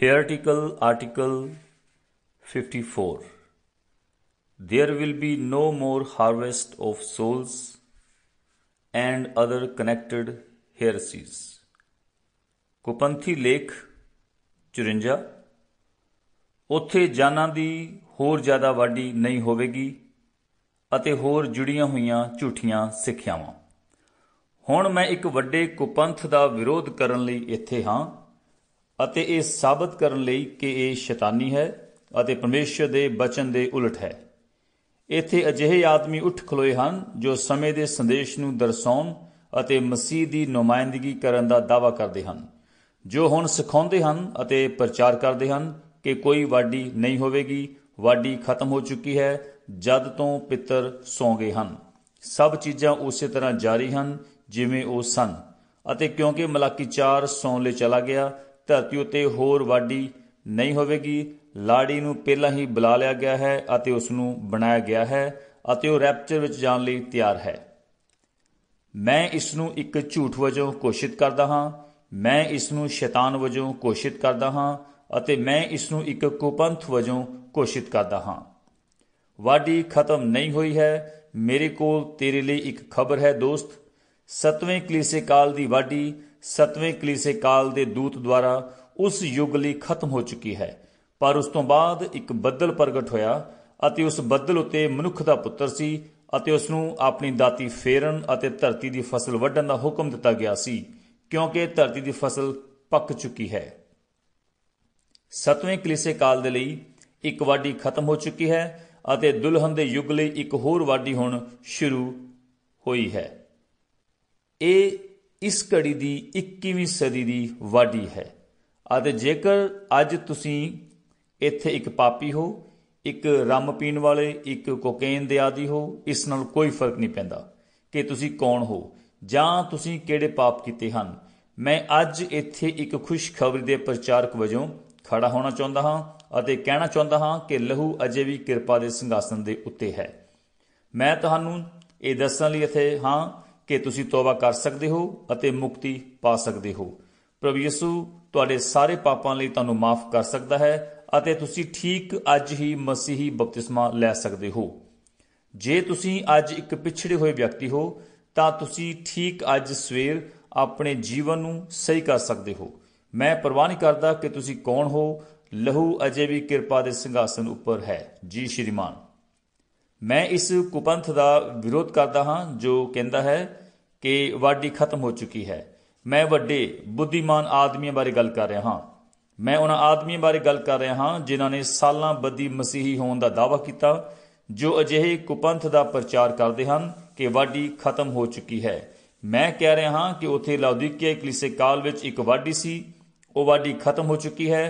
Here article article 54 There will be no more harvest of souls and other connected heresies Kupanthi Lekh 54 ਉੱਥੇ ਜਾਨਾਂ ਦੀ ਹੋਰ ਜ਼ਿਆਦਾ ਵਾਢੀ ਨਹੀਂ ਹੋਵੇਗੀ ਅਤੇ ਹੋਰ ਜੁੜੀਆਂ ਹੋਈਆਂ ਝੂਠੀਆਂ ਸਿੱਖਿਆਵਾਂ ਹੁਣ ਮੈਂ ਇੱਕ ਵੱਡੇ ਕੁਪੰਥ ਦਾ ਵਿਰੋਧ ਕਰਨ ਲਈ ਇੱਥੇ ਹਾਂ ਅਤੇ ਇਹ ਸਾਬਤ ਕਰਨ ਲਈ ਕਿ ਇਹ ਸ਼ੈਤਾਨੀ ਹੈ ਅਤੇ ਪਰਮੇਸ਼ਰ ਦੇ ਬਚਨ ਦੇ ਉਲਟ ਹੈ ਇੱਥੇ ਅਜਿਹੇ ਆਦਮੀ ਉੱਠ ਖਲੋਏ ਹਨ ਜੋ ਸਮੇਂ ਦੇ ਸੰਦੇਸ਼ ਨੂੰ ਦਰਸਾਉਣ ਅਤੇ ਮਸੀਹ ਦੀ ਨੁਮਾਇੰਦਗੀ ਕਰਨ ਦਾ ਦਾਵਾ ਕਰਦੇ ਹਨ ਜੋ ਹੁਣ ਸਿਖਾਉਂਦੇ ਹਨ ਅਤੇ ਪ੍ਰਚਾਰ ਕਰਦੇ ਹਨ ਕਿ ਕੋਈ ਵਾਢੀ ਨਹੀਂ ਹੋਵੇਗੀ ਵਾਢੀ ਖਤਮ ਹੋ ਚੁੱਕੀ ਹੈ ਜਦ ਤੋਂ ਪਿੱਤਰ ਸੌ ਗਏ ਹਨ ਸਭ ਚੀਜ਼ਾਂ ਉਸੇ ਤਰ੍ਹਾਂ ਜਾਰੀ ਹਨ ਜਿਵੇਂ ਉਹ ਸਨ ਅਤੇ ਕਿਉਂਕਿ ਮਲਾਕੀ 4 ਸੌਂ ਲੈ ਚਲਾ ਗਿਆ ਧਰਤੀ ਉਤੇ ਹੋਰ ਵਾਢੀ ਨਹੀਂ ਹੋਵੇਗੀ ਲਾੜੀ ਨੂੰ ਪਹਿਲਾਂ ਹੀ ਬੁਲਾ ਲਿਆ ਗਿਆ ਹੈ ਅਤੇ ਉਸ ਨੂੰ ਬਣਾਇਆ ਗਿਆ ਹੈ ਅਤੇ ਉਹ ਰੈਪਚਰ ਵਿੱਚ ਜਾਣ ਲਈ ਤਿਆਰ ਹੈ ਮੈਂ ਇਸ ਨੂੰ ਇੱਕ ਝੂਠ ਵਜੋਂ ਕੋਸ਼ਿਸ਼ ਕਰਦਾ ਹਾਂ ਮੈਂ ਇਸ ਨੂੰ ਸ਼ੈਤਾਨ ਵਜੋਂ ਕੋਸ਼ਿਸ਼ ਕਰਦਾ ਹਾਂ ਅਤੇ ਮੈਂ ਇਸ ਨੂੰ ਇੱਕ ਕੁਪੰਥ ਵਜੋਂ ਕੋਸ਼ਿਸ਼ ਕਰਦਾ ਹਾਂ ਵਾਢੀ ਖਤਮ ਨਹੀਂ ਹੋਈ ਹੈ ਮੇਰੇ ਕੋਲ ਤੇਰੇ ਲਈ ਇੱਕ ਖਬਰ ਹੈ ਦੋਸਤ ਸਤਵੇਂ ਕਲੀਸੇ ਕਾਲ ਦੀ ਵਾਢੀ ਸਤਵੇਂ ਕਲੀਸੇ ਕਾਲ ਦੇ ਦੂਤ ਦੁਆਰਾ ਉਸ ਯੁੱਗ ਲਈ ਖਤਮ ਹੋ ਚੁੱਕੀ ਹੈ ਪਰ ਉਸ ਤੋਂ ਬਾਅਦ ਇੱਕ ਬੱਦਲ ਪ੍ਰਗਟ ਹੋਇਆ ਅਤੇ ਉਸ ਬੱਦਲ ਉਤੇ ਮਨੁੱਖ ਦਾ ਪੁੱਤਰ ਸੀ ਅਤੇ ਉਸ ਨੂੰ ਆਪਣੀ ਦਾਤੀ ਫੇਰਨ ਅਤੇ ਧਰਤੀ ਦੀ ਫਸਲ ਵੱਢਣ ਦਾ ਹੁਕਮ ਦਿੱਤਾ ਗਿਆ ਸੀ ਕਿਉਂਕਿ ਧਰਤੀ ਦੀ ਫਸਲ ਪੱਕ ਚੁੱਕੀ ਹੈ ਸਤਵੇਂ ਕਲੀਸੇ ਕਾਲ ਦੇ ਲਈ ਇੱਕ ਵਾਢੀ ਖਤਮ ਹੋ ਚੁੱਕੀ ਹੈ ਅਤੇ ਦੁਲਹਨ ਦੇ ਯੁੱਗ ਲਈ ਇੱਕ ਹੋਰ ਵਾਢੀ ਹੁਣ ਸ਼ੁਰੂ ਹੋਈ ਹੈ ਇਹ ਇਸ ਘੜੀ ਦੀ 21ਵੀਂ ਸਦੀ ਦੀ ਵਾਢੀ ਹੈ ਅਤੇ ਜੇਕਰ ਅੱਜ ਤੁਸੀਂ ਇੱਥੇ ਇੱਕ ਪਾਪੀ ਹੋ ਇੱਕ ਰੰਮ ਪੀਣ ਵਾਲੇ ਇੱਕ ਕੋਕੇਨ ਦੇ ਆਦੀ ਹੋ ਇਸ ਨਾਲ ਕੋਈ ਫਰਕ ਨਹੀਂ ਪੈਂਦਾ ਕਿ ਤੁਸੀਂ ਕੌਣ ਹੋ ਜਾਂ ਤੁਸੀਂ ਕਿਹੜੇ ਪਾਪ ਕੀਤੇ ਹਨ ਮੈਂ ਅੱਜ ਇੱਥੇ ਇੱਕ ਖੁਸ਼ਖਬਰੀ ਦੇ ਪ੍ਰਚਾਰਕ ਵਜੋਂ ਖੜਾ ਹੋਣਾ ਚਾਹੁੰਦਾ ਹਾਂ ਅਤੇ ਕਹਿਣਾ ਚਾਹੁੰਦਾ ਹਾਂ ਕਿ ਲਹੂ ਅਜੇ ਵੀ ਕਿਰਪਾ ਦੇ ਸਿੰਘਾਸਨ ਦੇ ਉੱਤੇ ਹੈ ਮੈਂ ਤੁਹਾਨੂੰ ਇਹ ਦੱਸਣ ਲਈ ਇੱਥੇ ਹਾਂ ਕਿ ਤੁਸੀਂ ਤੋਬਾ ਕਰ ਸਕਦੇ ਹੋ ਅਤੇ ਮੁਕਤੀ ਪਾ ਸਕਦੇ ਹੋ ਪ੍ਰਭੂ ਯਿਸੂ ਤੁਹਾਡੇ ਸਾਰੇ ਪਾਪਾਂ ਲਈ ਤੁਹਾਨੂੰ ਮਾਫ ਕਰ ਸਕਦਾ ਹੈ ਅਤੇ ਤੁਸੀਂ ਠੀਕ ਅੱਜ ਹੀ ਮਸੀਹੀ ਬਪਤਿਸਮਾ ਲੈ ਸਕਦੇ ਹੋ ਜੇ ਤੁਸੀਂ ਅੱਜ ਇੱਕ ਪਿਛੜੇ ਹੋਏ ਵਿਅਕਤੀ ਹੋ ਤਾਂ ਤੁਸੀਂ ਠੀਕ ਅੱਜ ਸਵੇਰ ਆਪਣੇ ਜੀਵਨ ਨੂੰ ਸਹੀ ਕਰ ਸਕਦੇ ਹੋ ਮੈਂ ਪਰਵਾਹ ਨਹੀਂ ਕਰਦਾ ਕਿ ਤੁਸੀਂ ਕੌਣ ਹੋ ਲਹੂ ਅਜੇ ਵੀ ਕਿਰਪਾ ਦੇ ਸਿੰਘਾਸਨ ਉੱਪਰ ਹੈ ਜੀ ਸ਼੍ਰੀਮਾਨ ਮੈਂ ਇਸ ਕੁਪੰਥ ਦਾ ਵਿਰੋਧ ਕਰਦਾ ਹਾਂ ਜੋ ਕਹਿੰਦਾ ਹੈ ਕਿ ਵਾਢੀ ਖਤਮ ਹੋ ਚੁੱਕੀ ਹੈ ਮੈਂ ਵੱਡੇ ਬੁੱਧੀਮਾਨ ਆਦਮੀਆਂ ਬਾਰੇ ਗੱਲ ਕਰ ਰਿਹਾ ਹਾਂ ਮੈਂ ਉਹਨਾਂ ਆਦਮੀਆਂ ਬਾਰੇ ਗੱਲ ਕਰ ਰਿਹਾ ਹਾਂ ਜਿਨ੍ਹਾਂ ਨੇ ਸਾਲਾਂ ਬੱਦੀ ਮਸੀਹੀ ਹੋਣ ਦਾ ਦਾਅਵਾ ਕੀਤਾ ਜੋ ਅਜਿਹੇ ਕੁਪੰਥ ਦਾ ਪ੍ਰਚਾਰ ਕਰਦੇ ਹਨ ਕਿ ਵਾਢੀ ਖਤਮ ਹੋ ਚੁੱਕੀ ਹੈ ਮੈਂ ਕਹਿ ਰਿਹਾ ਹਾਂ ਕਿ ਉਥੇ ਲਾਉਦੀਕੀਆ ਕਲੀਸੇ ਕਾਲ ਵਿੱਚ ਇੱਕ ਵਾਢੀ ਸੀ ਉਹ ਵਾਢੀ ਖਤਮ ਹੋ ਚੁੱਕੀ ਹੈ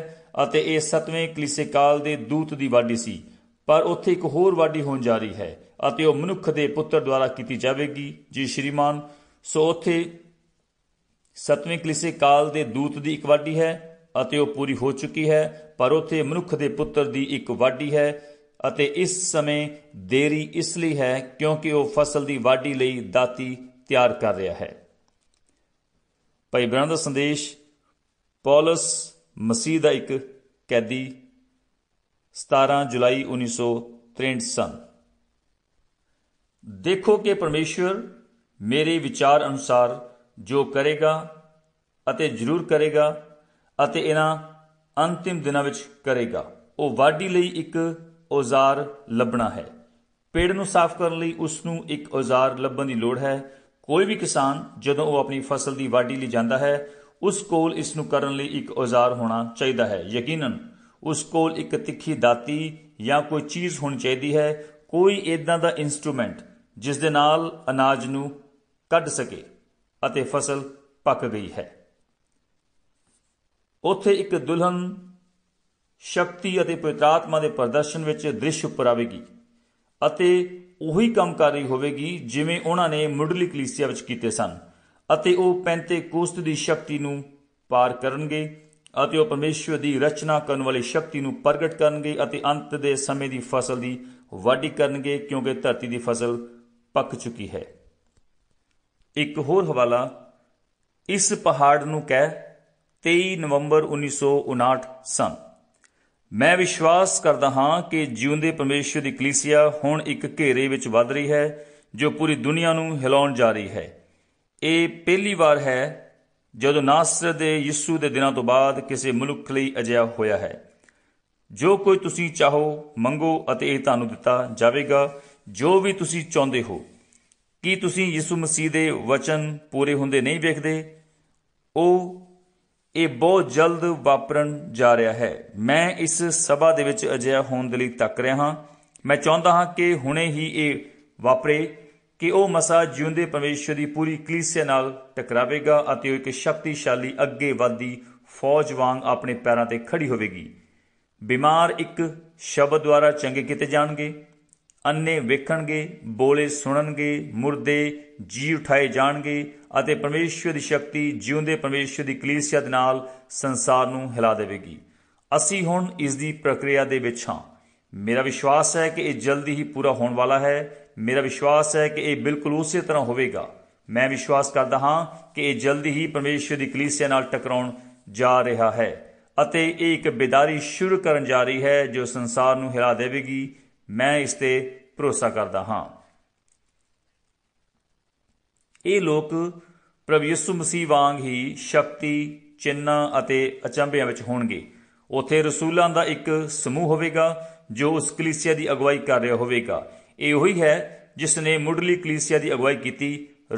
ਅਤੇ ਇਹ ਸਤਵੇਂ ਕਲੀਸੇ ਕਾਲ ਦੇ ਦੂਤ ਦੀ ਵਾਢੀ ਸੀ ਪਰ ਉੱਥੇ ਇੱਕ ਹੋਰ ਵਾਢੀ ਹੋਣ ਜਾ ਰਹੀ ਹੈ ਅਤੇ ਉਹ ਮਨੁੱਖ ਦੇ ਪੁੱਤਰ ਦੁਆਰਾ ਕੀਤੀ ਜਾਵੇਗੀ ਜੀ ਸ਼੍ਰੀਮਾਨ ਸੋ ਉੱਥੇ ਸਤਵੇਂ ਕਲਿਸੇ ਕਾਲ ਦੇ ਦੂਤ ਦੀ ਇੱਕ ਵਾਢੀ ਹੈ ਅਤੇ ਉਹ ਪੂਰੀ ਹੋ ਚੁੱਕੀ ਹੈ ਪਰ ਉੱਥੇ ਮਨੁੱਖ ਦੇ ਪੁੱਤਰ ਦੀ ਇੱਕ ਵਾਢੀ ਹੈ ਅਤੇ ਇਸ ਸਮੇਂ ਦੇਰੀ ਇਸ ਲਈ ਹੈ ਕਿਉਂਕਿ ਉਹ ਫਸਲ ਦੀ ਵਾਢੀ ਲਈ ਦਾਤੀ ਤਿਆਰ ਕਰ ਰਿਹਾ ਹੈ ਭਾਈ ਬ੍ਰਹਮ ਦਾ ਸੰਦੇਸ਼ ਪੌਲਸ ਮਸੀਹ ਦਾ ਇੱਕ ਕੈਦੀ 17 ਜੁਲਾਈ 1963 ਸਨ ਦੇਖੋ ਕਿ ਪਰਮੇਸ਼ਵਰ ਮੇਰੇ ਵਿਚਾਰ ਅਨੁਸਾਰ ਜੋ ਕਰੇਗਾ ਅਤੇ ਜ਼ਰੂਰ ਕਰੇਗਾ ਅਤੇ ਇਹਨਾਂ ਅੰਤਿਮ ਦਿਨਾਂ ਵਿੱਚ ਕਰੇਗਾ ਉਹ ਵਾਢੀ ਲਈ ਇੱਕ ਔਜ਼ਾਰ ਲੱਭਣਾ ਹੈ ਪੇੜ ਨੂੰ ਸਾਫ਼ ਕਰਨ ਲਈ ਉਸ ਨੂੰ ਇੱਕ ਔਜ਼ਾਰ ਲੱਭਣ ਦੀ ਲੋੜ ਹੈ ਕੋਈ ਵੀ ਕਿਸਾਨ ਜਦੋਂ ਉਹ ਆਪਣੀ ਫਸਲ ਦੀ ਵਾਢੀ ਲਈ ਜਾਂਦਾ ਹੈ ਉਸ ਕੋਲ ਇਸ ਨੂੰ ਕਰਨ ਲਈ ਇੱਕ ਔਜ਼ਾਰ ਹੋਣਾ ਚਾਹੀਦਾ ਹੈ ਯਕੀਨਨ ਉਸ ਕੋਲ ਇੱਕ ਤਿੱਖੀ ਦਾਤੀ ਜਾਂ ਕੋਈ ਚੀਜ਼ ਹੋਣੀ ਚਾਹੀਦੀ ਹੈ ਕੋਈ ਇਦਾਂ ਦਾ ਇਨਸਟਰੂਮੈਂਟ ਜਿਸ ਦੇ ਨਾਲ ਅਨਾਜ ਨੂੰ ਕੱਢ ਸਕੇ ਅਤੇ ਫਸਲ ਪੱਕ ਗਈ ਹੈ ਉੱਥੇ ਇੱਕ ਦੁਲਹਨ ਸ਼ਕਤੀ ਅਤੇ ਪ੍ਰਤਾਤਮਾ ਦੇ ਪ੍ਰਦਰਸ਼ਨ ਵਿੱਚ ਦ੍ਰਿਸ਼ ਉੱਪਰ ਆਵੇਗੀ ਅਤੇ ਉਹੀ ਕੰਮ ਕਰ ਰਹੀ ਹੋਵੇਗੀ ਜਿਵੇਂ ਉਹਨਾਂ ਨੇ ਮੁੱਢਲੀ ਕਲੀਸਿਆ ਵਿੱਚ ਕੀਤੇ ਸਨ ਅਤੇ ਉਹ ਪੈਂਤੇ ਕੋਸਤ ਦੀ ਸ਼ਕਤੀ ਨੂੰ ਪਾਰ ਕਰਨਗੇ ਅਤੇ ਉਹ ਪਰਮੇਸ਼ਵਰ ਦੀ ਰਚਨਾ ਕਰਨ ਵਾਲੀ ਸ਼ਕਤੀ ਨੂੰ ਪ੍ਰਗਟ ਕਰਨਗੇ ਅਤੇ ਅੰਤ ਦੇ ਸਮੇਂ ਦੀ ਫਸਲ ਦੀ ਵਾਢੀ ਕਰਨਗੇ ਕਿਉਂਕਿ ਧਰਤੀ ਦੀ ਫਸਲ ਪੱਕ ਚੁੱਕੀ ਹੈ ਇੱਕ ਹੋਰ ਹਵਾਲਾ ਇਸ ਪਹਾੜ ਨੂੰ ਕਹਿ 23 ਨਵੰਬਰ 1959 ਸਨ ਮੈਂ ਵਿਸ਼ਵਾਸ ਕਰਦਾ ਹਾਂ ਕਿ ਜਿਉਂਦੇ ਪਰਮੇਸ਼ਵਰ ਦੀ ਕਲੀਸਿਆ ਹੁਣ ਇੱਕ ਘੇਰੇ ਵਿੱਚ ਵੱਧ ਰਹੀ ਹੈ ਜੋ ਪੂਰੀ ਦੁਨੀਆ ਨੂੰ ਹਿਲਾਉਣ ਜਾ ਰਹੀ ਹੈ ਇਹ ਪਹਿਲੀ ਵਾਰ ਹੈ ਜਦੋਂ ਨਾਸਰ ਦੇ ਯਿਸੂ ਦੇ ਦਿਨਾਂ ਤੋਂ ਬਾਅਦ ਕਿਸੇ ਮਲੂਕ ਲਈ ਅਜਿਹਾ ਹੋਇਆ ਹੈ ਜੋ ਕੋਈ ਤੁਸੀਂ ਚਾਹੋ ਮੰਗੋ ਅਤੇ ਇਹ ਤੁਹਾਨੂੰ ਦਿੱਤਾ ਜਾਵੇਗਾ ਜੋ ਵੀ ਤੁਸੀਂ ਚਾਹੁੰਦੇ ਹੋ ਕੀ ਤੁਸੀਂ ਯਿਸੂ ਮਸੀਹ ਦੇ ਵਚਨ ਪੂਰੇ ਹੁੰਦੇ ਨਹੀਂ ਵੇਖਦੇ ਉਹ ਇਹ ਬਹੁਤ ਜਲਦ ਵਾਪਰਨ ਜਾ ਰਿਹਾ ਹੈ ਮੈਂ ਇਸ ਸਭਾ ਦੇ ਵਿੱਚ ਅਜਿਹਾ ਹੋਣ ਦੇ ਲਈ ਤੱਕ ਰਿਹਾ ਹਾਂ ਮੈਂ ਚਾਹੁੰਦਾ ਹਾਂ ਕਿ ਹੁਣੇ ਹੀ ਇਹ ਵਾਪਰੇ ਕਿ ਉਹ ਮਸਾ ਜਿਉਂਦੇ ਪਰਮੇਸ਼ਰ ਦੀ ਪੂਰੀ ਕਲੀਸਿਆ ਨਾਲ ਟਕਰਾਵੇਗਾ ਅਤੇ ਉਹ ਇੱਕ ਸ਼ਕਤੀਸ਼ਾਲੀ ਅੱਗੇ ਵਧਦੀ ਫੌਜ ਵਾਂਗ ਆਪਣੇ ਪੈਰਾਂ ਤੇ ਖੜੀ ਹੋਵੇਗੀ ਬਿਮਾਰ ਇੱਕ ਸ਼ਬਦ ਦੁਆਰਾ ਚੰਗੇ ਕੀਤੇ ਜਾਣਗੇ ਅੰਨੇ ਵੇਖਣਗੇ ਬੋਲੇ ਸੁਣਨਗੇ ਮੁਰਦੇ ਜੀ ਉਠਾਏ ਜਾਣਗੇ ਅਤੇ ਪਰਮੇਸ਼ਰ ਦੀ ਸ਼ਕਤੀ ਜਿਉਂਦੇ ਪਰਮੇਸ਼ਰ ਦੀ ਕਲੀਸਿਆ ਦੇ ਨਾਲ ਸੰਸਾਰ ਨੂੰ ਹਿਲਾ ਦੇਵੇਗੀ ਅਸੀਂ ਹੁਣ ਇਸ ਦੀ ਪ੍ਰਕਿਰਿਆ ਦੇ ਵਿੱਚ ਹਾਂ ਮੇਰਾ ਵਿਸ਼ਵਾਸ ਹੈ ਕਿ ਇਹ ਜਲਦੀ ਹੀ ਪੂਰਾ ਹੋਣ ਵਾਲਾ ਹੈ ਮੇਰਾ ਵਿਸ਼ਵਾਸ ਹੈ ਕਿ ਇਹ ਬਿਲਕੁਲ ਉਸੇ ਤਰ੍ਹਾਂ ਹੋਵੇਗਾ ਮੈਂ ਵਿਸ਼ਵਾਸ ਕਰਦਾ ਹਾਂ ਕਿ ਇਹ ਜਲਦੀ ਹੀ ਪਰਮੇਸ਼ਵਰ ਦੀ ਕਲੀਸਿਆ ਨਾਲ ਟਕਰਾਉਣ ਜਾ ਰਿਹਾ ਹੈ ਅਤੇ ਇਹ ਇੱਕ ਬਿਦਾਰੀ ਸ਼ੁਰੂ ਕਰਨ ਜਾ ਰਹੀ ਹੈ ਜੋ ਸੰਸਾਰ ਨੂੰ ਹਿਲਾ ਦੇਵੇਗੀ ਮੈਂ ਇਸ ਤੇ ਭਰੋਸਾ ਕਰਦਾ ਹਾਂ ਇਹ ਲੋਕ ਪ੍ਰਭੂ ਯਿਸੂ ਮਸੀਹ ਵਾਂਗ ਹੀ ਸ਼ਕਤੀ ਚਿੰਨਾਂ ਅਤੇ ਅਚੰਭਿਆਂ ਵਿੱਚ ਹੋਣਗੇ ਉਥੇ ਰਸੂਲਾਂ ਦਾ ਇੱਕ ਸਮੂਹ ਹੋਵੇਗਾ ਜੋ ਉਸ ਕਲੀਸਿਆ ਦੀ ਅਗਵਾਈ ਕਰ ਰਿਹਾ ਹੋਵੇਗਾ ਇਹ ਉਹੀ ਹੈ ਜਿਸ ਨੇ ਮੁੱਢਲੀ ਕਲੀਸਿਆ ਦੀ ਅਗਵਾਈ ਕੀਤੀ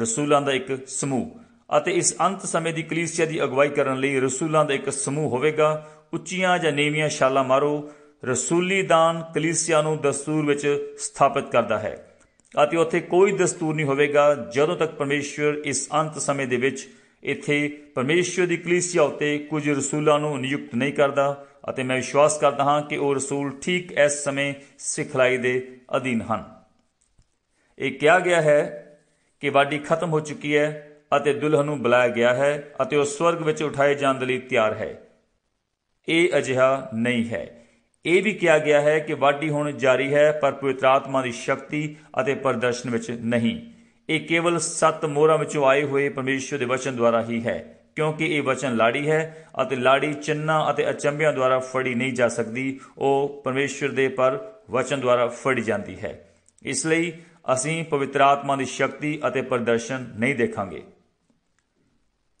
ਰਸੂਲਾਂ ਦਾ ਇੱਕ ਸਮੂਹ ਅਤੇ ਇਸ ਅੰਤ ਸਮੇਂ ਦੀ ਕਲੀਸਿਆ ਦੀ ਅਗਵਾਈ ਕਰਨ ਲਈ ਰਸੂਲਾਂ ਦਾ ਇੱਕ ਸਮੂਹ ਹੋਵੇਗਾ ਉੱਚੀਆਂ ਜਾਂ ਨੀਵੀਆਂ ਛਾਲਾਂ ਮਾਰੋ ਰਸੂਲੀ ਦਾਨ ਕਲੀਸਿਆ ਨੂੰ ਦਸਤੂਰ ਵਿੱਚ ਸਥਾਪਿਤ ਕਰਦਾ ਹੈ ਅਤੇ ਉੱਥੇ ਕੋਈ ਦਸਤੂਰ ਨਹੀਂ ਹੋਵੇਗਾ ਜਦੋਂ ਤੱਕ ਪਰਮੇਸ਼ਵਰ ਇਸ ਅੰਤ ਸਮੇਂ ਦੇ ਵਿੱਚ ਇੱਥੇ ਪਰਮੇਸ਼ਵਰ ਦੀ ਕਲੀਸਿਆ ਉੱਤੇ ਕੁਝ ਰਸੂਲਾਂ ਨੂੰ ਨਿਯੁਕਤ ਨਹੀਂ ਕਰਦਾ ਅਤੇ ਮੈਂ ਵਿਸ਼ਵਾਸ ਕਰਦਾ ਹਾਂ ਕਿ ਉਹ ਰਸੂਲ ਠੀਕ ਇਸ ਸਮੇਂ ਸਿਖਲਾਈ ਦੇ ਅਧੀਨ ਹਨ ਇਹ ਕਿਹਾ ਗਿਆ ਹੈ ਕਿ ਵਾਢੀ ਖਤਮ ਹੋ ਚੁੱਕੀ ਹੈ ਅਤੇ ਦੁਲਹਨ ਨੂੰ ਬੁਲਾਇਆ ਗਿਆ ਹੈ ਅਤੇ ਉਹ ਸਵਰਗ ਵਿੱਚ ਉਠਾਏ ਜਾਣ ਲਈ ਤਿਆਰ ਹੈ ਇਹ ਅਜਿਹਾ ਨਹੀਂ ਹੈ ਇਹ ਵੀ ਕਿਹਾ ਗਿਆ ਹੈ ਕਿ ਵਾਢੀ ਹੁਣ ਜਾਰੀ ਹੈ ਪਰ ਪਵਿੱਤਰ ਆਤਮਾ ਦੀ ਸ਼ਕਤੀ ਅਤੇ ਪ੍ਰਦਰਸ਼ਨ ਵਿੱਚ ਨਹੀਂ ਇਹ ਕੇਵਲ ਸੱਤ ਮੋਹਰਾਂ ਵਿੱਚੋਂ ਆਏ ਹੋਏ ਪਰਮੇਸ਼ਰ ਦੇ ਵਚਨ ਦੁਆਰਾ ਹੀ ਹੈ ਕਿਉਂਕਿ ਇਹ ਵਚਨ ਲਾੜੀ ਹੈ ਅਤੇ ਲਾੜੀ ਚਿੰਨਾ ਅਤੇ ਅਚੰਬਿਆਂ ਦੁਆਰਾ ਫੜੀ ਨਹੀਂ ਜਾ ਸਕਦੀ ਉਹ ਪਰਮੇਸ਼ਰ ਦੇ ਪਰ ਵਚਨ ਦੁਆਰਾ ਫੜੀ ਜਾਂਦੀ ਹੈ ਇਸ ਲਈ ਅਸੀਂ ਪਵਿੱਤਰ ਆਤਮਾ ਦੀ ਸ਼ਕਤੀ ਅਤੇ ਪ੍ਰਦਰਸ਼ਨ ਨਹੀਂ ਦੇਖਾਂਗੇ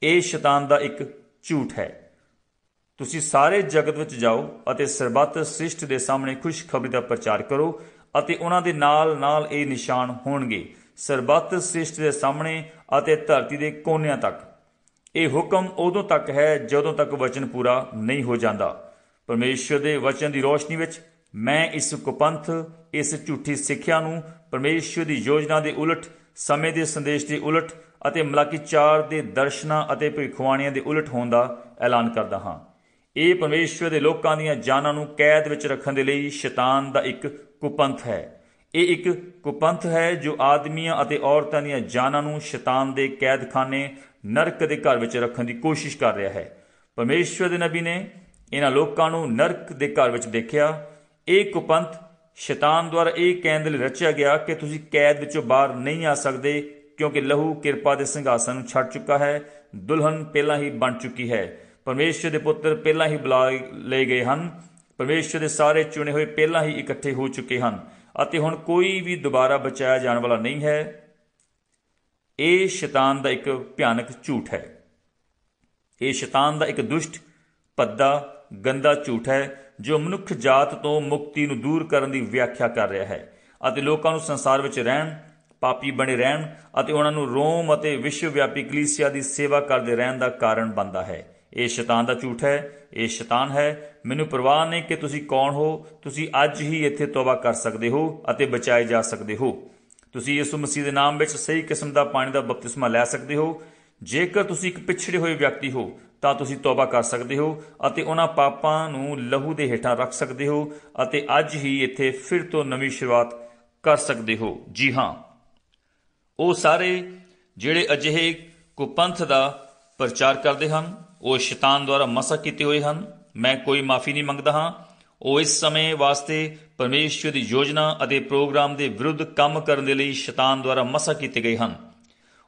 ਇਹ ਸ਼ੈਤਾਨ ਦਾ ਇੱਕ ਝੂਠ ਹੈ ਤੁਸੀਂ ਸਾਰੇ ਜਗਤ ਵਿੱਚ ਜਾਓ ਅਤੇ ਸਰਬੱਤ ਸ੍ਰਿਸ਼ਟ ਦੇ ਸਾਹਮਣੇ ਖੁਸ਼ਖਬਰੀ ਦਾ ਪ੍ਰਚਾਰ ਕਰੋ ਅਤੇ ਉਹਨਾਂ ਦੇ ਨਾਲ-ਨਾਲ ਇਹ ਨਿਸ਼ਾਨ ਹੋਣਗੇ ਸਰਬੱਤ ਸ੍ਰਿਸ਼ਟ ਦੇ ਸਾਹਮਣੇ ਅਤੇ ਧਰਤੀ ਦੇ ਕੋਨਿਆਂ ਤੱਕ ਇਹ ਹੁਕਮ ਉਦੋਂ ਤੱਕ ਹੈ ਜਦੋਂ ਤੱਕ ਵਚਨ ਪੂਰਾ ਨਹੀਂ ਹੋ ਜਾਂਦਾ ਪਰਮੇਸ਼ਰ ਦੇ ਵਚਨ ਦੀ ਰੋਸ਼ਨੀ ਵਿੱਚ ਮੈਂ ਇਸ ਕੁਪੰਥ ਇਸ ਝੂਠੀ ਸਿੱਖਿਆ ਨੂੰ ਪਰਮੇਸ਼ਵਰ ਦੀ ਯੋਜਨਾ ਦੇ ਉਲਟ ਸਮੇਂ ਦੇ ਸੰਦੇਸ਼ ਦੇ ਉਲਟ ਅਤੇ ਮਲਾਕੀ 4 ਦੇ ਦਰਸ਼ਨਾਂ ਅਤੇ ਭਿਖਵਾਣੀਆਂ ਦੇ ਉਲਟ ਹੋਣ ਦਾ ਐਲਾਨ ਕਰਦਾ ਹਾਂ ਇਹ ਪਰਮੇਸ਼ਵਰ ਦੇ ਲੋਕਾਂ ਦੀਆਂ ਜਾਨਾਂ ਨੂੰ ਕੈਦ ਵਿੱਚ ਰੱਖਣ ਦੇ ਲਈ ਸ਼ੈਤਾਨ ਦਾ ਇੱਕ ਕੁਪੰਥ ਹੈ ਇਹ ਇੱਕ ਕੁਪੰਥ ਹੈ ਜੋ ਆਦਮੀਆਂ ਅਤੇ ਔਰਤਾਂ ਦੀਆਂ ਜਾਨਾਂ ਨੂੰ ਸ਼ੈਤਾਨ ਦੇ ਕੈਦਖਾਨੇ ਨਰਕ ਦੇ ਘਰ ਵਿੱਚ ਰੱਖਣ ਦੀ ਕੋਸ਼ਿਸ਼ ਕਰ ਰਿਹਾ ਹੈ ਪਰਮੇਸ਼ਵਰ ਦੇ ਨਬੀ ਨੇ ਇਹਨਾਂ ਲੋਕਾਂ ਨੂੰ ਨਰਕ ਦੇ ਘਰ ਵਿੱਚ ਦੇਖਿਆ ਇਹ ਕੁਪੰਥ ਸ਼ੈਤਾਨ ਦੁਆਰਾ ਇਹ ਕਹਿਣ ਦੇ ਲਈ ਰਚਿਆ ਗਿਆ ਕਿ ਤੁਸੀਂ ਕੈਦ ਵਿੱਚੋਂ ਬਾਹਰ ਨਹੀਂ ਆ ਸਕਦੇ ਕਿਉਂਕਿ ਲਹੂ ਕਿਰਪਾ ਦੇ ਸਿੰਘਾਸਨ ਨੂੰ ਛੱਡ ਚੁੱਕਾ ਹੈ ਦੁਲਹਨ ਪਹਿਲਾਂ ਹੀ ਬਣ ਚੁੱਕੀ ਹੈ ਪਰਮੇਸ਼ਰ ਦੇ ਪੁੱਤਰ ਪਹਿਲਾਂ ਹੀ ਬੁਲਾ ਲਏ ਗਏ ਹਨ ਪਰਮੇਸ਼ਰ ਦੇ ਸਾਰੇ ਚੁਣੇ ਹੋਏ ਪਹਿਲਾਂ ਹੀ ਇਕੱਠੇ ਹੋ ਚੁੱਕੇ ਹਨ ਅਤੇ ਹੁਣ ਕੋਈ ਵੀ ਦੁਬਾਰਾ ਬਚਾਇਆ ਜਾਣ ਵਾਲਾ ਨਹੀਂ ਹੈ ਇਹ ਸ਼ੈਤਾਨ ਦਾ ਇੱਕ ਭਿਆਨਕ ਝੂਠ ਹੈ ਇਹ ਸ਼ੈਤਾਨ ਦਾ ਇੱਕ ਦੁਸ਼ਟ ਪੱਦਾ ਗੰਦਾ ਝੂਠ ਹੈ ਜੋ ਮਨੁੱਖ ਜਾਤ ਤੋਂ ਮੁਕਤੀ ਨੂੰ ਦੂਰ ਕਰਨ ਦੀ ਵਿਆਖਿਆ ਕਰ ਰਿਹਾ ਹੈ ਅਤੇ ਲੋਕਾਂ ਨੂੰ ਸੰਸਾਰ ਵਿੱਚ ਰਹਿਣ ਪਾਪੀ ਬਣੇ ਰਹਿਣ ਅਤੇ ਉਹਨਾਂ ਨੂੰ ਰੋਮ ਅਤੇ ਵਿਸ਼ਵ ਵਿਆਪੀ ਕਲੀਸਿਆ ਦੀ ਸੇਵਾ ਕਰਦੇ ਰਹਿਣ ਦਾ ਕਾਰਨ ਬਣਦਾ ਹੈ ਇਹ ਸ਼ੈਤਾਨ ਦਾ ਝੂਠ ਹੈ ਇਹ ਸ਼ੈਤਾਨ ਹੈ ਮੈਨੂੰ ਪਰਵਾਹ ਨਹੀਂ ਕਿ ਤੁਸੀਂ ਕੌਣ ਹੋ ਤੁਸੀਂ ਅੱਜ ਹੀ ਇੱਥੇ ਤੋਬਾ ਕਰ ਸਕਦੇ ਹੋ ਅਤੇ ਬਚਾਏ ਜਾ ਸਕਦੇ ਹੋ ਤੁਸੀਂ ਯਿਸੂ ਮਸੀਹ ਦੇ ਨਾਮ ਵਿੱਚ ਸਹੀ ਕਿਸਮ ਦਾ ਪਾਣੀ ਦਾ ਬਪਤਿਸਮਾ ਲੈ ਸਕਦੇ ਹੋ ਜੇਕਰ ਤੁਸੀਂ ਇੱਕ ਪਿਛੜੇ ਹੋਏ ਵਿਅਕਤੀ ਹੋ ਤਾਂ ਤੁਸੀਂ ਤੋਬਾ ਕਰ ਸਕਦੇ ਹੋ ਅਤੇ ਉਹਨਾਂ ਪਾਪਾਂ ਨੂੰ ਲਹੂ ਦੇ ਹੇਠਾਂ ਰੱਖ ਸਕਦੇ ਹੋ ਅਤੇ ਅੱਜ ਹੀ ਇੱਥੇ ਫਿਰ ਤੋਂ ਨਵੀਂ ਸ਼ੁਰੂਆਤ ਕਰ ਸਕਦੇ ਹੋ ਜੀ ਹਾਂ ਉਹ ਸਾਰੇ ਜਿਹੜੇ ਅਜਿਹੇ ਕੁਪੰਥ ਦਾ ਪ੍ਰਚਾਰ ਕਰਦੇ ਹਨ ਉਹ ਸ਼ੈਤਾਨ ਦੁਆਰਾ ਮਸਾ ਕੀਤੇ ਹੋਏ ਹਨ ਮੈਂ ਕੋਈ ਮਾਫੀ ਨਹੀਂ ਮੰਗਦਾ ਹਾਂ ਉਹ ਇਸ ਸਮੇਂ ਵਾਸਤੇ ਪਰਮੇਸ਼ਵਰ ਦੀ ਯੋਜਨਾ ਅਤੇ ਪ੍ਰੋਗਰਾਮ ਦੇ ਵਿਰੁੱਧ ਕੰਮ ਕਰਨ ਦੇ ਲਈ ਸ਼ੈਤਾਨ ਦੁਆਰਾ ਮਸਾ ਕੀਤੇ ਗਏ ਹਨ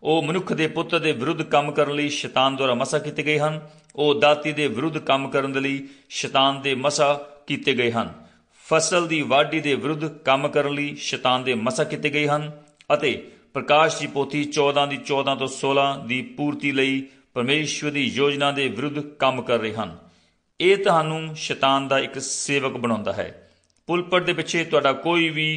ਉਹ ਮਨੁੱਖ ਦੇ ਪੁੱਤ ਦੇ ਵਿਰੁੱਧ ਕੰਮ ਕਰਨ ਲਈ ਸ਼ੈਤਾਨ ਦੁਆਰਾ ਮਸਾ ਕੀਤੇ ਗਏ ਹਨ ਉਹ ਦਾਤੀ ਦੇ ਵਿਰੁੱਧ ਕੰਮ ਕਰਨ ਦੇ ਲਈ ਸ਼ੈਤਾਨ ਦੇ ਮਸਾ ਕੀਤੇ ਗਏ ਹਨ ਫਸਲ ਦੀ ਵਾਢੀ ਦੇ ਵਿਰੁੱਧ ਕੰਮ ਕਰਨ ਲਈ ਸ਼ੈਤਾਨ ਦੇ ਮਸਾ ਕੀਤੇ ਗਏ ਹਨ ਅਤੇ ਪ੍ਰਕਾਸ਼ ਦੀ ਪੋਥੀ 14 ਦੀ 14 ਤੋਂ 16 ਦੀ ਪੂਰਤੀ ਲਈ ਪਰਮੇਸ਼ਵਰ ਦੀ ਯੋਜਨਾ ਦੇ ਵਿਰੁੱਧ ਕੰਮ ਕਰ ਰਹੇ ਹਨ ਇਹ ਤੁਹਾਨੂੰ ਸ਼ੈਤਾਨ ਦਾ ਇੱਕ ਸੇਵਕ ਬਣਾਉਂਦਾ ਹੈ ਪੁਲਪਟ ਦੇ ਪਿੱਛੇ ਤੁਹਾਡਾ ਕੋਈ ਵੀ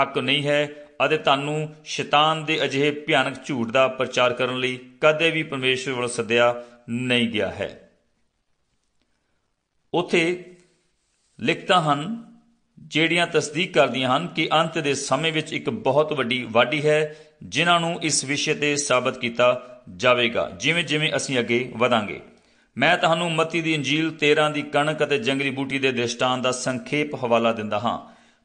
ਹੱਕ ਨਹੀਂ ਹੈ ਅਤੇ ਤੁਹਾਨੂੰ ਸ਼ੈਤਾਨ ਦੇ ਅਜਿਹੇ ਭਿਆਨਕ ਝੂਠ ਦਾ ਪ੍ਰਚਾਰ ਕਰਨ ਲਈ ਕਦੇ ਵੀ ਪਰਮੇਸ਼ਰ ਵੱਲ ਸੱਦਿਆ ਨਹੀਂ ਗਿਆ ਹੈ ਉਥੇ ਲਿਖਤਾ ਹਨ ਜਿਹੜੀਆਂ ਤਸਦੀਕ ਕਰਦੀਆਂ ਹਨ ਕਿ ਅੰਤ ਦੇ ਸਮੇਂ ਵਿੱਚ ਇੱਕ ਬਹੁਤ ਵੱਡੀ ਵਾਢੀ ਹੈ ਜਿਨ੍ਹਾਂ ਨੂੰ ਇਸ ਵਿਸ਼ੇ ਤੇ ਸਾਬਤ ਕੀਤਾ ਜਾਵੇਗਾ ਜਿਵੇਂ ਜਿਵੇਂ ਅਸੀਂ ਅੱਗੇ ਵਧਾਂਗੇ ਮੈਂ ਤੁਹਾਨੂੰ ਮਤੀ ਦੀ ਇੰਜੀਲ 13 ਦੀ ਕਣਕ ਅਤੇ ਜੰਗਲੀ ਬੂਟੀ ਦੇ ਦ੍ਰਿਸ਼ਟਾਂਤ ਦਾ ਸੰਖੇਪ ਹਵਾਲਾ ਦਿੰਦਾ ਹਾਂ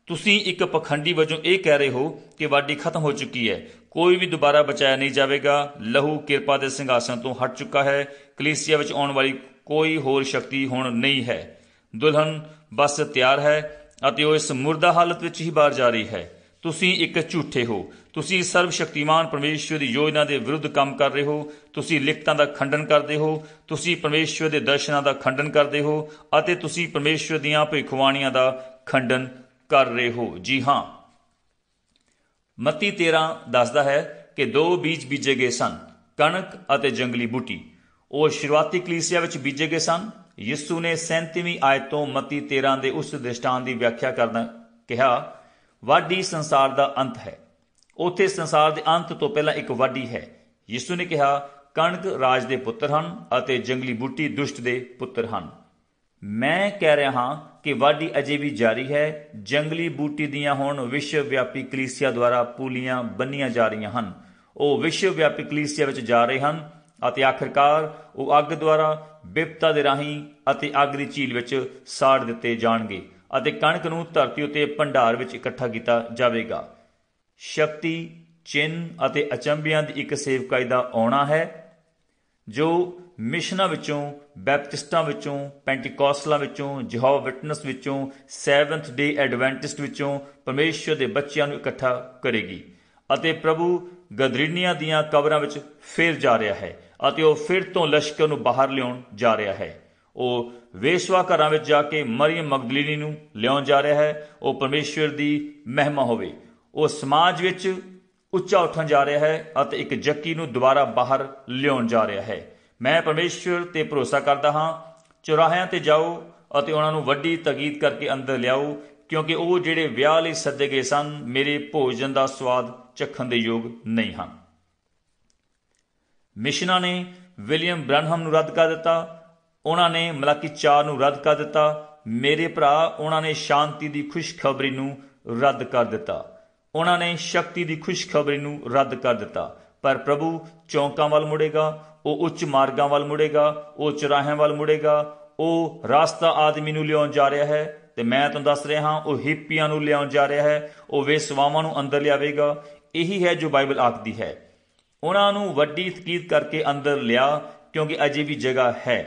ਤੁਸੀਂ ਇੱਕ ਪਖੰਡੀ ਵਜੋਂ ਇਹ ਕਹਿ ਰਹੇ ਹੋ ਕਿ ਵਾਢੀ ਖਤਮ ਹੋ ਚੁੱਕੀ ਹੈ ਕੋਈ ਵੀ ਦੁਬਾਰਾ ਬਚਾਇਆ ਨਹੀਂ ਜਾਵੇਗਾ ਲਹੂ ਕਿਰਪਾ ਦੇ ਸਿੰਘਾਸਨ ਤੋਂ ਹਟ ਚੁੱਕਾ ਹੈ ਕਲੀਸਿਆ ਵਿੱਚ ਆਉਣ ਵਾਲੀ ਕੋਈ ਹੋਰ ਸ਼ਕਤੀ ਹੁਣ ਨਹੀਂ ਹੈ ਦੁਲਹਨ ਬਸ ਤਿਆਰ ਹੈ ਅਤੇ ਉਹ ਇਸ ਮੁਰਦਾ ਹਾਲਤ ਵਿੱਚ ਹੀ ਬਾਹਰ ਜਾ ਰਹੀ ਹੈ ਤੁਸੀਂ ਇੱਕ ਝੂਠੇ ਹੋ ਤੁਸੀਂ ਸਰਵ ਸ਼ਕਤੀਮਾਨ ਪਰਮੇਸ਼ਵਰ ਦੀ ਯੋਜਨਾ ਦੇ ਵਿਰੁੱਧ ਕੰਮ ਕਰ ਰਹੇ ਹੋ ਤੁਸੀਂ ਲਿਖਤਾਂ ਦਾ ਖੰਡਨ ਕਰਦੇ ਹੋ ਤੁਸੀਂ ਪਰਮੇਸ਼ਵਰ ਦੇ ਦਰਸ਼ਨਾਂ ਦਾ ਖੰਡਨ ਕਰਦੇ ਹੋ ਅਤੇ ਤੁਸੀਂ ਪਰਮੇਸ਼ਵਰ ਦੀਆਂ ਭੇਖਵਾਣੀਆਂ ਦਾ ਖੰਡਨ ਕਰ ਰਹੇ ਹੋ ਜੀ ਹਾਂ ਮਤੀ 13 ਦੱਸਦਾ ਹੈ ਕਿ ਦੋ ਬੀਜ ਬੀਜੇ ਗਏ ਸਨ ਕਣਕ ਅਤੇ ਜੰਗਲੀ ਬੂਟੀ ਉਹ ਸ਼ੁਰੂਆਤੀ ਕਲੀਸਿਆ ਵਿੱਚ ਬੀਜੇ ਗਏ ਸਨ ਯਿਸੂ ਨੇ 37ਵੀਂ ਆਇਤ ਤੋਂ ਮਤੀ 13 ਦੇ ਉਸ ਦ੍ਰਿਸ਼ਟਾਂਤ ਦੀ ਵਿਆਖਿਆ ਕਰਨਾ ਕਿਹਾ ਵਾਢੀ ਸੰਸਾਰ ਦਾ ਅੰਤ ਹੈ ਉਥੇ ਸੰਸਾਰ ਦੇ ਅੰਤ ਤੋਂ ਪਹਿਲਾਂ ਇੱਕ ਵਾਢੀ ਹੈ ਯਿਸੂ ਨੇ ਕਿਹਾ ਕਣਕ ਰਾਜ ਦੇ ਪੁੱਤਰ ਹਨ ਅਤੇ ਜੰਗਲੀ ਬੂਟੀ ਦੁਸ਼ਟ ਦੇ ਪੁੱਤਰ ਹਨ ਮੈਂ ਕਹਿ ਰਿਹਾ ਹਾਂ ਕਿ ਵਾਢੀ ਅਜੇ ਵੀ ਜਾਰੀ ਹੈ ਜੰਗਲੀ ਬੂਟੀ ਦੀਆਂ ਹੁਣ ਵਿਸ਼ਵ ਵਿਆਪੀ ਕਲੀਸਿਆ ਦੁਆਰਾ ਪੂਲੀਆਂ ਬੰਨੀਆਂ ਜਾ ਰਹੀਆਂ ਹਨ ਉਹ ਵਿਸ਼ਵ ਵਿਆਪੀ ਕਲੀਸਿਆ ਵਿੱਚ ਜਾ ਰਹੇ ਹਨ ਅਤੇ ਆਖਰਕਾਰ ਉਹ ਅੱਗ ਦੁਆਰਾ ਬਿਪਤਾ ਦੇ ਰਾਹੀਂ ਅਤੇ ਅੱਗ ਦੀ ਝੀਲ ਵਿੱਚ ਸਾੜ ਦਿੱਤੇ ਜਾਣਗੇ ਅਤੇ ਕਣਕ ਨੂੰ ਧਰਤੀ ਉਤੇ ਭੰਡਾਰ ਵਿੱਚ ਇਕੱਠਾ ਕੀਤਾ ਜਾਵੇਗਾ ਸ਼ਕਤੀ ਚਿੰਨ ਅਤੇ ਅਚੰਬਿਆਂ ਦੀ ਇੱਕ ਸੇਵਕਾਈ ਦਾ ਆਉਣਾ ਹੈ ਜੋ ਮਿਸ਼ਨਾਂ ਵਿੱਚੋਂ ਬੈਪਟਿਸਟਾਂ ਵਿੱਚੋਂ ਪੈਂਟੀਕੋਸਟਲਾਂ ਵਿੱਚੋਂ ਜਹਵ ਵਿਟਨੈਸ ਵਿੱਚੋਂ ਸੈਵਨਥ ਡੇ ਐਡਵੈਂਟਿਸਟ ਵਿੱਚੋਂ ਪਰਮੇਸ਼ਵਰ ਦੇ ਬੱਚਿਆਂ ਨੂੰ ਇਕੱਠਾ ਕਰੇਗੀ ਅਤੇ ਪ੍ਰਭੂ ਗਦਰੀਨੀਆਂ ਦੀਆਂ ਕਬਰਾਂ ਵਿੱਚ ਫੇਰ ਜਾ ਰਿਹਾ ਹੈ ਅਤੇ ਉਹ ਫਿਰ ਤੋਂ ਲਸ਼ਕਰ ਨੂੰ ਬਾਹਰ ਲਿਆਉਣ ਜਾ ਰਿਹਾ ਹੈ ਉਹ ਵੇਸ਼ਵਾ ਘਰਾਂ ਵਿੱਚ ਜਾ ਕੇ ਮਰੀਮ ਮਗਦਲੀਨੀ ਨੂੰ ਲਿਆਉਣ ਜਾ ਰਿਹਾ ਹੈ ਉਹ ਪਰਮੇਸ਼ਵਰ ਦੀ ਮਹਿਮਾ ਹੋਵੇ ਉਹ ਸਮਾਜ ਵਿੱਚ ਉੱਚਾ ਉੱਠਣ ਜਾ ਰਿਹਾ ਹੈ ਅਤੇ ਇੱਕ ਜੱਕੀ ਨੂੰ ਦੁਬਾਰਾ ਬਾਹਰ ਲਿਆਉਣ ਜਾ ਰਿਹਾ ਹੈ ਮੈਂ ਪਰਮੇਸ਼ਰ ਤੇ ਭਰੋਸਾ ਕਰਦਾ ਹਾਂ ਚੁਰਾਹਿਆਂ ਤੇ ਜਾਓ ਅਤੇ ਉਹਨਾਂ ਨੂੰ ਵੱਡੀ ਤਗੀਦ ਕਰਕੇ ਅੰਦਰ ਲਿਆਓ ਕਿਉਂਕਿ ਉਹ ਜਿਹੜੇ ਵਿਆਹ ਲਈ ਸੱਦੇ ਗਏ ਸਨ ਮੇਰੇ ਭੋਜਨ ਦਾ ਸਵਾਦ ਚੱਖਣ ਦੇ ਯੋਗ ਨਹੀਂ ਹਨ ਮਿਸ਼ਨਾਂ ਨੇ ਵਿਲੀਅਮ ਬ੍ਰਨਹਮ ਨੂੰ ਰੱਦ ਕਰ ਦਿੱਤਾ ਉਹਨਾਂ ਨੇ ਮਲਾਕੀ 4 ਨੂੰ ਰੱਦ ਕਰ ਦਿੱਤਾ ਮੇਰੇ ਭਰਾ ਉਹਨਾਂ ਨੇ ਸ਼ਾਂਤੀ ਦੀ ਖੁਸ਼ਖਬਰੀ ਨੂੰ ਰੱਦ ਕਰ ਦਿੱਤਾ ਉਹਨਾਂ ਨੇ ਸ਼ਕਤੀ ਦੀ ਖੁਸ਼ਖਬਰੀ ਨੂੰ ਰੱਦ ਕਰ ਦਿੱਤਾ ਪਰ ਪ੍ਰਭੂ ਚੌਂਕਾਂ ਵੱਲ ਮੁੜੇਗਾ ਉਹ ਉੱਚ ਮਾਰਗਾਂ ਵੱਲ ਮੁੜੇਗਾ ਉਹ ਚਰਾਹਿਆਂ ਵੱਲ ਮੁੜੇਗਾ ਉਹ ਰਸਤਾ ਆਦਮੀ ਨੂੰ ਲਿਆਉਣ ਜਾ ਰਿਹਾ ਹੈ ਤੇ ਮੈਂ ਤੁਹਾਨੂੰ ਦੱਸ ਰਿਹਾ ਹਾਂ ਉਹ ਹਿੱਪੀਆਂ ਨੂੰ ਲਿਆਉਣ ਜਾ ਰਿਹਾ ਹੈ ਉਹ ਵੇਸਵਾਵਾਂ ਨੂੰ ਅੰਦਰ ਲਿਆਵੇਗਾ ਇਹੀ ਹੈ ਜੋ ਬਾਈਬਲ ਆਖਦੀ ਹੈ ਉਹਨਾਂ ਨੂੰ ਵੱਡੀ ਤਕੀਦ ਕਰਕੇ ਅੰਦਰ ਲਿਆ ਕਿਉਂਕਿ ਅਜੇ ਵੀ ਜਗ੍ਹਾ ਹੈ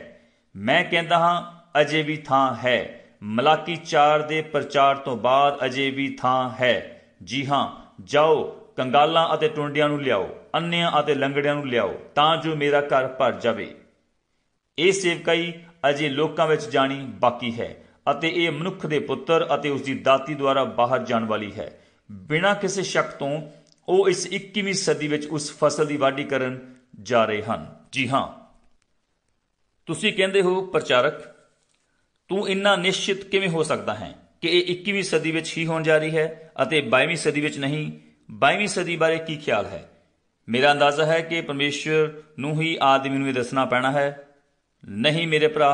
ਮੈਂ ਕਹਿੰਦਾ ਹਾਂ ਅਜੇ ਵੀ ਥਾਂ ਹੈ ਮਲਾਕੀ 4 ਦੇ ਪ੍ਰਚਾਰ ਤੋਂ ਬਾਅਦ ਅਜੇ ਵੀ ਥਾਂ ਹੈ ਜੀ ਹਾਂ ਜਾਓ ਕੰਗਾਲਾਂ ਅਤੇ ਟੁੰਡਿਆਂ ਨੂੰ ਲਿਆਓ ਅੰਨਿਆਂ ਅਤੇ ਲੰਗੜਿਆਂ ਨੂੰ ਲਿਆਓ ਤਾਂ ਜੋ ਮੇਰਾ ਘਰ ਭਰ ਜਾਵੇ ਇਹ ਸੇਵਕਾਈ ਅਜੇ ਲੋਕਾਂ ਵਿੱਚ ਜਾਣੀ ਬਾਕੀ ਹੈ ਅਤੇ ਇਹ ਮਨੁੱਖ ਦੇ ਪੁੱਤਰ ਅਤੇ ਉਸ ਦੀ ਦਾਤੀ ਦੁਆਰਾ ਬਾਹਰ ਜਾਣ ਵਾਲੀ ਹੈ ਬਿਨਾਂ ਕਿਸੇ ਸ਼ੱਕ ਤੋਂ ਉਹ ਇਸ 21ਵੀਂ ਸਦੀ ਵਿੱਚ ਉਸ ਫਸਲ ਦੀ ਵਾਢੀ ਕਰਨ ਜਾ ਰਹੇ ਹਨ ਜੀ ਹਾਂ ਤੁਸੀਂ ਕਹਿੰਦੇ ਹੋ ਪ੍ਰਚਾਰਕ ਤੂੰ ਇੰਨਾ ਨਿਸ਼ਚਿਤ ਕਿਵੇਂ ਹੋ ਸਕਦਾ ਹੈ ਕਿ ਇਹ 21ਵੀਂ ਸਦੀ ਵਿੱਚ ਹੀ ਹੋਣ ਜਾ ਰਹੀ ਹੈ ਅਤੇ 22ਵੀਂ ਸਦੀ ਵਿੱਚ ਨਹੀਂ 22ਵੀਂ ਸਦੀ ਬਾਰੇ ਕੀ ਖਿਆਲ ਹੈ ਮੇਰਾ ਅੰਦਾਜ਼ਾ ਹੈ ਕਿ ਪਰਮੇਸ਼ਰ ਨੂੰ ਹੀ ਆਦਮੀ ਨੂੰ ਇਹ ਦੱਸਣਾ ਪੈਣਾ ਹੈ ਨਹੀਂ ਮੇਰੇ ਭਰਾ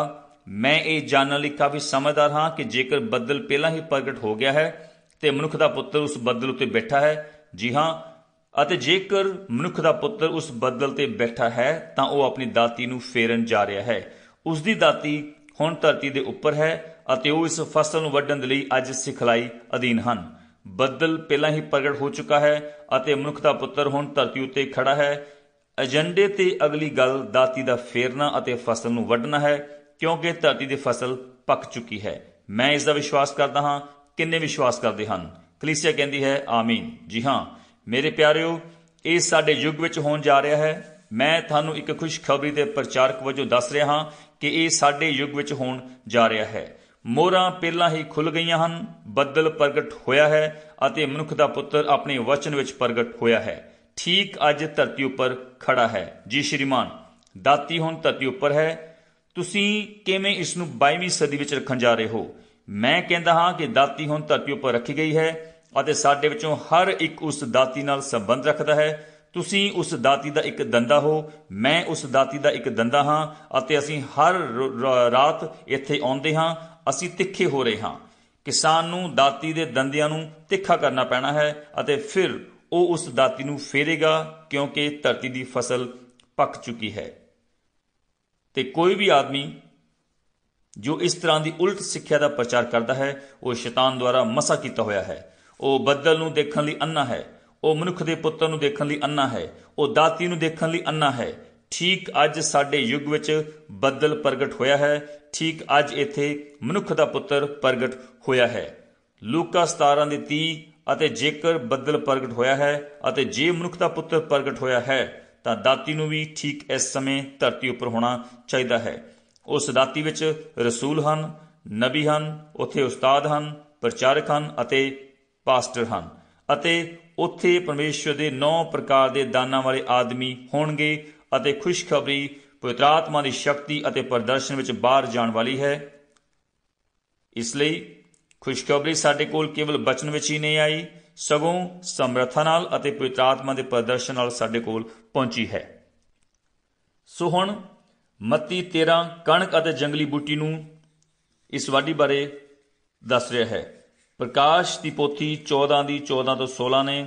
ਮੈਂ ਇਹ ਜਾਣਨ ਲਈ ਕਾਫੀ ਸਮਝਦਾਰ ਹਾਂ ਕਿ ਜੇਕਰ ਬੱਦਲ ਪਹਿਲਾਂ ਹੀ ਪ੍ਰਗਟ ਹੋ ਗਿਆ ਹੈ ਤੇ ਮਨੁੱਖ ਦਾ ਪੁੱਤਰ ਉਸ ਬੱਦਲ ਉੱਤੇ ਬੈਠਾ ਹੈ ਜੀ ਹਾਂ ਅਤੇ ਜੇਕਰ ਮਨੁੱਖ ਦਾ ਪੁੱਤਰ ਉਸ ਬੱਦਲ ਤੇ ਬੈਠਾ ਹੈ ਤਾਂ ਉਹ ਆਪਣੀ ਦਾਤੀ ਨੂੰ ਫੇਰਨ ਜਾ ਰਿਹਾ ਹੈ ਉਸ ਦੀ ਦਾਤੀ ਹੁਣ ਧਰਤੀ ਦੇ ਉੱਪਰ ਹੈ ਅਤੇ ਉਹ ਇਸ ਫਸਲ ਨੂੰ ਵੱਢਣ ਦੇ ਲਈ ਅੱਜ ਸਿਖਲਾਈ ਅਧੀਨ ਹਨ ਬੱਦਲ ਪਹਿਲਾਂ ਹੀ ਪ੍ਰਗਟ ਹੋ ਚੁੱਕਾ ਹੈ ਅਤੇ ਮਨੁੱਖ ਦਾ ਪੁੱਤਰ ਹੁਣ ਧਰਤੀ ਉੱਤੇ ਖੜਾ ਹੈ ਏਜੰਡੇ ਤੇ ਅਗਲੀ ਗੱਲ ਦਾਤੀ ਦਾ ਫੇਰਨਾ ਅਤੇ ਫਸਲ ਨੂੰ ਵੱਢਣਾ ਹੈ ਕਿਉਂਕਿ ਧਰਤੀ ਦੀ ਫਸਲ ਪੱਕ ਚੁੱਕੀ ਹੈ ਮੈਂ ਇਸ ਦਾ ਵਿਸ਼ਵਾਸ ਕਰਦਾ ਹਾਂ ਕਿੰਨੇ ਵਿਸ਼ਵਾਸ ਕਰਦੇ ਹਨ ਕਲੀਸਿਆ ਕਹਿੰਦੀ ਹੈ ਆਮੀਨ ਜੀ ਹਾਂ ਮੇਰੇ ਪਿਆਰਿਓ ਇਹ ਸਾਡੇ ਯੁੱਗ ਵਿੱਚ ਹੋਣ ਜਾ ਰਿਹਾ ਹੈ ਮੈਂ ਤੁਹਾਨੂੰ ਇੱਕ ਖੁਸ਼ਖਬਰੀ ਦੇ ਪ੍ਰਚਾਰਕ ਵਜੋਂ ਦੱਸ ਰਿਹਾ ਹਾਂ ਕਿ ਇਹ ਸਾਡੇ ਯੁੱਗ ਵਿੱਚ ਹੋਣ ਜਾ ਰਿਹਾ ਹੈ ਮੋਹਰਾਂ ਪਹਿਲਾਂ ਹੀ ਖੁੱਲ ਗਈਆਂ ਹਨ ਬੱਦਲ ਪ੍ਰਗਟ ਹੋਇਆ ਹੈ ਅਤੇ ਮਨੁੱਖ ਦਾ ਪੁੱਤਰ ਆਪਣੇ ਵਚਨ ਵਿੱਚ ਪ੍ਰਗਟ ਹੋਇਆ ਹੈ ਠੀਕ ਅੱਜ ਧਰਤੀ ਉੱਪਰ ਖੜਾ ਹੈ ਜੀ ਸ਼੍ਰੀਮਾਨ ਦਾਤੀ ਹੁਣ ਧਰਤੀ ਉੱਪਰ ਹੈ ਤੁਸੀਂ ਕਿਵੇਂ ਇਸ ਨੂੰ 22ਵੀਂ ਸਦੀ ਵਿੱਚ ਰੱਖਣ ਜਾ ਰਹੇ ਹੋ ਮੈਂ ਕਹਿੰਦਾ ਹਾਂ ਕਿ ਦਾਤੀ ਹੁਣ ਧਰਤੀ ਉੱਪਰ ਰੱਖੀ ਗਈ ਹੈ ਅਤੇ ਸਾਡੇ ਵਿੱਚੋਂ ਹਰ ਇੱਕ ਉਸ ਦਾਤੀ ਨਾਲ ਸੰਬੰਧ ਰੱਖਦਾ ਹੈ ਤੁਸੀਂ ਉਸ ਦਾਤੀ ਦਾ ਇੱਕ ਦੰਦਾ ਹੋ ਮੈਂ ਉਸ ਦਾਤੀ ਦਾ ਇੱਕ ਦੰਦਾ ਹਾਂ ਅਤੇ ਅਸੀਂ ਹਰ ਰਾਤ ਇੱਥੇ ਆਉਂਦੇ ਹਾਂ ਅਸੀਂ ਤਿੱਖੇ ਹੋ ਰਹੇ ਹਾਂ ਕਿਸਾਨ ਨੂੰ ਦਾਤੀ ਦੇ ਦੰਦਿਆਂ ਨੂੰ ਤਿੱਖਾ ਕਰਨਾ ਪੈਣਾ ਹੈ ਅਤੇ ਫਿਰ ਉਹ ਉਸ ਦਾਤੀ ਨੂੰ ਫੇਰੇਗਾ ਕਿਉਂਕਿ ਧਰਤੀ ਦੀ ਫਸਲ ਪੱਕ ਚੁੱਕੀ ਹੈ ਤੇ ਕੋਈ ਵੀ ਆਦਮੀ ਜੋ ਇਸ ਤਰ੍ਹਾਂ ਦੀ ਉਲਟ ਸਿੱਖਿਆ ਦਾ ਪ੍ਰਚਾਰ ਕਰਦਾ ਹੈ ਉਹ ਸ਼ੈਤਾਨ ਦੁਆਰਾ ਮਸਾ ਕੀਤਾ ਹੋਇਆ ਹੈ ਉਹ ਬੱਦਲ ਨੂੰ ਦੇਖਣ ਲਈ ਅੰਨਾ ਹੈ ਉਹ ਮਨੁੱਖ ਦੇ ਪੁੱਤਰ ਨੂੰ ਦੇਖਣ ਲਈ ਅੰਨਾ ਹੈ ਉਹ ਦਾਤੀ ਨੂੰ ਦੇਖਣ ਲਈ ਅੰਨਾ ਹੈ ਠੀਕ ਅੱਜ ਸਾਡੇ ਯੁੱਗ ਵਿੱਚ ਬੱਦਲ ਪ੍ਰਗਟ ਹੋਇਆ ਹੈ ਠੀਕ ਅੱਜ ਇੱਥੇ ਮਨੁੱਖ ਦਾ ਪੁੱਤਰ ਪ੍ਰਗਟ ਹੋਇਆ ਹੈ ਲੂਕਾ 17 ਦੀ 30 ਅਤੇ ਜੇਕਰ ਬੱਦਲ ਪ੍ਰਗਟ ਹੋਇਆ ਹੈ ਅਤੇ ਜੇ ਮਨੁੱਖ ਦਾ ਪੁੱਤਰ ਪ੍ਰਗਟ ਹੋਇਆ ਹੈ ਤਾਂ ਦਾਤੀ ਨੂੰ ਵੀ ਠੀਕ ਇਸ ਸਮੇਂ ਧਰਤੀ ਉੱਪਰ ਹੋਣਾ ਚਾਹੀਦਾ ਹੈ ਉਸ ਦਾਤੀ ਵਿੱਚ ਰਸੂਲ ਹਨ ਨਬੀ ਹਨ ਉੱਥੇ ਉਸਤਾਦ ਹਨ ਪ੍ਰਚਾਰਕ ਹਨ ਅਤੇ ਪਾਸਟਰ ਹਨ ਅਤੇ ਉੱਥੇ ਪਰਮੇਸ਼ਵਰ ਦੇ ਨੌ ਪ੍ਰਕਾਰ ਦੇ ਦਾਨਾਂ ਵਾਲੇ ਆਦਮੀ ਹੋਣਗੇ ਅਤੇ ਖੁਸ਼ਖਬਰੀ ਆਤਮਾ ਦੀ ਸ਼ਕਤੀ ਅਤੇ ਪ੍ਰਦਰਸ਼ਨ ਵਿੱਚ ਬਾਹਰ ਜਾਣ ਵਾਲੀ ਹੈ ਇਸ ਲਈ ਖੁਸ਼ਖਬਰੀ ਸਾਡੇ ਕੋਲ ਕੇਵਲ ਬਚਨ ਵਿੱਚ ਹੀ ਨਹੀਂ ਆਈ ਸਗੋਂ ਸਮਰੱਥਾ ਨਾਲ ਅਤੇ ਆਤਮਾ ਦੇ ਪ੍ਰਦਰਸ਼ਨ ਨਾਲ ਸਾਡੇ ਕੋਲ ਪਹੁੰਚੀ ਹੈ ਸੋ ਹੁਣ ਮੱਤੀ 13 ਕਣਕ ਅਤੇ ਜੰਗਲੀ ਬੂਟੀ ਨੂੰ ਇਸ ਵਾਢੀ ਬਾਰੇ ਦੱਸ ਰਿਹਾ ਹੈ ਪ੍ਰਕਾਸ਼ ਦੀ ਪੋਥੀ 14 ਦੀ 14 ਤੋਂ 16 ਨੇ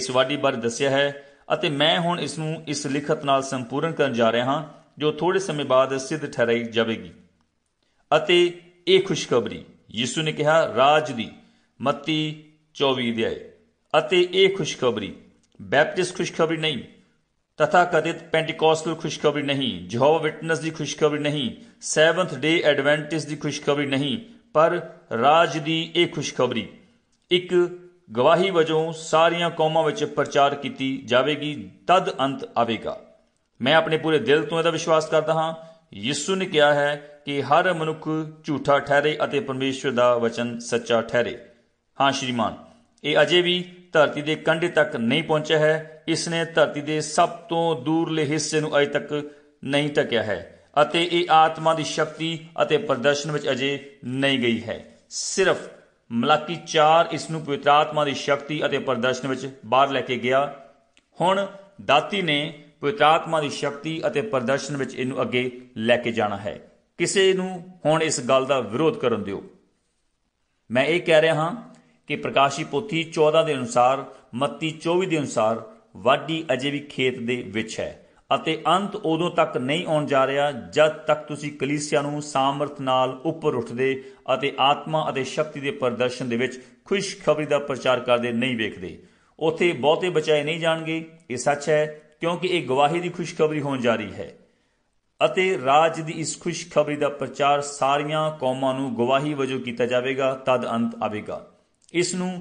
ਇਸ ਵਾਢੀ ਬਾਰੇ ਦੱਸਿਆ ਹੈ ਅਤੇ ਮੈਂ ਹੁਣ ਇਸ ਨੂੰ ਇਸ ਲਿਖਤ ਨਾਲ ਸੰਪੂਰਨ ਕਰਨ ਜਾ ਰਿਹਾ ਹਾਂ ਜੋ ਥੋੜੇ ਸਮੇਂ ਬਾਅਦ ਸਿੱਧ ਠਹਿਰਾਈ ਜਾਵੇਗੀ ਅਤੇ ਇਹ ਖੁਸ਼ਖਬਰੀ ਯਿਸੂ ਨੇ ਕਿਹਾ ਰਾਜ ਦੀ ਮੱਤੀ 24 ਦੇ ਅਤੇ ਇਹ ਖੁਸ਼ਖਬਰੀ ਬੈਪਟਿਸਟ ਖੁਸ਼ਖਬਰੀ ਨਹੀਂ ਤਥਾ ਕਦਿਤ ਪੈਂਟੀਕੋਸਟਲ ਖੁਸ਼ਖਬਰੀ ਨਹੀਂ ਯਹੋਵਾ ਵਿਟਨੈਸ ਦੀ ਖੁਸ਼ਖਬਰੀ ਨਹੀਂ ਸੈਵੰਥ ਡੇ ਐਡਵੈਂਟਿਸਟ ਦੀ ਖੁਸ਼ਖਬਰੀ ਨਹੀਂ ਪਰ ਰਾਜ ਦੀ ਇਹ ਖੁਸ਼ਖਬਰੀ ਇੱਕ ਗਵਾਹੀ ਵਜੋਂ ਸਾਰੀਆਂ ਕੌਮਾਂ ਵਿੱਚ ਪ੍ਰਚਾਰ ਕੀਤੀ ਜਾਵੇਗੀ ਤਦ ਅੰਤ ਆਵੇਗਾ ਮੈਂ ਆਪਣੇ ਪੂਰੇ ਦਿਲ ਤੋਂ ਇਹਦਾ ਵਿਸ਼ਵਾਸ ਕਰਦਾ ਹਾਂ ਯਿਸੂ ਨੇ ਕਿਹਾ ਹੈ ਕਿ ਹਰ ਮਨੁੱਖ ਝੂਠਾ ਠਹਿਰੇ ਅਤੇ ਪਰਮੇਸ਼ਵਰ ਦਾ ਵਚਨ ਸੱਚਾ ਠਹਿਰੇ ਹਾਂ ਸ਼੍ਰੀਮਾਨ ਇਹ ਅਜੇ ਵੀ ਧਰਤੀ ਦੇ ਕੰਢੇ ਤੱਕ ਨਹੀਂ ਪਹੁੰਚਿਆ ਹੈ ਇਸ ਨੇ ਧਰਤੀ ਦੇ ਸਭ ਤੋਂ ਦੂਰਲੇ ਹਿੱਸੇ ਨੂੰ ਅਜੇ ਤੱਕ ਨਹੀਂ ਟਕਿਆ ਹੈ ਅਤੇ ਇਹ ਆਤਮਾ ਦੀ ਸ਼ਕਤੀ ਅਤੇ ਪ੍ਰਦਰਸ਼ਨ ਵਿੱਚ ਅਜੇ ਨਹੀਂ ਗਈ ਹੈ ਸਿਰਫ ਮਲਾਕੀ 4 ਇਸ ਨੂੰ ਪਵਿੱਤਰ ਆਤਮਾ ਦੀ ਸ਼ਕਤੀ ਅਤੇ ਪ੍ਰਦਰਸ਼ਨ ਵਿੱਚ ਬਾਹਰ ਲੈ ਕੇ ਗਿਆ ਹੁਣ ਦਾਤੀ ਨੇ ਪਵਿੱਤਰ ਆਤਮਾ ਦੀ ਸ਼ਕਤੀ ਅਤੇ ਪ੍ਰਦਰਸ਼ਨ ਵਿੱਚ ਇਹਨੂੰ ਅੱਗੇ ਲੈ ਕੇ ਜਾਣਾ ਹੈ ਕਿਸੇ ਨੂੰ ਹੁਣ ਇਸ ਗੱਲ ਦਾ ਵਿਰੋਧ ਕਰਨ ਦਿਓ ਮੈਂ ਇਹ ਕਹਿ ਰਿਹਾ ਹਾਂ ਕਿ ਪ੍ਰਕਾਸ਼ੀ ਪੋਥੀ 14 ਦੇ ਅਨੁਸਾਰ ਮੱਤੀ 24 ਦੇ ਅਨੁਸਾਰ ਵਾਢੀ ਅਜੇ ਵੀ ਖੇਤ ਦੇ ਵਿੱਚ ਹੈ ਅਤੇ ਅੰਤ ਉਦੋਂ ਤੱਕ ਨਹੀਂ ਆਉਣ ਜਾ ਰਿਹਾ ਜਦ ਤੱਕ ਤੁਸੀਂ ਕਲੀਸਿਆ ਨੂੰ ਸਾਮਰਥ ਨਾਲ ਉੱਪਰ ਉੱਠਦੇ ਅਤੇ ਆਤਮਾ ਅਤੇ ਸ਼ਕਤੀ ਦੇ ਪ੍ਰਦਰਸ਼ਨ ਦੇ ਵਿੱਚ ਖੁਸ਼ਖਬਰੀ ਦਾ ਪ੍ਰਚਾਰ ਕਰਦੇ ਨਹੀਂ ਵੇਖਦੇ ਉੱਥੇ ਬਹੁਤੇ ਬਚਾਏ ਨਹੀਂ ਜਾਣਗੇ ਇਹ ਸੱਚ ਹੈ ਕਿਉਂਕਿ ਇਹ ਗਵਾਹੀ ਦੀ ਖੁਸ਼ਖਬਰੀ ਹੋਣ ਜਾ ਰਹੀ ਹੈ ਅਤੇ ਰਾਜ ਦੀ ਇਸ ਖੁਸ਼ਖਬਰੀ ਦਾ ਪ੍ਰਚਾਰ ਸਾਰੀਆਂ ਕੌਮਾਂ ਨੂੰ ਗਵਾਹੀ ਵਜੋਂ ਕੀਤਾ ਜਾਵੇਗਾ ਤਦ ਅੰਤ ਆਵੇਗਾ ਇਸ ਨੂੰ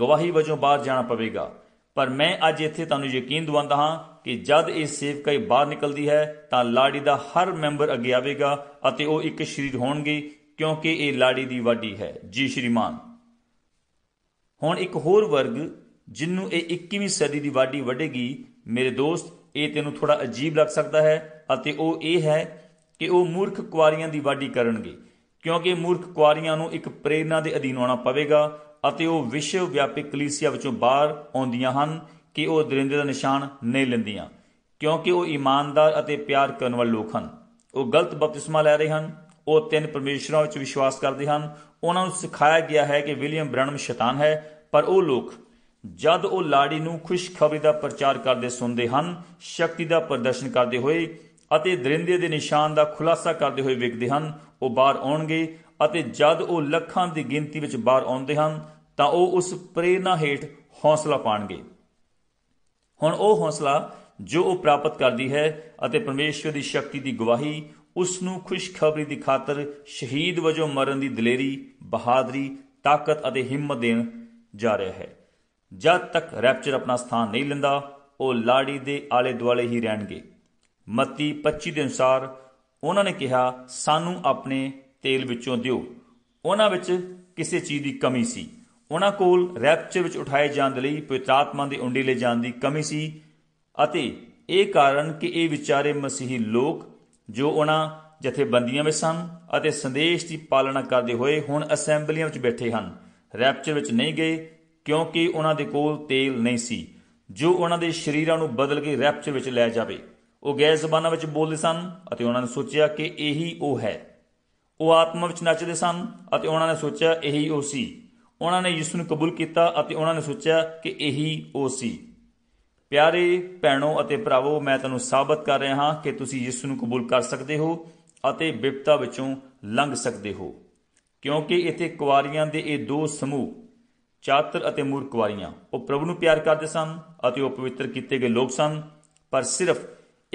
ਗਵਾਹੀ ਵਜੋਂ ਬਾਹਰ ਜਾਣਾ ਪਵੇਗਾ ਪਰ ਮੈਂ ਅੱਜ ਇੱਥੇ ਤੁਹਾਨੂੰ ਯਕੀਨ ਦਿਵਾਉਂਦਾ ਹਾਂ ਕਿ ਜਦ ਇਹ ਸੇਵਕਾਈ ਬਾਹਰ ਨਿਕਲਦੀ ਹੈ ਤਾਂ ਲਾੜੀ ਦਾ ਹਰ ਮੈਂਬਰ ਅੱਗੇ ਆਵੇਗਾ ਅਤੇ ਉਹ ਇੱਕ ਸਰੀਰ ਹੋਣਗੇ ਕਿਉਂਕਿ ਇਹ ਲਾੜੀ ਦੀ ਵਾਢੀ ਹੈ ਜੀ ਸ਼੍ਰੀਮਾਨ ਹੁਣ ਇੱਕ ਹੋਰ ਵਰਗ ਜਿੰਨੂੰ ਇਹ 21ਵੀਂ ਸਦੀ ਦੀ ਵਾਢੀ ਵਢੇਗੀ ਮੇਰੇ ਦੋਸਤ ਇਹ ਤੈਨੂੰ ਥੋੜਾ ਅਜੀਬ ਲੱਗ ਸਕਦਾ ਹੈ ਅਤੇ ਉਹ ਇਹ ਹੈ ਕਿ ਉਹ ਮੂਰਖ ਕੁਆਰੀਆਂ ਦੀ ਵਾਢੀ ਕਰਨਗੇ ਕਿਉਂਕਿ ਮੂਰਖ ਕੁਆਰੀਆਂ ਨੂੰ ਇੱਕ ਪ੍ਰੇਰਣਾ ਦੇ ਅਧੀਨ ਹੋਣਾ ਪਵੇਗਾ ਅਤੇ ਉਹ ਵਿਸ਼ਵ ਵਿਆਪਕ ਕਲੀਸਿਆ ਵਿੱਚੋਂ ਬਾਹਰ ਆਉਂਦੀਆਂ ਹਨ ਕਿ ਉਹ ਦਰਿੰਦੇ ਦਾ ਨਿਸ਼ਾਨ ਨਹੀਂ ਲੈਂਦੀਆਂ ਕਿਉਂਕਿ ਉਹ ਇਮਾਨਦਾਰ ਅਤੇ ਪਿਆਰ ਕਰਨ ਵਾਲੇ ਲੋਕ ਹਨ ਉਹ ਗਲਤ ਬਪਤਿਸਮਾ ਲੈ ਰਹੇ ਹਨ ਉਹ ਤਿੰਨ ਪਰਮੇਸ਼ਰਾਂ ਵਿੱਚ ਵਿਸ਼ਵਾਸ ਕਰਦੇ ਹਨ ਉਹਨਾਂ ਨੂੰ ਸਿਖਾਇਆ ਗਿਆ ਹੈ ਕਿ ਵਿਲੀਅਮ ਬ੍ਰਨਮ ਸ਼ੈਤਾਨ ਹੈ ਪਰ ਉਹ ਲੋਕ ਜਦ ਉਹ ਲਾੜੀ ਨੂੰ ਖੁਸ਼ਖਬਰੀ ਦਾ ਪ੍ਰਚਾਰ ਕਰਦੇ ਸੁਣਦੇ ਹਨ ਸ਼ਕਤੀ ਦਾ ਪ੍ਰਦਰਸ਼ਨ ਕਰਦੇ ਹੋਏ ਅਤੇ ਦਰਿੰਦੇ ਦੇ ਨਿਸ਼ਾਨ ਦਾ ਖੁਲਾਸਾ ਕਰਦੇ ਹੋਏ ਵੇਖਦੇ ਹਨ ਉਹ ਬਾਹਰ ਆਉਣਗੇ ਅਤੇ ਜਦ ਉਹ ਲੱਖਾਂ ਦੀ ਗਿਣਤੀ ਵਿੱਚ ਬਾਹਰ ਆਉਂਦੇ ਹਨ ਤਾਂ ਉਹ ਉਸ ਪ੍ਰੇਰਣਾ ਹੇਠ ਹੌਸਲਾ ਪਾਣਗੇ ਹੁਣ ਉਹ ਹੌਸਲਾ ਜੋ ਉਹ ਪ੍ਰਾਪਤ ਕਰਦੀ ਹੈ ਅਤੇ ਪਰਮੇਸ਼ਵਰ ਦੀ ਸ਼ਕਤੀ ਦੀ ਗਵਾਹੀ ਉਸ ਨੂੰ ਖੁਸ਼ਖਬਰੀ ਦੀ ਖਾਤਰ ਸ਼ਹੀਦ ਵਜੋਂ ਮਰਨ ਦੀ ਦਲੇਰੀ ਬਹਾਦਰੀ ਤਾਕਤ ਅਤੇ ਹਿੰਮਤ ਦੇਣ ਜਾ ਰਿਹਾ ਹੈ ਜਦ ਤੱਕ ਰੈਪਚਰ ਆਪਣਾ ਸਥਾਨ ਨਹੀਂ ਲੈਂਦਾ ਉਹ ਲਾੜੀ ਦੇ ਆਲੇ ਦੁਆਲੇ ਹੀ ਰਹਿਣਗੇ ਮਤੀ 25 ਦੇ ਅਨੁਸਾਰ ਉਹਨਾਂ ਨੇ ਕਿਹਾ ਸਾਨੂੰ ਆਪਣੇ ਤੇਲ ਵਿੱਚੋਂ ਦਿਓ ਉਹਨਾਂ ਵਿੱਚ ਕਿਸੇ ਚੀਜ਼ ਦੀ ਕਮੀ ਸੀ ਉਹਨਾਂ ਕੋਲ ਰੈਪਚਰ ਵਿੱਚ ਉਠਾਏ ਜਾਣ ਦੇ ਲਈ ਪਵਿੱਤਰ ਆਤਮਾ ਦੇ ਲੈ ਜਾਣ ਦੀ ਕਮੀ ਸੀ ਅਤੇ ਇਹ ਕਾਰਨ ਕਿ ਇਹ ਵਿਚਾਰੇ ਮਸੀਹੀ ਲੋਕ ਜੋ ਉਹਨਾਂ ਜਥੇਬੰਦੀਆਂ ਵਿੱਚ ਸਨ ਅਤੇ ਸੰਦੇਸ਼ ਦੀ ਪਾਲਣਾ ਕਰਦੇ ਹੋਏ ਹੁਣ ਅਸੈਂਬਲੀਆਂ ਵਿੱਚ ਬੈਠੇ ਹਨ ਰੈਪਚਰ ਵਿੱਚ ਨਹੀਂ ਗਏ ਕਿਉਂਕਿ ਉਹਨਾਂ ਦੇ ਕੋਲ ਤੇਲ ਨਹੀਂ ਸੀ ਜੋ ਉਹਨਾਂ ਦੇ ਸ਼ਰੀਰਾਂ ਨੂੰ ਬਦਲ ਕੇ ਰੈਪਚਰ ਵਿੱਚ ਲੈ ਜਾਵੇ ਉਹ ਗੈਰ ਜ਼ਬਾਨਾਂ ਵਿੱਚ ਬੋਲਦੇ ਸਨ ਅਤੇ ਉਹਨਾਂ ਨੇ ਸੋਚਿਆ ਕਿ ਇਹੀ ਉਹ ਹੈ ਉਹ ਆਤਮਾ ਵਿੱਚ ਨੱਚਦੇ ਸਨ ਅਤੇ ਉਹਨਾਂ ਨੇ ਸੋਚਿਆ ਇਹੀ ਉਹ ਸੀ ਉਹਨਾਂ ਨੇ ਯਿਸੂ ਨੂੰ ਕਬੂਲ ਕੀਤਾ ਅਤੇ ਉਹਨਾਂ ਨੇ ਸੋਚਿਆ ਕਿ ਇਹੀ ਉਹ ਸੀ ਪਿਆਰੇ ਭੈਣੋ ਅਤੇ ਭਰਾਵੋ ਮੈਂ ਤੁਹਾਨੂੰ ਸਾਬਤ ਕਰ ਰਿਹਾ ਹਾਂ ਕਿ ਤੁਸੀਂ ਯਿਸੂ ਨੂੰ ਕਬੂਲ ਕਰ ਸਕਦੇ ਹੋ ਅਤੇ ਵਿਪਤਾ ਵਿੱਚੋਂ ਲੰਘ ਸਕਦੇ ਹੋ ਕਿਉਂਕਿ ਇੱਥੇ ਕੁਵਾਰੀਆਂ ਦੇ ਇਹ ਦੋ ਸਮੂਹ ਚਾਤਰ ਅਤੇ ਮੂਰ ਕੁਵਾਰੀਆਂ ਉਹ ਪ੍ਰਭੂ ਨੂੰ ਪਿਆਰ ਕਰਦੇ ਸਨ ਅਤੇ ਉਹ ਪਵਿੱਤਰ ਕੀਤੇ ਗਏ ਲੋਕ ਸਨ ਪਰ ਸਿਰਫ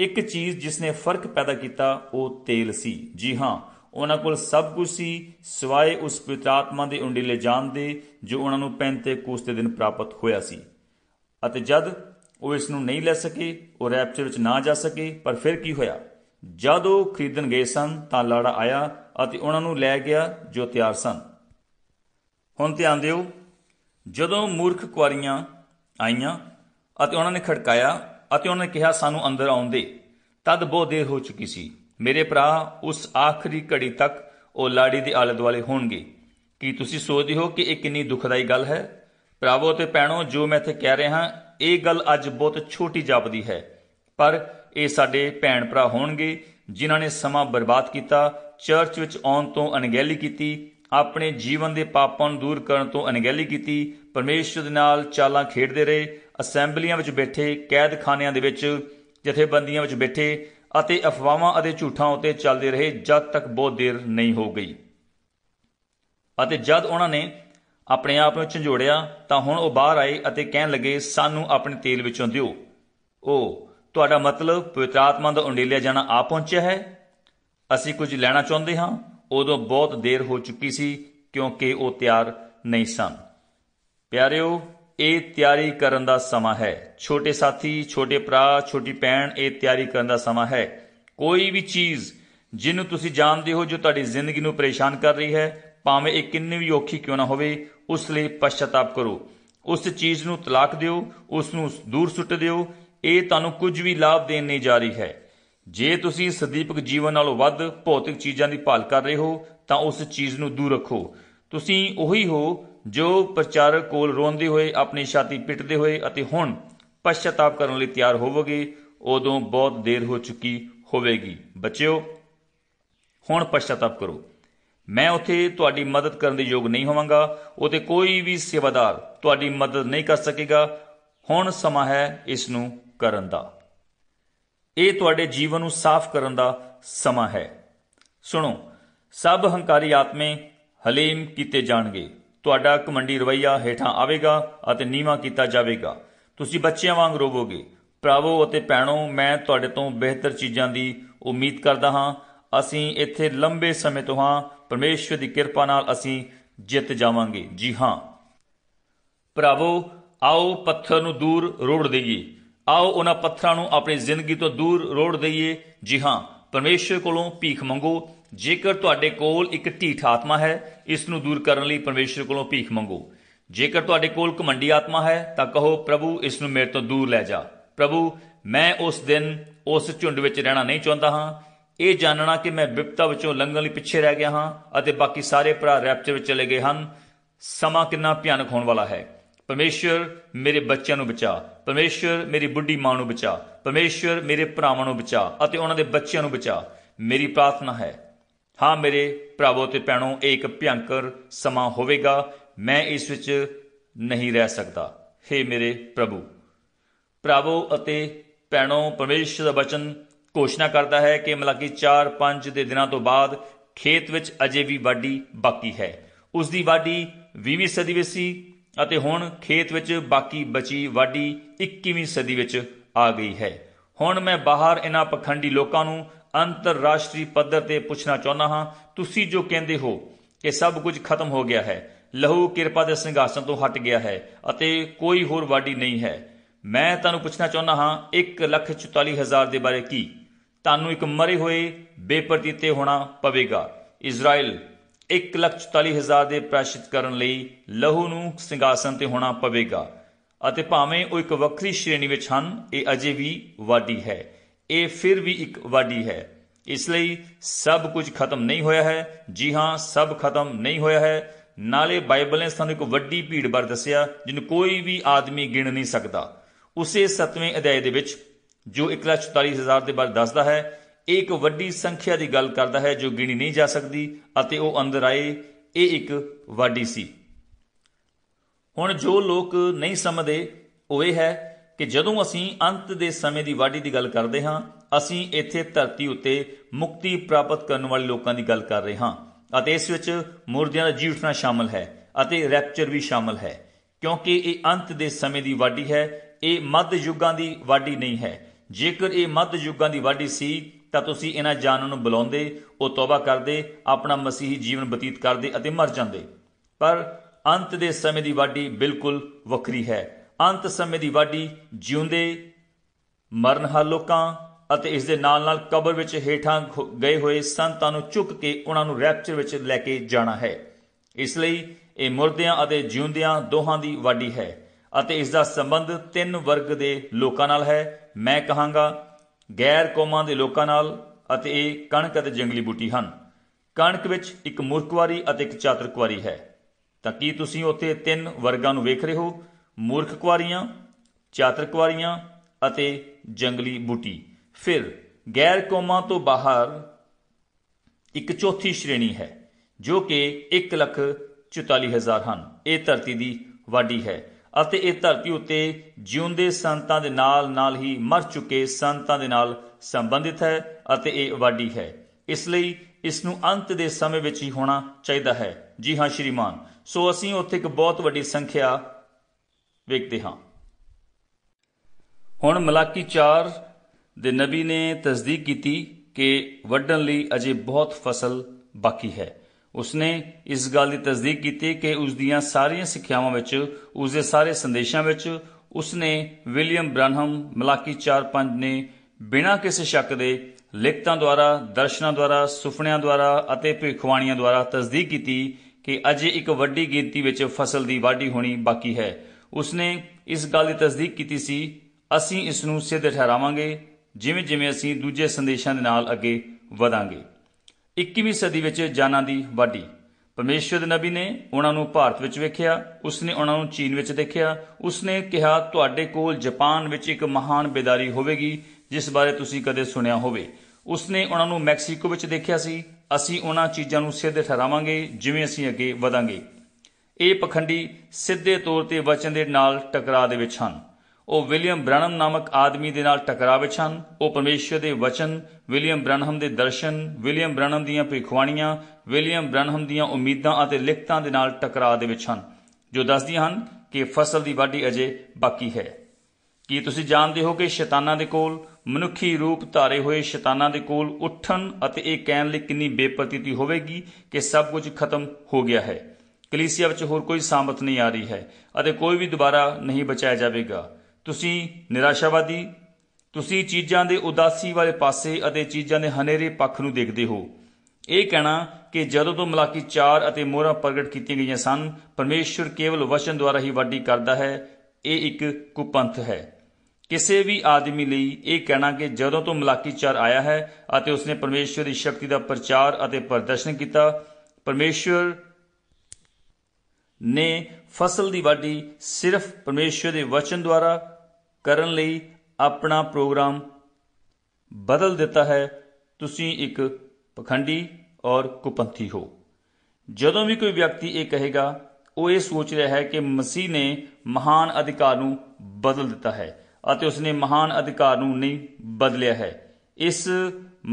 ਇੱਕ ਚੀਜ਼ ਜਿਸ ਨੇ ਫਰਕ ਪੈਦਾ ਕੀਤਾ ਉਹ ਤੇਲ ਸੀ ਜੀ ਹਾਂ ਉਹਨਾਂ ਕੋਲ ਸਭ ਕੁਝ ਸੀ ਸਿਵਾਏ ਉਸ ਪਿਤਾਤਮਾ ਦੇ ਉਂਡਿਲੇ ਜਾਣ ਦੇ ਜੋ ਉਹਨਾਂ ਨੂੰ ਪੈਂਤੇ ਕੋਸਤੇ ਦਿਨ ਪ੍ਰਾਪਤ ਹੋਇਆ ਸੀ ਅਤੇ ਜਦ ਉਹ ਇਸ ਨੂੰ ਨਹੀਂ ਲੈ ਸਕੇ ਉਹ ਰੈਪਚਰ ਵਿੱਚ ਨਾ ਜਾ ਸਕੇ ਪਰ ਫਿਰ ਕੀ ਹੋਇਆ ਜਦ ਉਹ ਖਰੀਦਣ ਗਏ ਸਨ ਤਾਂ ਲਾੜਾ ਆਇਆ ਅਤੇ ਉਹਨਾਂ ਨੂੰ ਲੈ ਗਿਆ ਜੋ ਤਿਆਰ ਸਨ ਹੁਣ ਧਿਆਨ ਦਿਓ ਜਦੋਂ ਮੂਰਖ ਕੁਆਰੀਆਂ ਆਈਆਂ ਅਤੇ ਉਹਨਾਂ ਨੇ ਖੜਕਾਇਆ ਅਤੇ ਉਹਨਾਂ ਨੇ ਕਿਹਾ ਸਾਨੂੰ ਅੰਦਰ ਆਉਣ ਦੇ ਤਦ ਬਹੁਤ ਦੇਰ ਹੋ ਚੁੱਕੀ ਸੀ ਮੇਰੇ ਭਰਾ ਉਸ ਆਖਰੀ ਘੜੀ ਤੱਕ ਉਹ ਲਾੜੀ ਦੇ ਆਲੇ ਦੁਆਲੇ ਹੋਣਗੇ ਕੀ ਤੁਸੀਂ ਸੋਚਦੇ ਹੋ ਕਿ ਇਹ ਕਿੰਨੀ ਦੁਖਦਾਈ ਗੱਲ ਹੈ ਪ੍ਰਾਵੋ ਤੇ ਭੈਣੋ ਜੋ ਮੈਂ ਇੱਥੇ ਕਹਿ ਰਿਹਾ ਇਹ ਗੱਲ ਅੱਜ ਬਹੁਤ ਛੋਟੀ ਜਾਪਦੀ ਹੈ ਪਰ ਇਹ ਸਾਡੇ ਭੈਣ ਭਰਾ ਹੋਣਗੇ ਜਿਨ੍ਹਾਂ ਨੇ ਸਮਾਂ ਬਰਬਾਦ ਕੀਤਾ ਚਰਚ ਵਿੱਚ ਆਉਣ ਤੋਂ ਅਣਗਹਿਲੀ ਕੀਤੀ ਆਪਣੇ ਜੀਵਨ ਦੇ ਪਾਪਾਂ ਨੂੰ ਦੂਰ ਕਰਨ ਤੋਂ ਅਣਗਹਿਲੀ ਕੀਤੀ ਪਰਮੇਸ਼ਰ ਦੇ ਨਾਲ ਚਾਲਾਂ ਖੇਡਦੇ ਰਹੇ ਅਸੈਂਬਲੀਆਂ ਵਿੱਚ ਬੈਠੇ ਕੈਦਖਾਨਿਆਂ ਦੇ ਵਿੱਚ ਜਥੇਬੰਦੀਆਂ ਵਿੱਚ ਬੈਠੇ ਅਤੇ ਅਫਵਾਹਾਂ ਅਤੇ ਝੂਠਾਂ ਉਤੇ ਚੱਲਦੇ ਰਹੇ ਜਦ ਤੱਕ ਬਹੁਤ ਦੇਰ ਨਹੀਂ ਹੋ ਗਈ ਅਤੇ ਜਦ ਉਹਨਾਂ ਨੇ ਆਪਣੇ ਆਪ ਨੂੰ ਝੰਜੋੜਿਆ ਤਾਂ ਹੁਣ ਉਹ ਬਾਹਰ ਆਏ ਅਤੇ ਕਹਿਣ ਲੱਗੇ ਸਾਨੂੰ ਆਪਣੇ ਤੇਲ ਵਿੱਚੋਂ ਦਿਓ ਉਹ ਤੁਹਾਡਾ ਮਤਲਬ ਪਵਿੱਤਰ ਆਤਮਾ ਦਾ ਉਂਡੇਲਿਆ ਜਾਣਾ ਆ ਪਹੁੰਚਿਆ ਹੈ ਅਸੀਂ ਕੁਝ ਲੈਣਾ ਚਾਹੁੰਦੇ ਹਾਂ ਉਦੋਂ ਬਹੁਤ ਦੇਰ ਹੋ ਚੁੱਕੀ ਸੀ ਕਿਉਂਕਿ ਉਹ ਤਿਆਰ ਨਹੀਂ ਸਨ ਪਿਆਰਿਓ ਇਹ ਤਿਆਰੀ ਕਰਨ ਦਾ ਸਮਾਂ ਹੈ ਛੋਟੇ ਸਾਥੀ ਛੋਟੇ ਭਰਾ ਛੋਟੀ ਭੈਣ ਇਹ ਤਿਆਰੀ ਕਰਨ ਦਾ ਸਮਾਂ ਹੈ ਕੋਈ ਵੀ ਚੀਜ਼ ਜਿਹਨੂੰ ਤੁਸੀਂ ਜਾਣਦੇ ਹੋ ਜੋ ਤੁਹਾਡੀ ਜ਼ਿੰਦਗੀ ਨੂੰ ਪਰੇਸ਼ਾਨ ਕਰ ਰਹੀ ਹੈ ਭਾਵੇਂ ਇਹ ਕਿੰਨੀ ਵੀ ਔਖੀ ਕਿਉਂ ਨਾ ਹੋਵੇ ਉਸ ਲਈ ਪਛਤਾਪ ਕਰੋ ਉਸ ਚੀਜ਼ ਨੂੰ ਤਲਾਕ ਦਿਓ ਉਸ ਨੂੰ ਦੂਰ ਸੁੱਟ ਦਿਓ ਇਹ ਤੁਹਾਨੂੰ ਕੁਝ ਵੀ ਲਾਭ ਦੇਣ ਨਹੀਂ ਜਾ ਰਹੀ ਹੈ ਜੇ ਤੁਸੀਂ ਸਦੀਪਕ ਜੀਵਨ ਨਾਲੋਂ ਵੱਧ ਭੌਤਿਕ ਚੀਜ਼ਾਂ ਦੀ ਭਾਲ ਕਰ ਰਹੇ ਹੋ ਤਾਂ ਉਸ ਚੀਜ਼ ਨੂੰ ਦੂਰ ਰੱਖੋ ਤੁਸੀਂ ਉਹੀ ਹੋ ਜੋ ਪ੍ਰਚਾਰਕ ਕੋਲ ਰੋਂਦੇ ਹੋਏ ਆਪਣੀ ਛਾਤੀ ਪਿੱਟਦੇ ਹੋਏ ਅਤੇ ਹੁਣ ਪਛਤਾਪ ਕਰਨ ਲਈ ਤਿਆਰ ਹੋਵੋਗੇ ਉਦੋਂ ਬਹੁਤ ਦੇਰ ਹੋ ਚੁੱਕੀ ਹੋਵੇਗੀ ਬੱਚਿਓ ਹੁਣ ਪਛਤਾਪ ਕਰੋ ਮੈਂ ਉਥੇ ਤੁਹਾਡੀ ਮਦਦ ਕਰਨ ਦੇ ਯੋਗ ਨਹੀਂ ਹੋਵਾਂਗਾ ਉਥੇ ਕੋਈ ਵੀ ਸੇਵਾਦਾਰ ਤੁਹਾਡੀ ਮਦਦ ਨਹੀਂ ਕਰ ਸਕੇਗਾ ਹੁਣ ਸਮਾਂ ਹੈ ਇਸ ਨੂੰ ਕਰਨ ਦਾ ਇਹ ਤੁਹਾਡੇ ਜੀਵਨ ਨੂੰ ਸਾਫ਼ ਕਰਨ ਦਾ ਸਮਾਂ ਹੈ ਸੁਣੋ ਸਭ ਹੰਕਾਰੀ ਆਤਮੇ ਹਲੀਮ ਕੀਤੇ ਜਾਣਗੇ ਤੁਹਾਡਾ ਕਮੰਡੀ ਰਵਈਆ ਹੇਠਾਂ ਆਵੇਗਾ ਅਤੇ ਨੀਵਾ ਕੀਤਾ ਜਾਵੇਗਾ ਤੁਸੀਂ ਬੱਚਿਆਂ ਵਾਂਗ ਰੋਵੋਗੇ ਪ੍ਰਾਵੋ ਅਤੇ ਪੈਣੋ ਮੈਂ ਤੁਹਾਡੇ ਤੋਂ ਬਿਹਤਰ ਚੀਜ਼ਾਂ ਦੀ ਉਮੀਦ ਕਰਦਾ ਹਾਂ ਅਸੀਂ ਇੱਥੇ ਲੰਬੇ ਸਮੇਂ ਤੋਂ ਹਾਂ ਪਰਮੇਸ਼ਵਰ ਦੀ ਕਿਰਪਾ ਨਾਲ ਅਸੀਂ ਜਿੱਤ ਜਾਵਾਂਗੇ ਜੀ ਹਾਂ ਪ੍ਰਾਵੋ ਆਓ ਪੱਥਰ ਨੂੰ ਦੂਰ ਰੋੜ ਦਈਏ ਆਓ ਉਹਨਾਂ ਪੱਥਰਾਂ ਨੂੰ ਆਪਣੀ ਜ਼ਿੰਦਗੀ ਤੋਂ ਦੂਰ ਰੋੜ ਦਈਏ ਜੀ ਹਾਂ ਪਰਮੇਸ਼ਵਰ ਕੋਲੋਂ ਭੀਖ ਮੰਗੋ ਜੇਕਰ ਤੁਹਾਡੇ ਕੋਲ ਇੱਕ ਢੀਠ ਆਤਮਾ ਹੈ ਇਸ ਨੂੰ ਦੂਰ ਕਰਨ ਲਈ ਪਰਮੇਸ਼ਰ ਕੋਲੋਂ ਭੀਖ ਮੰਗੋ ਜੇਕਰ ਤੁਹਾਡੇ ਕੋਲ ਕਮੰਡੀ ਆਤਮਾ ਹੈ ਤਾਂ ਕਹੋ ਪ੍ਰਭੂ ਇਸ ਨੂੰ ਮੇਰੇ ਤੋਂ ਦੂਰ ਲੈ ਜਾ ਪ੍ਰਭੂ ਮੈਂ ਉਸ ਦਿਨ ਉਸ ਝੁੰਡ ਵਿੱਚ ਰਹਿਣਾ ਨਹੀਂ ਚਾਹੁੰਦਾ ਹਾਂ ਇਹ ਜਾਣਨਾ ਕਿ ਮੈਂ ਵਿਪਤਾ ਵਿੱਚੋਂ ਲੰਘਣ ਲਈ ਪਿੱਛੇ ਰਹਿ ਗਿਆ ਹਾਂ ਅਤੇ ਬਾਕੀ ਸਾਰੇ ਭਰਾ ਰੈਪਚਰ ਵਿੱਚ ਚਲੇ ਗਏ ਹਨ ਸਮਾਂ ਕਿੰਨਾ ਭਿਆਨਕ ਹੋਣ ਵਾਲਾ ਹੈ ਪਰਮੇਸ਼ਰ ਮੇਰੇ ਬੱਚਿਆਂ ਨੂੰ ਬਚਾ ਪਰਮੇਸ਼ਰ ਮੇਰੀ ਬੁੱਢੀ ਮਾਂ ਨੂੰ ਬਚਾ ਪਰਮੇਸ਼ਰ ਮੇਰੇ ਭਰਾਵਾਂ ਨੂੰ ਬਚਾ ਅਤੇ ਉਹਨਾਂ ਦੇ ਬੱਚਿਆਂ ਨੂੰ ਬਚਾ ਮੇਰੀ ਪ੍ਰਾਰਥਨਾ ਹੈ ਹਾਂ ਮੇਰੇ ਭਰਾਵੋ ਤੇ ਭੈਣੋ ਇਹ ਇੱਕ ਭਿਆੰਕਰ ਸਮਾਂ ਹੋਵੇਗਾ ਮੈਂ ਇਸ ਵਿੱਚ ਨਹੀਂ ਰਹਿ ਸਕਦਾ हे ਮੇਰੇ ਪ੍ਰਭੂ ਭਰਾਵੋ ਅਤੇ ਭੈਣੋ ਪਰਮੇਸ਼ਰ ਦਾ ਬਚਨ ਘੋਸ਼ਣਾ ਕਰਦਾ ਹੈ ਕਿ ਮਲਾਕੀ 4-5 ਦੇ ਦਿਨਾਂ ਤੋਂ ਬਾਅਦ ਖੇਤ ਵਿੱਚ ਅਜੇ ਵੀ ਵਾਢੀ ਬਾਕੀ ਹੈ ਉਸ ਦੀ ਵਾਢੀ 20ਵੀਂ ਸਦੀ ਵਿੱਚ ਸੀ ਅਤੇ ਹੁਣ ਖੇਤ ਵਿੱਚ ਬਾਕੀ ਬਚੀ ਵਾਢੀ 21ਵੀਂ ਸਦੀ ਵਿੱਚ ਆ ਗਈ ਹੈ ਹੁਣ ਮੈਂ ਬਾਹਰ ਇਹਨਾਂ ਪਖੰਡੀ ਲੋਕਾਂ ਨੂੰ ਅੰਤਰਰਾਸ਼ਟਰੀ ਪੱਧਰ ਤੇ ਪੁੱਛਣਾ ਚਾਹੁੰਦਾ ਹਾਂ ਤੁਸੀਂ ਜੋ ਕਹਿੰਦੇ ਹੋ ਕਿ ਸਭ ਕੁਝ ਖਤਮ ਹੋ ਗਿਆ ਹੈ ਲਹੂ ਕਿਰਪਾ ਦੇ ਸਿੰਘਾਸਨ ਤੋਂ ਹਟ ਗਿਆ ਹੈ ਅਤੇ ਕੋਈ ਹੋਰ ਵਾਢੀ ਨਹੀਂ ਹੈ ਮੈਂ ਤੁਹਾਨੂੰ ਪੁੱਛਣਾ ਚਾਹੁੰਦਾ ਹਾਂ 144000 ਦੇ ਬਾਰੇ ਕੀ ਤੁਹਾਨੂੰ ਇੱਕ ਮਰੇ ਹੋਏ ਬੇਪਰਤੀਤੇ ਹੋਣਾ ਪਵੇਗਾ ਇਜ਼ਰਾਈਲ 144000 ਦੇ ਪ੍ਰਾਸ਼ਿਤ ਕਰਨ ਲਈ ਲਹੂ ਨੂੰ ਸਿੰਘਾਸਨ ਤੇ ਹੋਣਾ ਪਵੇਗਾ ਅਤੇ ਭਾਵੇਂ ਉਹ ਇੱਕ ਵੱਖਰੀ ਸ਼੍ਰੇਣੀ ਵਿੱਚ ਹਨ ਇਹ ਅਜੇ ਵੀ ਵਾਢੀ ਹੈ ਇਹ ਫਿਰ ਵੀ ਇੱਕ ਵਾਢੀ ਹੈ ਇਸ ਲਈ ਸਭ ਕੁਝ ਖਤਮ ਨਹੀਂ ਹੋਇਆ ਹੈ ਜੀ ਹਾਂ ਸਭ ਖਤਮ ਨਹੀਂ ਹੋਇਆ ਹੈ ਨਾਲੇ ਬਾਈਬਲ ਨੇ ਸਾਨੂੰ ਇੱਕ ਵੱਡੀ ਭੀੜ ਬਾਰੇ ਦੱਸਿਆ ਜਿਹਨੂੰ ਕੋਈ ਵੀ ਆਦਮੀ ਗਿਣ ਨਹੀਂ ਸਕਦਾ ਉਸੇ 7ਵੇਂ ਅਧਿਆਏ ਦੇ ਵਿੱਚ ਜੋ 144000 ਦੇ ਬਾਰੇ ਦੱਸਦਾ ਹੈ ਇਹ ਇੱਕ ਵੱਡੀ ਸੰਖਿਆ ਦੀ ਗੱਲ ਕਰਦਾ ਹੈ ਜੋ ਗਿਣੀ ਨਹੀਂ ਜਾ ਸਕਦੀ ਅਤੇ ਉਹ ਅੰਦਰ ਆਏ ਇਹ ਇੱਕ ਵਾਢੀ ਸੀ ਹੁਣ ਜੋ ਲੋਕ ਨਹੀਂ ਸਮਝਦੇ ਉਹ ਇਹ ਹੈ ਕਿ ਜਦੋਂ ਅਸੀਂ ਅੰਤ ਦੇ ਸਮੇਂ ਦੀ ਵਾਢੀ ਦੀ ਗੱਲ ਕਰਦੇ ਹਾਂ ਅਸੀਂ ਇੱਥੇ ਧਰਤੀ ਉੱਤੇ ਮੁਕਤੀ ਪ੍ਰਾਪਤ ਕਰਨ ਵਾਲੇ ਲੋਕਾਂ ਦੀ ਗੱਲ ਕਰ ਰਹੇ ਹਾਂ ਅਤੇ ਇਸ ਵਿੱਚ ਮੁਰਦਿਆਂ ਦਾ ਜੀ ਉੱਠਣਾ ਸ਼ਾਮਲ ਹੈ ਅਤੇ ਰੈਪਚਰ ਵੀ ਸ਼ਾਮਲ ਹੈ ਕਿਉਂਕਿ ਇਹ ਅੰਤ ਦੇ ਸਮੇਂ ਦੀ ਵਾਢੀ ਹੈ ਇਹ ਮੱਧ ਯੁੱਗਾਂ ਦੀ ਵਾਢੀ ਨਹੀਂ ਹੈ ਜੇਕਰ ਇਹ ਮੱਧ ਯੁੱਗਾਂ ਦੀ ਵਾਢੀ ਸੀ ਤਾਂ ਤੁਸੀਂ ਇਹਨਾਂ ਜਾਨਾਂ ਨੂੰ ਬੁਲਾਉਂਦੇ ਉਹ ਤੌਬਾ ਕਰਦੇ ਆਪਣਾ ਮਸੀਹੀ ਜੀਵਨ ਬਤੀਤ ਕਰਦੇ ਅਤੇ ਮਰ ਜਾਂਦੇ ਪਰ ਅੰਤ ਦੇ ਸਮੇਂ ਦੀ ਵਾਢੀ ਬਿਲਕੁਲ ਵੱਖਰੀ ਹੈ ਅੰਤ ਸਮੇਂ ਦੀ ਵਾਢੀ ਜਿਉਂਦੇ ਹਾਲ ਲੋਕਾਂ ਅਤੇ ਇਸ ਦੇ ਨਾਲ-ਨਾਲ ਕਬਰ ਵਿੱਚ ਹੇਠਾਂ ਗਏ ਹੋਏ ਸੰਤਾਂ ਨੂੰ ਚੁੱਕ ਕੇ ਉਹਨਾਂ ਨੂੰ ਰੈਪਚਰ ਵਿੱਚ ਲੈ ਕੇ ਜਾਣਾ ਹੈ ਇਸ ਲਈ ਇਹ ਮੁਰਦਿਆਂ ਅਤੇ ਜਿਉਂਦਿਆਂ ਦੋਹਾਂ ਦੀ ਵਾਢੀ ਹੈ ਅਤੇ ਇਸ ਦਾ ਸੰਬੰਧ ਤਿੰਨ ਵਰਗ ਦੇ ਲੋਕਾਂ ਨਾਲ ਹੈ ਮੈਂ ਕਹਾਂਗਾ ਗੈਰ ਕੌਮਾਂ ਦੇ ਲੋਕਾਂ ਨਾਲ ਅਤੇ ਇਹ ਕਣਕ ਅਤੇ ਜੰਗਲੀ ਬੂਟੀ ਹਨ ਕਣਕ ਵਿੱਚ ਇੱਕ ਮੁਰਖਵਾਰੀ ਅਤੇ ਇੱਕ ਚਾਤਰਕਵਾਰੀ ਹੈ ਤਾਂ ਕੀ ਤੁਸੀਂ ਉੱਥੇ ਤਿੰਨ ਵਰਗਾਂ ਨੂੰ ਵੇਖ ਰਹੇ ਹੋ ਮੂਰਖ ਕੁਆਰੀਆਂ ਚਾਤਰ ਕੁਆਰੀਆਂ ਅਤੇ ਜੰਗਲੀ ਬੂਟੀ ਫਿਰ ਗੈਰ ਕੌਮਾਂ ਤੋਂ ਬਾਹਰ ਇੱਕ ਚੌਥੀ ਸ਼੍ਰੇਣੀ ਹੈ ਜੋ ਕਿ 1,44,000 ਹਨ ਇਹ ਧਰਤੀ ਦੀ ਵਾਢੀ ਹੈ ਅਤੇ ਇਹ ਧਰਤੀ ਉੱਤੇ ਜਿਉਂਦੇ ਸੰਤਾਂ ਦੇ ਨਾਲ ਨਾਲ ਹੀ ਮਰ ਚੁੱਕੇ ਸੰਤਾਂ ਦੇ ਨਾਲ ਸੰਬੰਧਿਤ ਹੈ ਅਤੇ ਇਹ ਵਾਢੀ ਹੈ ਇਸ ਲਈ ਇਸ ਨੂੰ ਅੰਤ ਦੇ ਸਮੇਂ ਵਿੱਚ ਹੀ ਹੋਣਾ ਚਾਹੀਦਾ ਹੈ ਜੀ ਹਾਂ ਸ਼੍ਰੀਮਾਨ ਸੋ ਅਸੀਂ ਉੱਥੇ ਇੱਕ ਬਹੁਤ ਵੱਡੀ ਸੰਖਿਆ ਵੇਖਦੇ ਹਾਂ ਹੁਣ ਮਲਾਕੀ 4 ਦੇ ਨਬੀ ਨੇ ਤਸਦੀਕ ਕੀਤੀ ਕਿ ਵੱਢਣ ਲਈ ਅਜੇ ਬਹੁਤ ਫਸਲ ਬਾਕੀ ਹੈ ਉਸਨੇ ਇਸ ਗੱਲ ਦੀ ਤਸਦੀਕ ਕੀਤੀ ਕਿ ਉਸ ਦੀਆਂ ਸਾਰੀਆਂ ਸਿੱਖਿਆਵਾਂ ਵਿੱਚ ਉਸ ਦੇ ਸਾਰੇ ਸੰਦੇਸ਼ਾਂ ਵਿੱਚ ਉਸਨੇ ਵਿਲੀਅਮ ਬ੍ਰਾਨਹਮ ਮਲਾਕੀ 4-5 ਨੇ ਬਿਨਾਂ ਕਿਸੇ ਸ਼ੱਕ ਦੇ ਲਿਖਤਾਂ ਦੁਆਰਾ ਦਰਸ਼ਨਾਂ ਦੁਆਰਾ ਸੁਪਨਿਆਂ ਦੁਆਰਾ ਅਤੇ ਭਵਿੱਖਬਾਣੀਆਂ ਦੁਆਰਾ ਤਸਦੀਕ ਕੀਤੀ ਕਿ ਅਜੇ ਇੱਕ ਵੱਡੀ ਗਿਣਤੀ ਵਿੱਚ ਫਸਲ ਦੀ ਵਾਢੀ ਹੋਣੀ ਬਾਕੀ ਹੈ ਉਸਨੇ ਇਸ ਗੱਲ ਦੀ ਤਸਦੀਕ ਕੀਤੀ ਸੀ ਅਸੀਂ ਇਸ ਨੂੰ ਸਿੱਧ ਠਹਿਰਾਵਾਂਗੇ ਜਿਵੇਂ ਜਿਵੇਂ ਅਸੀਂ ਦੂਜੇ ਸੰਦੇਸ਼ਾਂ ਦੇ ਨਾਲ ਅੱਗੇ ਵਧਾਂਗੇ 21ਵੀਂ ਸਦੀ ਵਿੱਚ ਜਾਨਾਂ ਦੀ ਵਾਢੀ ਪਰਮੇਸ਼ਵਰ ਦੇ ਨਬੀ ਨੇ ਉਹਨਾਂ ਨੂੰ ਭਾਰਤ ਵਿੱਚ ਵੇਖਿਆ ਉਸਨੇ ਉਹਨਾਂ ਨੂੰ ਚੀਨ ਵਿੱਚ ਦੇਖਿਆ ਉਸਨੇ ਕਿਹਾ ਤੁਹਾਡੇ ਕੋਲ ਜਾਪਾਨ ਵਿੱਚ ਇੱਕ ਮਹਾਨ ਬੇਦਾਰੀ ਹੋਵੇਗੀ ਜਿਸ ਬਾਰੇ ਤੁਸੀਂ ਕਦੇ ਸੁਣਿਆ ਹੋਵੇ ਉਸਨੇ ਉਹਨਾਂ ਨੂੰ ਮੈਕਸੀਕੋ ਵਿੱਚ ਦੇਖਿਆ ਸੀ ਅਸੀਂ ਉਹਨਾਂ ਚੀਜ਼ਾਂ ਨੂੰ ਸਿੱਧੇ ਠਹਿਰਾਵਾਂਗੇ ਜਿਵੇਂ ਅਸੀਂ ਅੱਗੇ ਵਧਾਂਗੇ ਇਹ ਪਖੰਡੀ ਸਿੱਧੇ ਤੌਰ ਤੇ ਵਚਨ ਦੇ ਨਾਲ ਟਕਰਾਅ ਦੇ ਵਿੱਚ ਹਨ ਉਹ ਵਿਲੀਅਮ ਬ੍ਰੈਨਮ ਨਾਮਕ ਆਦਮੀ ਦੇ ਨਾਲ ਟਕਰਾਅ ਵਿੱਚ ਹਨ ਉਹ ਪਰਮੇਸ਼ਰ ਦੇ ਵਚਨ ਵਿਲੀਅਮ ਬ੍ਰੈਨਮ ਦੇ ਦਰਸ਼ਨ ਵਿਲੀਅਮ ਬ੍ਰੈਨਮ ਦੀਆਂ ਭਵਿੱਖਬਾਣੀਆਂ ਵਿਲੀਅਮ ਬ੍ਰੈਨਮ ਦੀਆਂ ਉਮੀਦਾਂ ਅਤੇ ਲਿਖਤਾਂ ਦੇ ਨਾਲ ਟਕਰਾਅ ਦੇ ਵਿੱਚ ਹਨ ਜੋ ਦੱਸਦੀਆਂ ਹਨ ਕਿ ਫਸਲ ਦੀ ਵਾਢੀ ਅਜੇ ਬਾਕੀ ਹੈ ਕੀ ਤੁਸੀਂ ਜਾਣਦੇ ਹੋ ਕਿ ਸ਼ੈਤਾਨਾਂ ਦੇ ਕੋਲ ਮਨੁੱਖੀ ਰੂਪ ਧਾਰੇ ਹੋਏ ਸ਼ੈਤਾਨਾਂ ਦੇ ਕੋਲ ਉੱਠਣ ਅਤੇ ਇਹ ਕਹਿਣ ਲਈ ਕਿੰਨੀ ਬੇਪਰਤੀਤੀ ਹੋਵੇਗੀ ਕਿ ਸਭ ਕੁਝ ਖਤਮ ਹੋ ਗਿਆ ਹੈ ਕਲੀਸਿਆ ਵਿੱਚ ਹੋਰ ਕੋਈ ਸਾਮਤ ਨਹੀਂ ਆ ਰਹੀ ਹੈ ਅਤੇ ਕੋਈ ਵੀ ਦੁਬਾਰਾ ਨਹੀਂ ਬਚਾਇਆ ਜਾਵੇਗਾ ਤੁਸੀਂ ਨਿਰਾਸ਼ਾਵਾਦੀ ਤੁਸੀਂ ਚੀਜ਼ਾਂ ਦੇ ਉਦਾਸੀ ਵਾਲੇ ਪਾਸੇ ਅਤੇ ਚੀਜ਼ਾਂ ਦੇ ਹਨੇਰੇ ਪੱਖ ਨੂੰ ਦੇਖਦੇ ਹੋ ਇਹ ਕਹਿਣਾ ਕਿ ਜਦੋਂ ਤੋਂ ਮਲਾਕੀ 4 ਅਤੇ ਮੋਹਰਾਂ ਪ੍ਰਗਟ ਕੀਤੀਆਂ ਗਈਆਂ ਸਨ ਪਰਮੇਸ਼ਵਰ ਕੇਵਲ ਵਚਨ ਦੁਆਰਾ ਹੀ ਵਾਢੀ ਕਰਦਾ ਹੈ ਇਹ ਇੱਕ ਕੁਪੰਥ ਹੈ ਕਿਸੇ ਵੀ ਆਦਮੀ ਲਈ ਇਹ ਕਹਿਣਾ ਕਿ ਜਦੋਂ ਤੋਂ ਮਲਾਕੀ 4 ਆਇਆ ਹੈ ਅਤੇ ਉਸਨੇ ਪਰਮੇਸ਼ਵਰ ਦੀ ਸ਼ਕਤੀ ਦਾ ਪ੍ਰਚਾਰ ਅਤੇ ਪ੍ਰਦਰਸ਼ਨ ਕੀਤਾ ਪਰਮੇਸ਼ਵਰ ਨੇ ਫਸਲ ਦੀ ਵਾਢੀ ਸਿਰਫ ਪਰਮੇਸ਼ਵਰ ਦੇ ਵਚਨ ਦੁਆਰਾ ਕਰਨ ਲਈ ਆਪਣਾ ਪ੍ਰੋਗਰਾਮ ਬਦਲ ਦਿੱਤਾ ਹੈ ਤੁਸੀਂ ਇੱਕ ਪਖੰਡੀ ਔਰ ਕੁਪੰਥੀ ਹੋ ਜਦੋਂ ਵੀ ਕੋਈ ਵਿਅਕਤੀ ਇਹ ਕਹੇਗਾ ਉਹ ਇਹ ਸੋਚ ਰਿਹਾ ਹੈ ਕਿ ਮਸੀਹ ਨੇ ਮਹਾਨ ਅਧਿਕਾਰ ਨੂੰ ਬਦਲ ਦਿੱਤਾ ਹੈ ਅਤੇ ਉਸਨੇ ਮਹਾਨ ਅਧਿਕਾਰ ਨੂੰ ਨਹੀਂ ਬਦਲਿਆ ਹੈ ਇਸ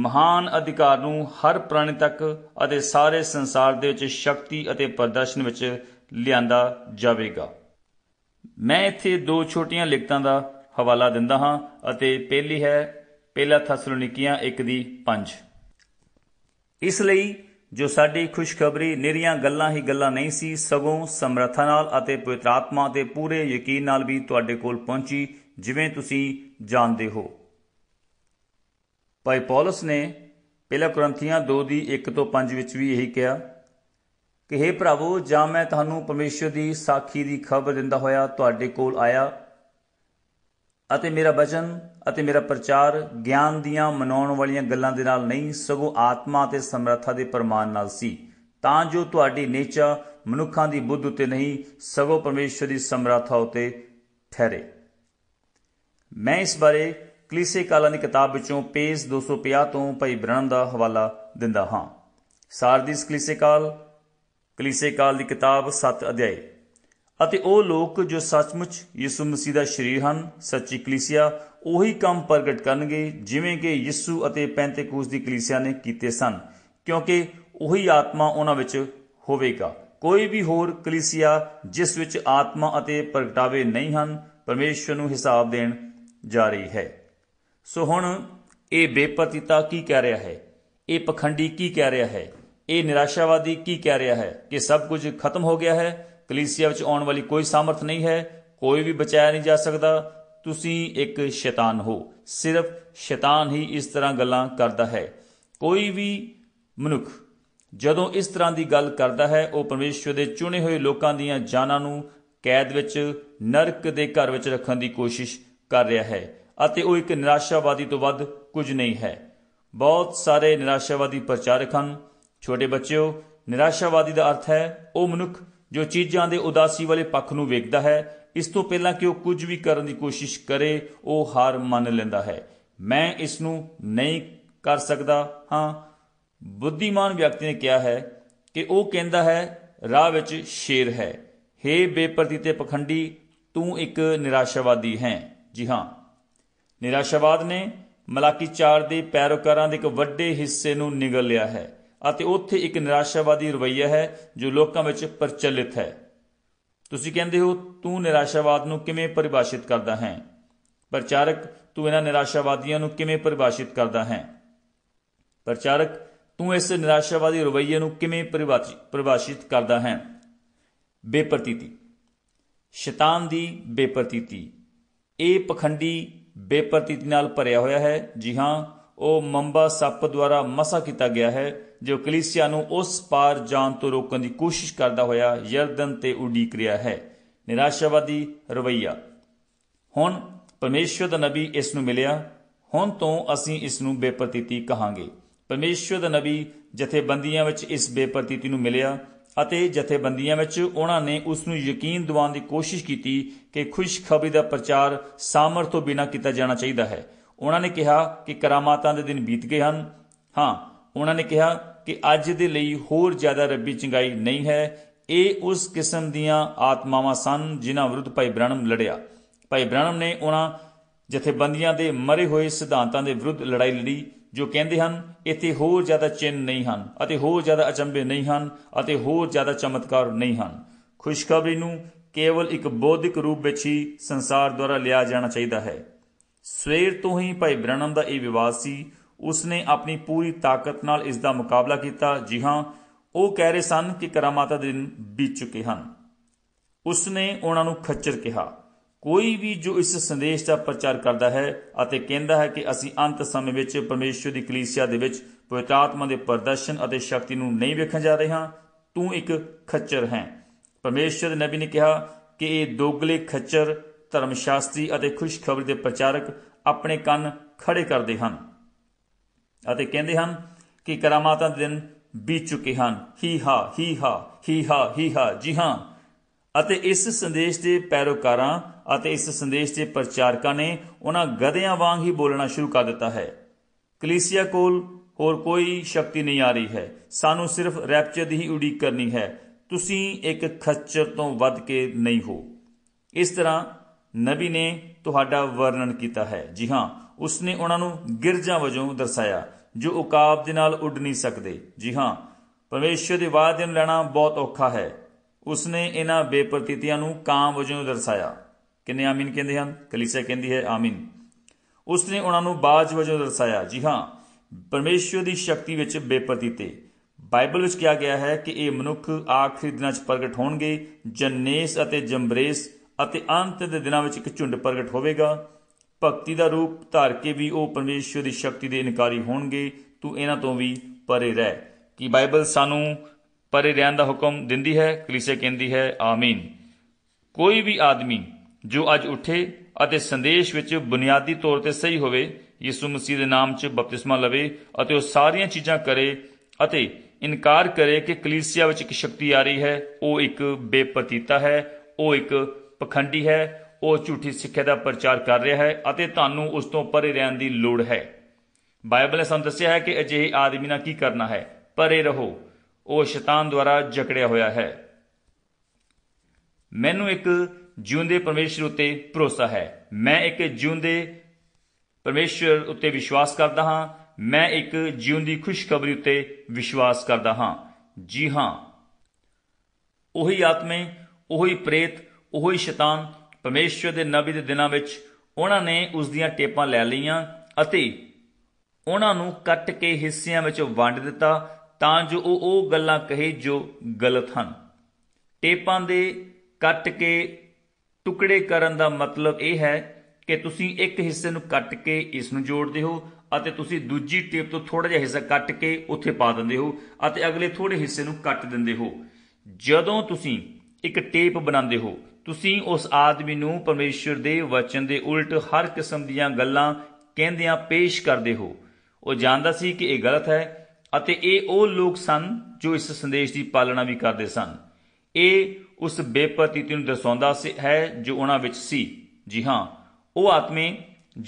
ਮਹਾਨ ਅਧਿਕਾਰ ਨੂੰ ਹਰ ਪ੍ਰਾਣੀ ਤੱਕ ਅਤੇ ਸਾਰੇ ਸੰਸਾਰ ਦੇ ਵਿੱਚ ਸ਼ਕਤੀ ਅਤੇ ਪ੍ਰਦਰਸ਼ਨ ਵਿੱਚ ਲਿਆਂਦਾ ਜਾਵੇਗਾ ਮੈਂ ਇੱਥੇ ਦੋ ਛੋਟੀਆਂ ਲਿਖਤਾਂ ਦਾ ਹਵਾਲਾ ਦਿੰਦਾ ਹਾਂ ਅਤੇ ਪਹਿਲੀ ਹੈ ਪਹਿਲਾ ਥਸਲੋਨੀਕੀਆਂ 1 ਦੀ 5 ਇਸ ਲਈ ਜੋ ਸਾਡੀ ਖੁਸ਼ਖਬਰੀ ਨਿਰੀਆਂ ਗੱਲਾਂ ਹੀ ਗੱਲਾਂ ਨਹੀਂ ਸੀ ਸਗੋਂ ਸਮਰੱਥਾ ਨਾਲ ਅਤੇ ਪਵਿੱਤਰ ਆਤਮਾ ਦੇ ਪੂਰੇ ਯਕੀਨ ਨਾਲ ਵੀ ਤੁਹਾਡੇ ਕੋਲ ਪਹੁੰਚੀ ਜਿਵੇਂ ਤੁਸੀਂ ਜਾਣਦੇ ਹੋ ਭਾਈ ਪੌਲਸ ਨੇ ਪਹਿਲਾ ਕੋਰਿੰਥੀਆਂ 2 ਦੀ 1 ਤੋਂ 5 ਵਿੱਚ ਵੀ ਇਹੀ ਕਿਹਾ ਕਿ हे ਪ੍ਰਭੂ ਜਾਂ ਮੈਂ ਤੁਹਾਨੂੰ ਪਰਮੇਸ਼ਰ ਦੀ ਸਾਖੀ ਦੀ ਖਬਰ ਦਿੰਦਾ ਹੋਇਆ ਤੁਹਾਡੇ ਕੋਲ ਆਇਆ ਅਤੇ ਮੇਰਾ ਬਚਨ ਅਤੇ ਮੇਰਾ ਪ੍ਰਚਾਰ ਗਿਆਨ ਦੀਆਂ ਮਨਾਉਣ ਵਾਲੀਆਂ ਗੱਲਾਂ ਦੇ ਨਾਲ ਨਹੀਂ ਸਗੋਂ ਆਤਮਾ ਅਤੇ ਸਮਰੱਥਾ ਦੇ ਪ੍ਰਮਾਣ ਨਾਲ ਸੀ ਤਾਂ ਜੋ ਤੁਹਾਡੀ ਨੇਚਾ ਮਨੁੱਖਾਂ ਦੀ ਬੁੱਧ ਉਤੇ ਨਹੀਂ ਸਗੋਂ ਪਰਮੇਸ਼ਰ ਦੀ ਸਮਰੱਥਾ ਉਤੇ ਠਹਿਰੇ ਮੈਂ ਇਸ ਬਾਰੇ ਕਲੀਸੇ ਕਾਲਾ ਦੀ ਕਿਤਾਬ ਵਿੱਚੋਂ ਪੇਜ 250 ਤੋਂ ਭਾਈ ਬ੍ਰਹਣ ਦਾ ਹਵਾਲਾ ਦਿੰਦਾ ਹਾਂ ਸਾਰਦੀਸ ਕਲੀਸੇ ਕਾਲ ਕਲੀਸੇ ਕਾਲ ਦੀ ਕਿਤਾਬ 7 ਅਧਿਆਇ ਅਤੇ ਉਹ ਲੋਕ ਜੋ ਸੱਚਮੁੱਚ ਯਿਸੂ ਮਸੀਹ ਦਾ ਸ਼ਰੀਰ ਹਨ ਸੱਚੀ ਕਲੀਸਿਆ ਉਹੀ ਕੰਮ ਪ੍ਰਗਟ ਕਰਨਗੇ ਜਿਵੇਂ ਕਿ ਯਿਸੂ ਅਤੇ ਪੈਂਤੇਕੂਸ ਦੀ ਕਲੀਸਿਆ ਨੇ ਕੀਤੇ ਸਨ ਕਿਉਂਕਿ ਉਹੀ ਆਤਮਾ ਉਹਨਾਂ ਵਿੱਚ ਹੋਵੇਗਾ ਕੋਈ ਵੀ ਹੋਰ ਕਲੀਸਿਆ ਜਿਸ ਵਿੱਚ ਆਤਮਾ ਅਤੇ ਪ੍ਰਗਟਾਵੇ ਨਹੀਂ ਹਨ ਪਰਮੇਸ਼ਵਰ ਨੂੰ ਹਿਸਾਬ ਦੇਣ ਜਾ ਰਹੀ ਹੈ ਸੋ ਹੁਣ ਇਹ ਬੇਪਤੀਤਾ ਕੀ ਕਹਿ ਰਿਹਾ ਹੈ ਇਹ ਪਖੰਡੀ ਕੀ ਕਹਿ ਰਿਹਾ ਹੈ ਇਹ ਨਿਰਾਸ਼ਾਵਾਦੀ ਕੀ ਕਹਿ ਰਿਹਾ ਹੈ ਕਿ ਸਭ ਕੁਝ ਖਤਮ ਹੋ ਗਿਆ ਹੈ ਕਲੀਸਿਆ ਵਿੱਚ ਆਉਣ ਵਾਲੀ ਕੋਈ ਸਮਰਥ ਨਹੀਂ ਹੈ ਕੋਈ ਵੀ ਬਚਾਇਆ ਨਹੀਂ ਜਾ ਸਕਦਾ ਤੁਸੀਂ ਇੱਕ ਸ਼ੈਤਾਨ ਹੋ ਸਿਰਫ ਸ਼ੈਤਾਨ ਹੀ ਇਸ ਤਰ੍ਹਾਂ ਗੱਲਾਂ ਕਰਦਾ ਹੈ ਕੋਈ ਵੀ ਮਨੁੱਖ ਜਦੋਂ ਇਸ ਤਰ੍ਹਾਂ ਦੀ ਗੱਲ ਕਰਦਾ ਹੈ ਉਹ ਪਰਮੇਸ਼ਵਰ ਦੇ ਚੁਣੇ ਹੋਏ ਲੋਕਾਂ ਦੀਆਂ ਜਾਨਾਂ ਨੂੰ ਕੈਦ ਵਿੱਚ ਨਰਕ ਦੇ ਘਰ ਵਿੱਚ ਰੱਖਣ ਦੀ ਕੋਸ਼ਿਸ਼ ਕਰ ਰਿਹਾ ਹੈ ਅਤੇ ਉਹ ਇੱਕ ਨਿਰਾਸ਼ਾਵਾਦੀ ਤੋਂ ਵੱਧ ਕੁਝ ਨਹੀਂ ਹੈ ਬਹੁਤ ਸਾਰੇ ਨਿਰਾਸ਼ਾਵਾਦੀ ਪ੍ਰਚਾਰਕ ਹਨ ਛੋਟੇ ਬੱਚਿਓ ਨਿਰਾਸ਼ਾਵਾਦੀ ਦਾ ਅਰਥ ਹੈ ਉਹ ਮਨੁੱਖ ਜੋ ਚੀਜ਼ਾਂ ਦੇ ਉਦਾਸੀ ਵਾਲੇ ਪੱਖ ਨੂੰ ਵੇਖਦਾ ਹੈ ਇਸ ਤੋਂ ਪਹਿਲਾਂ ਕਿ ਉਹ ਕੁਝ ਵੀ ਕਰਨ ਦੀ ਕੋਸ਼ਿਸ਼ ਕਰੇ ਉਹ ਹਾਰ ਮੰਨ ਲੈਂਦਾ ਹੈ ਮੈਂ ਇਸ ਨੂੰ ਨਹੀਂ ਕਰ ਸਕਦਾ ਹਾਂ ਬੁੱਧੀਮਾਨ ਵਿਅਕਤੀ ਨੇ ਕਿਹਾ ਹੈ ਕਿ ਉਹ ਕਹਿੰਦਾ ਹੈ ਰਾਹ ਵਿੱਚ ਸ਼ੇਰ ਹੈ हे ਬੇਪਰਤੀ ਤੇ ਪਖੰਡੀ ਤੂੰ ਇੱਕ ਨਿਰਾਸ਼ਾਵਾਦੀ ਹੈ ਜੀ ਹਾਂ ਨਿਰਾਸ਼ਾਵਾਦ ਨੇ ਮਲਾਕੀ 4 ਦੇ ਪੈਰੋਕਾਰਾਂ ਦੇ ਇੱਕ ਵੱਡੇ ਹਿੱਸੇ ਨੂੰ ਨਿਗਲ ਲਿਆ ਹੈ ਅਤੇ ਉੱਥੇ ਇੱਕ ਨਿਰਾਸ਼ਾਵਾਦੀ ਰਵਈਆ ਹੈ ਜੋ ਲੋਕਾਂ ਵਿੱਚ ਪ੍ਰਚਲਿਤ ਹੈ ਤੁਸੀਂ ਕਹਿੰਦੇ ਹੋ ਤੂੰ ਨਿਰਾਸ਼ਾਵਾਦ ਨੂੰ ਕਿਵੇਂ ਪਰਿਭਾਸ਼ਿਤ ਕਰਦਾ ਹੈ ਪ੍ਰਚਾਰਕ ਤੂੰ ਇਹਨਾਂ ਨਿਰਾਸ਼ਾਵਾਦੀਆਂ ਨੂੰ ਕਿਵੇਂ ਪਰਿਭਾਸ਼ਿਤ ਕਰਦਾ ਹੈ ਪ੍ਰਚਾਰਕ ਤੂੰ ਇਸ ਨਿਰਾਸ਼ਾਵਾਦੀ ਰਵਈਏ ਨੂੰ ਕਿਵੇਂ ਪਰਿਭਾਸ਼ਿਤ ਕਰਦਾ ਹੈ ਬੇਪਰਤੀਤੀ ਸ਼ੈਤਾਨ ਦੀ ਬੇਪਰਤੀਤੀ ਇਹ ਪਖੰਡੀ ਬੇਪਰਤੀਤੀ ਨਾਲ ਭਰਿਆ ਹੋਇਆ ਹੈ ਜੀ ਹਾਂ ਉਹ ਮੰਬਾ ਸੱਪ ਦੁਆਰਾ ਮਸਾ ਕੀਤਾ ਗਿਆ ਹੈ ਜੋ ਕਲੀਸਿਆ ਨੂੰ ਉਸ ਪਾਰ ਜਾਣ ਤੋਂ ਰੋਕਣ ਦੀ ਕੋਸ਼ਿਸ਼ ਕਰਦਾ ਹੋਇਆ ਯਰਦਨ ਤੇ ਉਡੀਕ ਰਿਹਾ ਹੈ ਨਿਰਾਸ਼ਾਵਾਦੀ ਰਵਈਆ ਹੁਣ ਪਰਮੇਸ਼ਵਰ ਦਾ ਨਬੀ ਇਸ ਨੂੰ ਮਿਲਿਆ ਹੁਣ ਤੋਂ ਅਸੀਂ ਇਸ ਨੂੰ ਬੇਪਤੀਤੀ ਕਹਾਂਗੇ ਪਰਮੇਸ਼ਵਰ ਦਾ ਨਬੀ ਜਥੇਬੰਦੀਆਂ ਵਿੱਚ ਇਸ ਬੇਪਤੀਤੀ ਨੂੰ ਮਿਲਿਆ ਅਤੇ ਜਥੇਬੰਦੀਆਂ ਵਿੱਚ ਉਹਨਾਂ ਨੇ ਉਸ ਨੂੰ ਯਕੀਨ ਦਿਵਾਉਣ ਦੀ ਕੋਸ਼ਿਸ਼ ਕੀਤੀ ਕਿ ਖੁਸ਼ਖਬਰੀ ਦਾ ਪ੍ਰਚਾਰ ਸਾਮਰ ਤੋਂ ਬਿਨਾਂ ਕੀਤਾ ਜਾਣਾ ਚਾਹੀਦਾ ਹੈ ਉਹਨਾਂ ਨੇ ਕਿਹਾ ਕਿ ਕਰਾਮਾਤਾਂ ਦੇ ਦਿਨ ਬੀਤ ਗਏ ਹਨ ਹਾਂ ਉਹਨਾਂ ਨੇ ਕਿਹਾ ਕਿ ਅੱਜ ਦੇ ਲਈ ਹੋਰ ਜ਼ਿਆਦਾ ਰੱਬੀ ਚੰਗਾਈ ਨਹੀਂ ਹੈ ਇਹ ਉਸ ਕਿਸਮ ਦੀਆਂ ਆਤਮਾਵਾਂ ਸਨ ਜਿਨ੍ਹਾਂ ਵਿਰੁੱਧ ਭਾਈ ਬ੍ਰਹਮ ਲੜਿਆ ਭਾਈ ਬ੍ਰਹਮ ਨੇ ਉਹਨਾਂ ਜਥੇਬੰਦੀਆਂ ਦੇ ਮਰੇ ਹੋਏ ਸਿਧਾਂਤਾਂ ਦੇ ਵਿਰੁੱਧ ਲੜਾਈ ਲੜੀ ਜੋ ਕਹਿੰਦੇ ਹਨ ਇੱਥੇ ਹੋਰ ਜ਼ਿਆਦਾ ਚਿੰਨ ਨਹੀਂ ਹਨ ਅਤੇ ਹੋਰ ਜ਼ਿਆਦਾ ਅਚੰਭੇ ਨਹੀਂ ਹਨ ਅਤੇ ਹੋਰ ਜ਼ਿਆਦਾ ਚਮਤਕਾਰ ਨਹੀਂ ਹਨ ਖੁਸ਼ਖਬਰੀ ਨੂੰ ਕੇਵਲ ਇੱਕ ਬੋਧਿਕ ਰੂਪ ਵਿੱਚ ਹੀ ਸੰਸਾਰ ਦੁਆਰਾ ਲਿਆ ਜਾਣਾ ਚਾਹੀਦਾ ਹੈ ਸਵੇਰ ਤੋਂ ਹੀ ਭਾਈ ਬ੍ਰਹਣਮ ਦਾ ਇਹ ਵਿਵਾਦ ਸੀ ਉਸਨੇ ਆਪਣੀ ਪੂਰੀ ਤਾਕਤ ਨਾਲ ਇਸ ਦਾ ਮੁਕਾਬਲਾ ਕੀਤਾ ਜੀ ਹਾਂ ਉਹ ਕਹਿ ਰਹੇ ਸਨ ਕਿ ਕਰਾਮਾਤਾ ਦਿਨ ਬੀਤ ਚੁੱਕੇ ਹਨ ਉਸਨੇ ਉਹਨਾਂ ਨੂੰ ਖੱਚਰ ਕਿਹਾ ਕੋਈ ਵੀ ਜੋ ਇਸ ਸੰਦੇਸ਼ ਦਾ ਪ੍ਰਚਾਰ ਕਰਦਾ ਹੈ ਅਤੇ ਕਹਿੰਦਾ ਹੈ ਕਿ ਅਸੀਂ ਅੰਤ ਸਮੇਂ ਵਿੱਚ ਪਰਮੇਸ਼ਵਰ ਦੀ ਕਲੀਸਿਆ ਦੇ ਵਿੱਚ ਪਵਿੱਤਰ ਆਤਮਾ ਦੇ ਪ੍ਰਦਰਸ਼ਨ ਅਤੇ ਸ਼ਕਤੀ ਨੂੰ ਨਹੀਂ ਵੇਖਣ ਜਾ ਰਹੇ ਹਾਂ ਤੂੰ ਇੱਕ ਖੱਚਰ ਹੈ ਪਰਮੇਸ਼ਵਰ ਨਬੀ ਨੇ ਕਿਹਾ ਕਿ ਇਹ ਦੋਗਲੇ ਖੱਚਰ ਧਰਮ ਸ਼ਾਸਤਰੀ ਅਤੇ ਖੁਸ਼ਖਬਰੀ ਦੇ ਪ੍ਰਚਾਰਕ ਆਪਣੇ ਕੰਨ ਖੜੇ ਕਰਦੇ ਹਨ ਅਤੇ ਕਹਿੰਦੇ ਹਨ ਕਿ ਕਰਾਮਾਤਾਂ ਦੇ ਦਿਨ ਬੀਤ ਚੁੱਕੇ ਹਨ ਹੀ ਹਾ ਹੀ ਹਾ ਹੀ ਹਾ ਹੀ ਹਾ ਜੀ ਹਾਂ ਅਤੇ ਇਸ ਸੰਦੇਸ਼ ਦੇ ਪੈਰੋਕਾਰਾਂ ਅਤੇ ਇਸ ਸੰਦੇਸ਼ ਦੇ ਪ੍ਰਚਾਰਕਾਂ ਨੇ ਉਹਨਾਂ ਗਧਿਆਂ ਵਾਂਗ ਹੀ ਬੋਲਣਾ ਸ਼ੁਰੂ ਕਰ ਦਿੱਤਾ ਹੈ ਕਲੀਸਿਆ ਕੋਲ ਹੋਰ ਕੋਈ ਸ਼ਕਤੀ ਨਹੀਂ ਆ ਰਹੀ ਹੈ ਸਾਨੂੰ ਸਿਰਫ ਰੈਪਚਰ ਦੀ ਹੀ ਉਡੀਕ ਕਰਨੀ ਹੈ ਤੁਸੀਂ ਇੱਕ ਖੱਚਰ ਤੋਂ ਵੱਧ ਕੇ ਨਹੀਂ ਹੋ ਇਸ ਤਰ੍ਹਾਂ ਨਬੀ ਨੇ ਤੁਹਾਡਾ ਵਰਣਨ ਕੀਤਾ ਹੈ ਜੀ ਹਾਂ ਉਸਨੇ ਉਹਨਾਂ ਨੂੰ ਗਿਰਜਾਂ ਵਜੋਂ ਦਰਸਾਇਆ ਜੋ ਉਕਾਬ ਦੇ ਨਾਲ ਉੱਡ ਨਹੀਂ ਸਕਦੇ ਜੀ ਹਾਂ ਪਰਮੇਸ਼ਰ ਦੇ ਵਾਅਦੇ ਨੂੰ ਲੈਣਾ ਬਹੁਤ ਔਖਾ ਹੈ ਉਸਨੇ ਇਹਨਾਂ ਬੇਪਰਤੀਤੀਆਂ ਨੂੰ ਕਾਮ ਵਜੋਂ ਦਰਸਾਇਆ ਕਿੰਨੇ ਆਮੀਨ ਕਹਿੰਦੇ ਹਨ ਕਲੀਸਾ ਕਹਿੰਦੀ ਹੈ ਆਮੀਨ ਉਸਨੇ ਉਹਨਾਂ ਨੂੰ ਬਾਜ ਵਜੋਂ ਦਰਸਾਇਆ ਜੀ ਹਾਂ ਪਰਮੇਸ਼ਰ ਦੀ ਸ਼ਕਤੀ ਵਿੱਚ ਬੇਪਰਤੀਤੇ ਬਾਈਬਲ ਵਿੱਚ ਕਿਹਾ ਗਿਆ ਹੈ ਕਿ ਇਹ ਮਨੁੱਖ ਆਖਰੀ ਦਿਨਾਂ 'ਚ ਪ੍ਰਗਟ ਹੋਣਗੇ ਜਨੇਸ ਅਤੇ ਜੰਬਰੇਸ ਅਤੇ ਅੰਤ ਦੇ ਦਿਨਾਂ ਵਿੱਚ ਇੱਕ ਝੁੰਡ ਪ੍ਰਗਟ ਹੋਵੇਗਾ ਭਗਤੀ ਦਾ ਰੂਪ ਧਾਰ ਕੇ ਵੀ ਉਹ ਪਰਮੇਸ਼ਵਰ ਦੀ ਸ਼ਕਤੀ ਦੇ ਇਨਕਾਰੀ ਹੋਣਗੇ ਤੂੰ ਇਹਨਾਂ ਤੋਂ ਵੀ ਪਰੇ ਰਹਿ ਕਿ ਬਾਈਬਲ ਸਾਨੂੰ ਪਰੇ ਰਹਿਣ ਦਾ ਹੁਕਮ ਦਿੰਦੀ ਹੈ ਕਲੀਸੇ ਕਹਿੰਦੀ ਹੈ ਆਮੀਨ ਕੋਈ ਵੀ ਆਦਮੀ ਜੋ ਅੱਜ ਉੱਠੇ ਅਤੇ ਸੰਦੇਸ਼ ਵਿੱਚ ਬੁਨਿਆਦੀ ਤੌਰ ਤੇ ਸਹੀ ਹੋਵੇ ਯਿਸੂ ਮਸੀਹ ਦੇ ਨਾਮ 'ਚ ਬਪਤਿਸਮਾ ਲਵੇ ਅਤੇ ਉਹ ਸਾਰੀਆਂ ਚੀਜ਼ਾਂ ਕਰੇ ਅਤੇ ਇਨਕਾਰ ਕਰੇ ਕਿ ਕਲੀਸਿਆ ਵਿੱਚ ਇੱਕ ਸ਼ਕਤੀ ਆ ਰਹੀ ਹੈ ਉਹ ਇੱਕ ਬੇਪਤੀਤਾ ਹੈ ਉਹ ਇੱਕ ਪਖੰਡੀ ਹੈ ਉਹ ਝੂਠੀ ਸਿੱਖਿਆ ਦਾ ਪ੍ਰਚਾਰ ਕਰ ਰਿਹਾ ਹੈ ਅਤੇ ਤੁਹਾਨੂੰ ਉਸ ਤੋਂ ਪਰੇ ਰਹਿਣ ਦੀ ਲੋੜ ਹੈ ਬਾਈਬਲ ਨੇ ਸਾਨੂੰ ਦੱਸਿਆ ਹੈ ਕਿ ਅਜਿਹੇ ਆਦਮੀ ਨਾਲ ਕੀ ਕਰਨਾ ਹੈ ਪਰੇ ਰਹੋ ਉਹ ਸ਼ੈਤਾਨ ਦੁਆਰਾ ਜਕੜਿਆ ਹੋਇਆ ਹੈ ਮੈਨੂੰ ਇੱਕ ਜਿਉਂਦੇ ਪਰਮੇਸ਼ਰ ਉੱਤੇ ਭਰੋਸਾ ਹੈ ਮੈਂ ਇੱਕ ਜਿਉਂਦੇ ਪਰਮੇਸ਼ਰ ਉੱਤੇ ਵਿਸ਼ਵਾਸ ਕਰਦਾ ਹਾਂ ਮੈਂ ਇੱਕ ਜਿਉਂਦੀ ਖੁਸ਼ਖਬਰੀ ਉੱਤੇ ਵਿਸ਼ਵਾਸ ਕਰਦਾ ਹਾਂ ਜੀ ਹਾਂ ਉਹੀ ਆਤਮੇ ਉਹੀ ਪ੍ਰੇਤ ਉਹ ਹੀ ਸ਼ੈਤਾਨ ਪਰਮੇਸ਼ਵਰ ਦੇ ਨਬੀ ਦੇ ਦਿਨਾਂ ਵਿੱਚ ਉਹਨਾਂ ਨੇ ਉਸ ਦੀਆਂ ਟੇਪਾਂ ਲੈ ਲਈਆਂ ਅਤੇ ਉਹਨਾਂ ਨੂੰ ਕੱਟ ਕੇ ਹਿੱਸਿਆਂ ਵਿੱਚ ਵੰਡ ਦਿੱਤਾ ਤਾਂ ਜੋ ਉਹ ਉਹ ਗੱਲਾਂ ਕਹੇ ਜੋ ਗਲਤ ਹਨ ਟੇਪਾਂ ਦੇ ਕੱਟ ਕੇ ਟੁਕੜੇ ਕਰਨ ਦਾ ਮਤਲਬ ਇਹ ਹੈ ਕਿ ਤੁਸੀਂ ਇੱਕ ਹਿੱਸੇ ਨੂੰ ਕੱਟ ਕੇ ਇਸ ਨੂੰ ਜੋੜਦੇ ਹੋ ਅਤੇ ਤੁਸੀਂ ਦੂਜੀ ਟੇਪ ਤੋਂ ਥੋੜਾ ਜਿਹਾ ਹਿੱਸਾ ਕੱਟ ਕੇ ਉੱਥੇ ਪਾ ਦਿੰਦੇ ਹੋ ਅਤੇ ਅਗਲੇ ਥੋੜੇ ਹਿੱਸੇ ਨੂੰ ਕੱਟ ਦਿੰਦੇ ਹੋ ਜਦੋਂ ਤੁਸੀਂ ਇੱਕ ਟੇਪ ਬਣਾਉਂਦੇ ਹੋ ਤੁਸੀਂ ਉਸ ਆਦਮੀ ਨੂੰ ਪਰਮੇਸ਼ਵਰ ਦੇ ਵਚਨ ਦੇ ਉਲਟ ਹਰ ਕਿਸਮ ਦੀਆਂ ਗੱਲਾਂ ਕਹਿੰਦਿਆਂ ਪੇਸ਼ ਕਰਦੇ ਹੋ ਉਹ ਜਾਣਦਾ ਸੀ ਕਿ ਇਹ ਗਲਤ ਹੈ ਅਤੇ ਇਹ ਉਹ ਲੋਕ ਸਨ ਜੋ ਇਸ ਸੰਦੇਸ਼ ਦੀ ਪਾਲਣਾ ਵੀ ਕਰਦੇ ਸਨ ਇਹ ਉਸ ਬੇਪਤੀਤੀ ਨੂੰ ਦਰਸਾਉਂਦਾ ਹੈ ਜੋ ਉਹਨਾਂ ਵਿੱਚ ਸੀ ਜੀ ਹਾਂ ਉਹ ਆਤਮੇ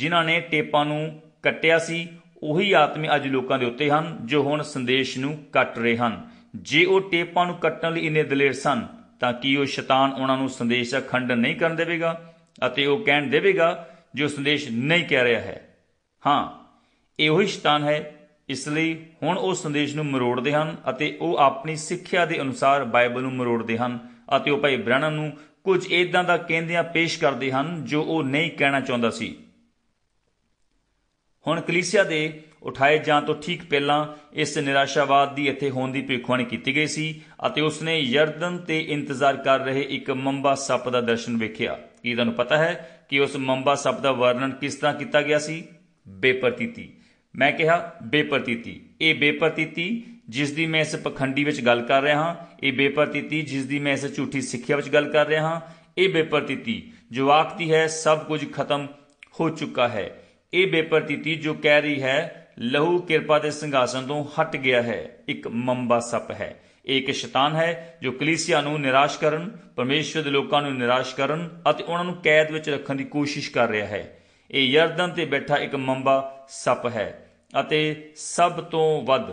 ਜਿਨ੍ਹਾਂ ਨੇ ਟੇਪਾਂ ਨੂੰ ਕੱਟਿਆ ਸੀ ਉਹੀ ਆਤਮੇ ਅੱਜ ਲੋਕਾਂ ਦੇ ਉੱਤੇ ਹਨ ਜੋ ਹੁਣ ਸੰਦੇਸ਼ ਨੂੰ ਕੱਟ ਰਹੇ ਹਨ ਜੇ ਉਹ ਟੇਪਾਂ ਨੂੰ ਕੱਟਣ ਲਈ ਇੰਨੇ ਦਲੇਰ ਸਨ ਤਾਂ ਕਿ ਉਹ ਸ਼ੈਤਾਨ ਉਹਨਾਂ ਨੂੰ ਸੰਦੇਸ਼ ਦਾ ਖੰਡਨ ਨਹੀਂ ਕਰਨ ਦੇਵੇਗਾ ਅਤੇ ਉਹ ਕਹਿਣ ਦੇਵੇਗਾ ਜੋ ਸੰਦੇਸ਼ ਨਹੀਂ ਕਹਿ ਰਿਹਾ ਹੈ ਹਾਂ ਇਹੋ ਹੀ ਸ਼ੈਤਾਨ ਹੈ ਇਸ ਲਈ ਹੁਣ ਉਹ ਸੰਦੇਸ਼ ਨੂੰ ਮਰੋੜਦੇ ਹਨ ਅਤੇ ਉਹ ਆਪਣੀ ਸਿੱਖਿਆ ਦੇ ਅਨੁਸਾਰ ਬਾਈਬਲ ਨੂੰ ਮਰੋੜਦੇ ਹਨ ਅਤੇ ਉਹ ਭਾਈ ਬ੍ਰਹਣ ਨੂੰ ਕੁਝ ਇਦਾਂ ਦਾ ਕਹਿੰਦਿਆਂ ਪੇਸ਼ ਕਰਦੇ ਹਨ ਜੋ ਉਹ ਨਹੀਂ ਕਹਿਣਾ ਚਾਹੁੰਦਾ ਸੀ ਹੁਣ ਕਲੀਸਿਆ ਦੇ ਉਠਾਏ ਜਾਣ ਤੋਂ ਠੀਕ ਪਹਿਲਾਂ ਇਸ ਨਿਰਾਸ਼ਾਵਾਦ ਦੀ ਇੱਥੇ ਹੋਣ ਦੀ ਭਵਿੱਖਬਾਣੀ ਕੀਤੀ ਗਈ ਸੀ ਅਤੇ ਉਸਨੇ ਯਰਦਨ ਤੇ ਇੰਤਜ਼ਾਰ ਕਰ ਰਹੇ ਇੱਕ ਮੰਬਾ ਸੱਪ ਦਾ ਦਰਸ਼ਨ ਵੇਖਿਆ ਕੀ ਤੁਹਾਨੂੰ ਪਤਾ ਹੈ ਕਿ ਉਸ ਮੰਬਾ ਸੱਪ ਦਾ ਵਰਣਨ ਕਿਸ ਤਰ੍ਹਾਂ ਕੀਤਾ ਗਿਆ ਸੀ ਬੇਪਰਤੀਤੀ ਮੈਂ ਕਿਹਾ ਬੇਪਰਤੀਤੀ ਇਹ ਬੇਪਰਤੀਤੀ ਜਿਸ ਦੀ ਮੈਂ ਇਸ ਪਖੰਡੀ ਵਿੱਚ ਗੱਲ ਕਰ ਰਿਹਾ ਹਾਂ ਇਹ ਬੇਪਰਤੀਤੀ ਜਿਸ ਦੀ ਮੈਂ ਇਸ ਝੂਠੀ ਸਿੱਖਿਆ ਵਿੱਚ ਗੱਲ ਕਰ ਰਿਹਾ ਹਾਂ ਇਹ ਬੇਪਰਤੀਤੀ ਜੋ ਆਖਦੀ ਹੈ ਸਭ ਕੁਝ ਖਤਮ ਹੋ ਚੁੱਕਾ ਹੈ ਇਹ ਬੇਪਰਤੀਤੀ ਜੋ ਕਹਿ ਰਹੀ ਹੈ ਲਹੂ ਕਿਰਪਾ ਦੇ ਸੰਘਾਸਨ ਤੋਂ ਹਟ ਗਿਆ ਹੈ ਇੱਕ ਮੰਬਾ ਸੱਪ ਹੈ ਇਹ ਇੱਕ ਸ਼ੈਤਾਨ ਹੈ ਜੋ ਕਲੀਸਿਆ ਨੂੰ ਨਿਰਾਸ਼ ਕਰਨ ਪਰਮੇਸ਼ਵਰ ਦੇ ਲੋਕਾਂ ਨੂੰ ਨਿਰਾਸ਼ ਕਰਨ ਅਤੇ ਉਹਨਾਂ ਨੂੰ ਕੈਦ ਵਿੱਚ ਰੱਖਣ ਦੀ ਕੋਸ਼ਿਸ਼ ਕਰ ਰਿਹਾ ਹੈ ਇਹ ਯਰਦਨ ਤੇ ਬੈਠਾ ਇੱਕ ਮੰਬਾ ਸੱਪ ਹੈ ਅਤੇ ਸਭ ਤੋਂ ਵੱਧ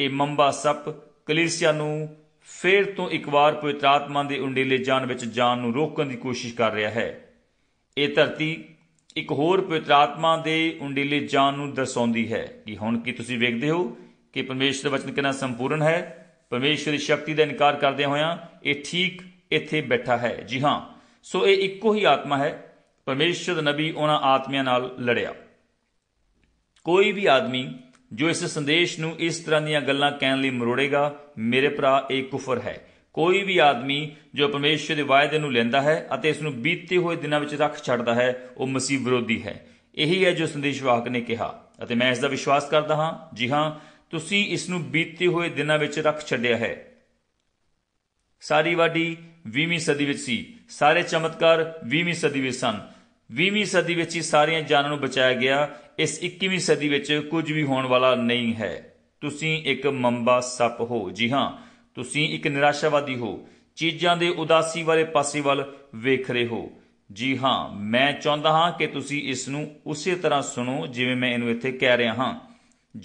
ਇਹ ਮੰਬਾ ਸੱਪ ਕਲੀਸਿਆ ਨੂੰ ਫੇਰ ਤੋਂ ਇੱਕ ਵਾਰ ਪਵਿੱਤਰ ਆਤਮਾ ਦੇ ਉੰਡੇਲੇ ਜਾਣ ਵਿੱਚ ਜਾਣ ਨੂੰ ਰੋਕਣ ਦੀ ਕੋਸ਼ਿਸ਼ ਕਰ ਰਿਹਾ ਹੈ ਇਹ ਧਰਤੀ ਇੱਕ ਹੋਰ ਪਵਿੱਤਰ ਆਤਮਾ ਦੇ ਉਂਡੀਲੇ ਜਾਨ ਨੂੰ ਦਰਸਾਉਂਦੀ ਹੈ ਕਿ ਹੁਣ ਕੀ ਤੁਸੀਂ ਵੇਖਦੇ ਹੋ ਕਿ ਪਰਮੇਸ਼ਰ ਦਾ ਵਚਨ ਕਿੰਨਾ ਸੰਪੂਰਨ ਹੈ ਪਰਮੇਸ਼ਰ ਦੀ ਸ਼ਕਤੀ ਦਾ ਇਨਕਾਰ ਕਰਦੇ ਹੋਇਆਂ ਇਹ ਠੀਕ ਇੱਥੇ ਬੈਠਾ ਹੈ ਜੀ ਹਾਂ ਸੋ ਇਹ ਇੱਕੋ ਹੀ ਆਤਮਾ ਹੈ ਪਰਮੇਸ਼ਰ ਦਾ ਨਬੀ ਉਹਨਾਂ ਆਤਮਿਆਂ ਨਾਲ ਲੜਿਆ ਕੋਈ ਵੀ ਆਦਮੀ ਜੋ ਇਸ ਸੰਦੇਸ਼ ਨੂੰ ਇਸ ਤਰ੍ਹਾਂ ਦੀਆਂ ਗੱਲਾਂ ਕਹਿਣ ਲਈ ਮਰੋੜੇਗਾ ਮੇਰੇ ਭਰਾ ਇਹ ਕੁਫਰ ਹੈ ਕੋਈ ਵੀ ਆਦਮੀ ਜੋ ਪਰਮੇਸ਼ਰ ਦੇ ਵਾਅਦੇ ਨੂੰ ਲੈਂਦਾ ਹੈ ਅਤੇ ਇਸ ਨੂੰ ਬੀਤੇ ਹੋਏ ਦਿਨਾਂ ਵਿੱਚ ਰੱਖ ਛੱਡਦਾ ਹੈ ਉਹ ਮਸੀਹ ਵਿਰੋਧੀ ਹੈ ਇਹੀ ਹੈ ਜੋ ਵਾਹਕ ਨੇ ਕਿਹਾ ਅਤੇ ਮੈਂ ਇਸ ਦਾ ਵਿਸ਼ਵਾਸ ਕਰਦਾ ਹਾਂ ਜੀ ਹਾਂ ਤੁਸੀਂ ਇਸ ਨੂੰ ਬੀਤੇ ਹੋਏ ਦਿਨਾਂ ਵਿੱਚ ਰੱਖ ਛੱਡਿਆ ਹੈ ਸਾਰੀ ਵਾਢੀ 20ਵੀਂ ਸਦੀ ਵਿੱਚ ਸੀ ਸਾਰੇ ਚਮਤਕਾਰ 20ਵੀਂ ਸਦੀ ਵਿੱਚ ਸਨ 20ਵੀਂ ਸਦੀ ਵਿੱਚ ਹੀ ਸਾਰੀਆਂ ਜਾਨਾਂ ਨੂੰ ਬਚਾਇਆ ਗਿਆ ਇਸ 21ਵੀਂ ਸਦੀ ਵਿੱਚ ਕੁਝ ਵੀ ਹੋਣ ਵਾਲਾ ਨਹੀਂ ਹੈ ਤੁਸੀਂ ਇੱਕ ਮੰਬਾ ਸੱਪ ਹੋ ਜੀ ਹਾਂ ਤੁਸੀਂ ਇੱਕ ਨਿਰਾਸ਼ਾਵਾਦੀ ਹੋ ਚੀਜ਼ਾਂ ਦੇ ਉਦਾਸੀ ਵਾਲੇ ਪਾਸੇ ਵੱਲ ਵੇਖ ਰਹੇ ਹੋ ਜੀ ਹਾਂ ਮੈਂ ਚਾਹੁੰਦਾ ਹਾਂ ਕਿ ਤੁਸੀਂ ਇਸ ਨੂੰ ਉਸੇ ਤਰ੍ਹਾਂ ਸੁਣੋ ਜਿਵੇਂ ਮੈਂ ਇਹਨੂੰ ਇੱਥੇ ਕਹਿ ਰਿਹਾ ਹਾਂ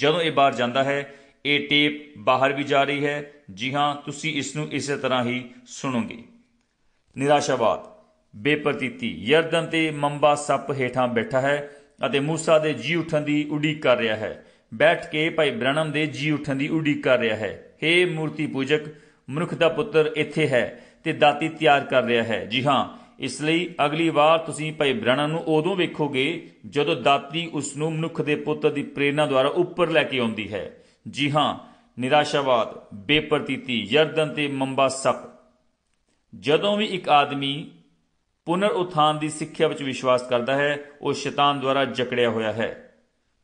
ਜਦੋਂ ਇਹ ਬਾਹਰ ਜਾਂਦਾ ਹੈ ਇਹ ਟੇਪ ਬਾਹਰ ਵੀ ਜਾ ਰਹੀ ਹੈ ਜੀ ਹਾਂ ਤੁਸੀਂ ਇਸ ਨੂੰ ਇਸੇ ਤਰ੍ਹਾਂ ਹੀ ਸੁਣੋਗੇ ਨਿਰਾਸ਼ਾਵਾਦ ਬੇਪਰਤੀਤੀ ਯਰਦਨ ਤੇ ਮੰਬਾ ਸੱਪ ਹੇਠਾਂ ਬੈਠਾ ਹੈ ਅਤੇ ਮੂਸਾ ਦੇ ਜੀ ਉੱਠਣ ਦੀ ਉਡੀਕ ਕਰ ਰਿਹਾ ਹੈ ਬੈਠ ਕੇ ਭਾਈ ਬ੍ਰਹਮ ਦੇ ਜੀ ਉਠਣ ਦੀ ਉਡੀਕ ਕਰ ਰਿਹਾ ਹੈ हे ਮੂਰਤੀ ਪੂਜਕ ਮਨੁੱਖ ਦਾ ਪੁੱਤਰ ਇੱਥੇ ਹੈ ਤੇ ਦਾਤੀ ਤਿਆਰ ਕਰ ਰਿਹਾ ਹੈ ਜੀ ਹਾਂ ਇਸ ਲਈ ਅਗਲੀ ਵਾਰ ਤੁਸੀਂ ਭਾਈ ਬ੍ਰਹਮ ਨੂੰ ਉਦੋਂ ਵੇਖੋਗੇ ਜਦੋਂ ਦਾਤੀ ਉਸ ਨੂੰ ਮਨੁੱਖ ਦੇ ਪੁੱਤਰ ਦੀ ਪ੍ਰੇਰਣਾ ਦੁਆਰਾ ਉੱਪਰ ਲੈ ਕੇ ਆਉਂਦੀ ਹੈ ਜੀ ਹਾਂ ਨਿਰਾਸ਼ਾਵਾਦ ਬੇਪਰਤੀਤੀ ਯਰਦਨ ਤੇ ਮੰਬਾ ਸੱਪ ਜਦੋਂ ਵੀ ਇੱਕ ਆਦਮੀ ਪੁਨਰ ਉਥਾਨ ਦੀ ਸਿੱਖਿਆ ਵਿੱਚ ਵਿਸ਼ਵਾਸ ਕਰਦਾ ਹੈ ਉਹ ਸ਼ੈਤਾਨ ਦੁਆਰਾ ਜਕੜਿਆ ਹੋਇਆ ਹੈ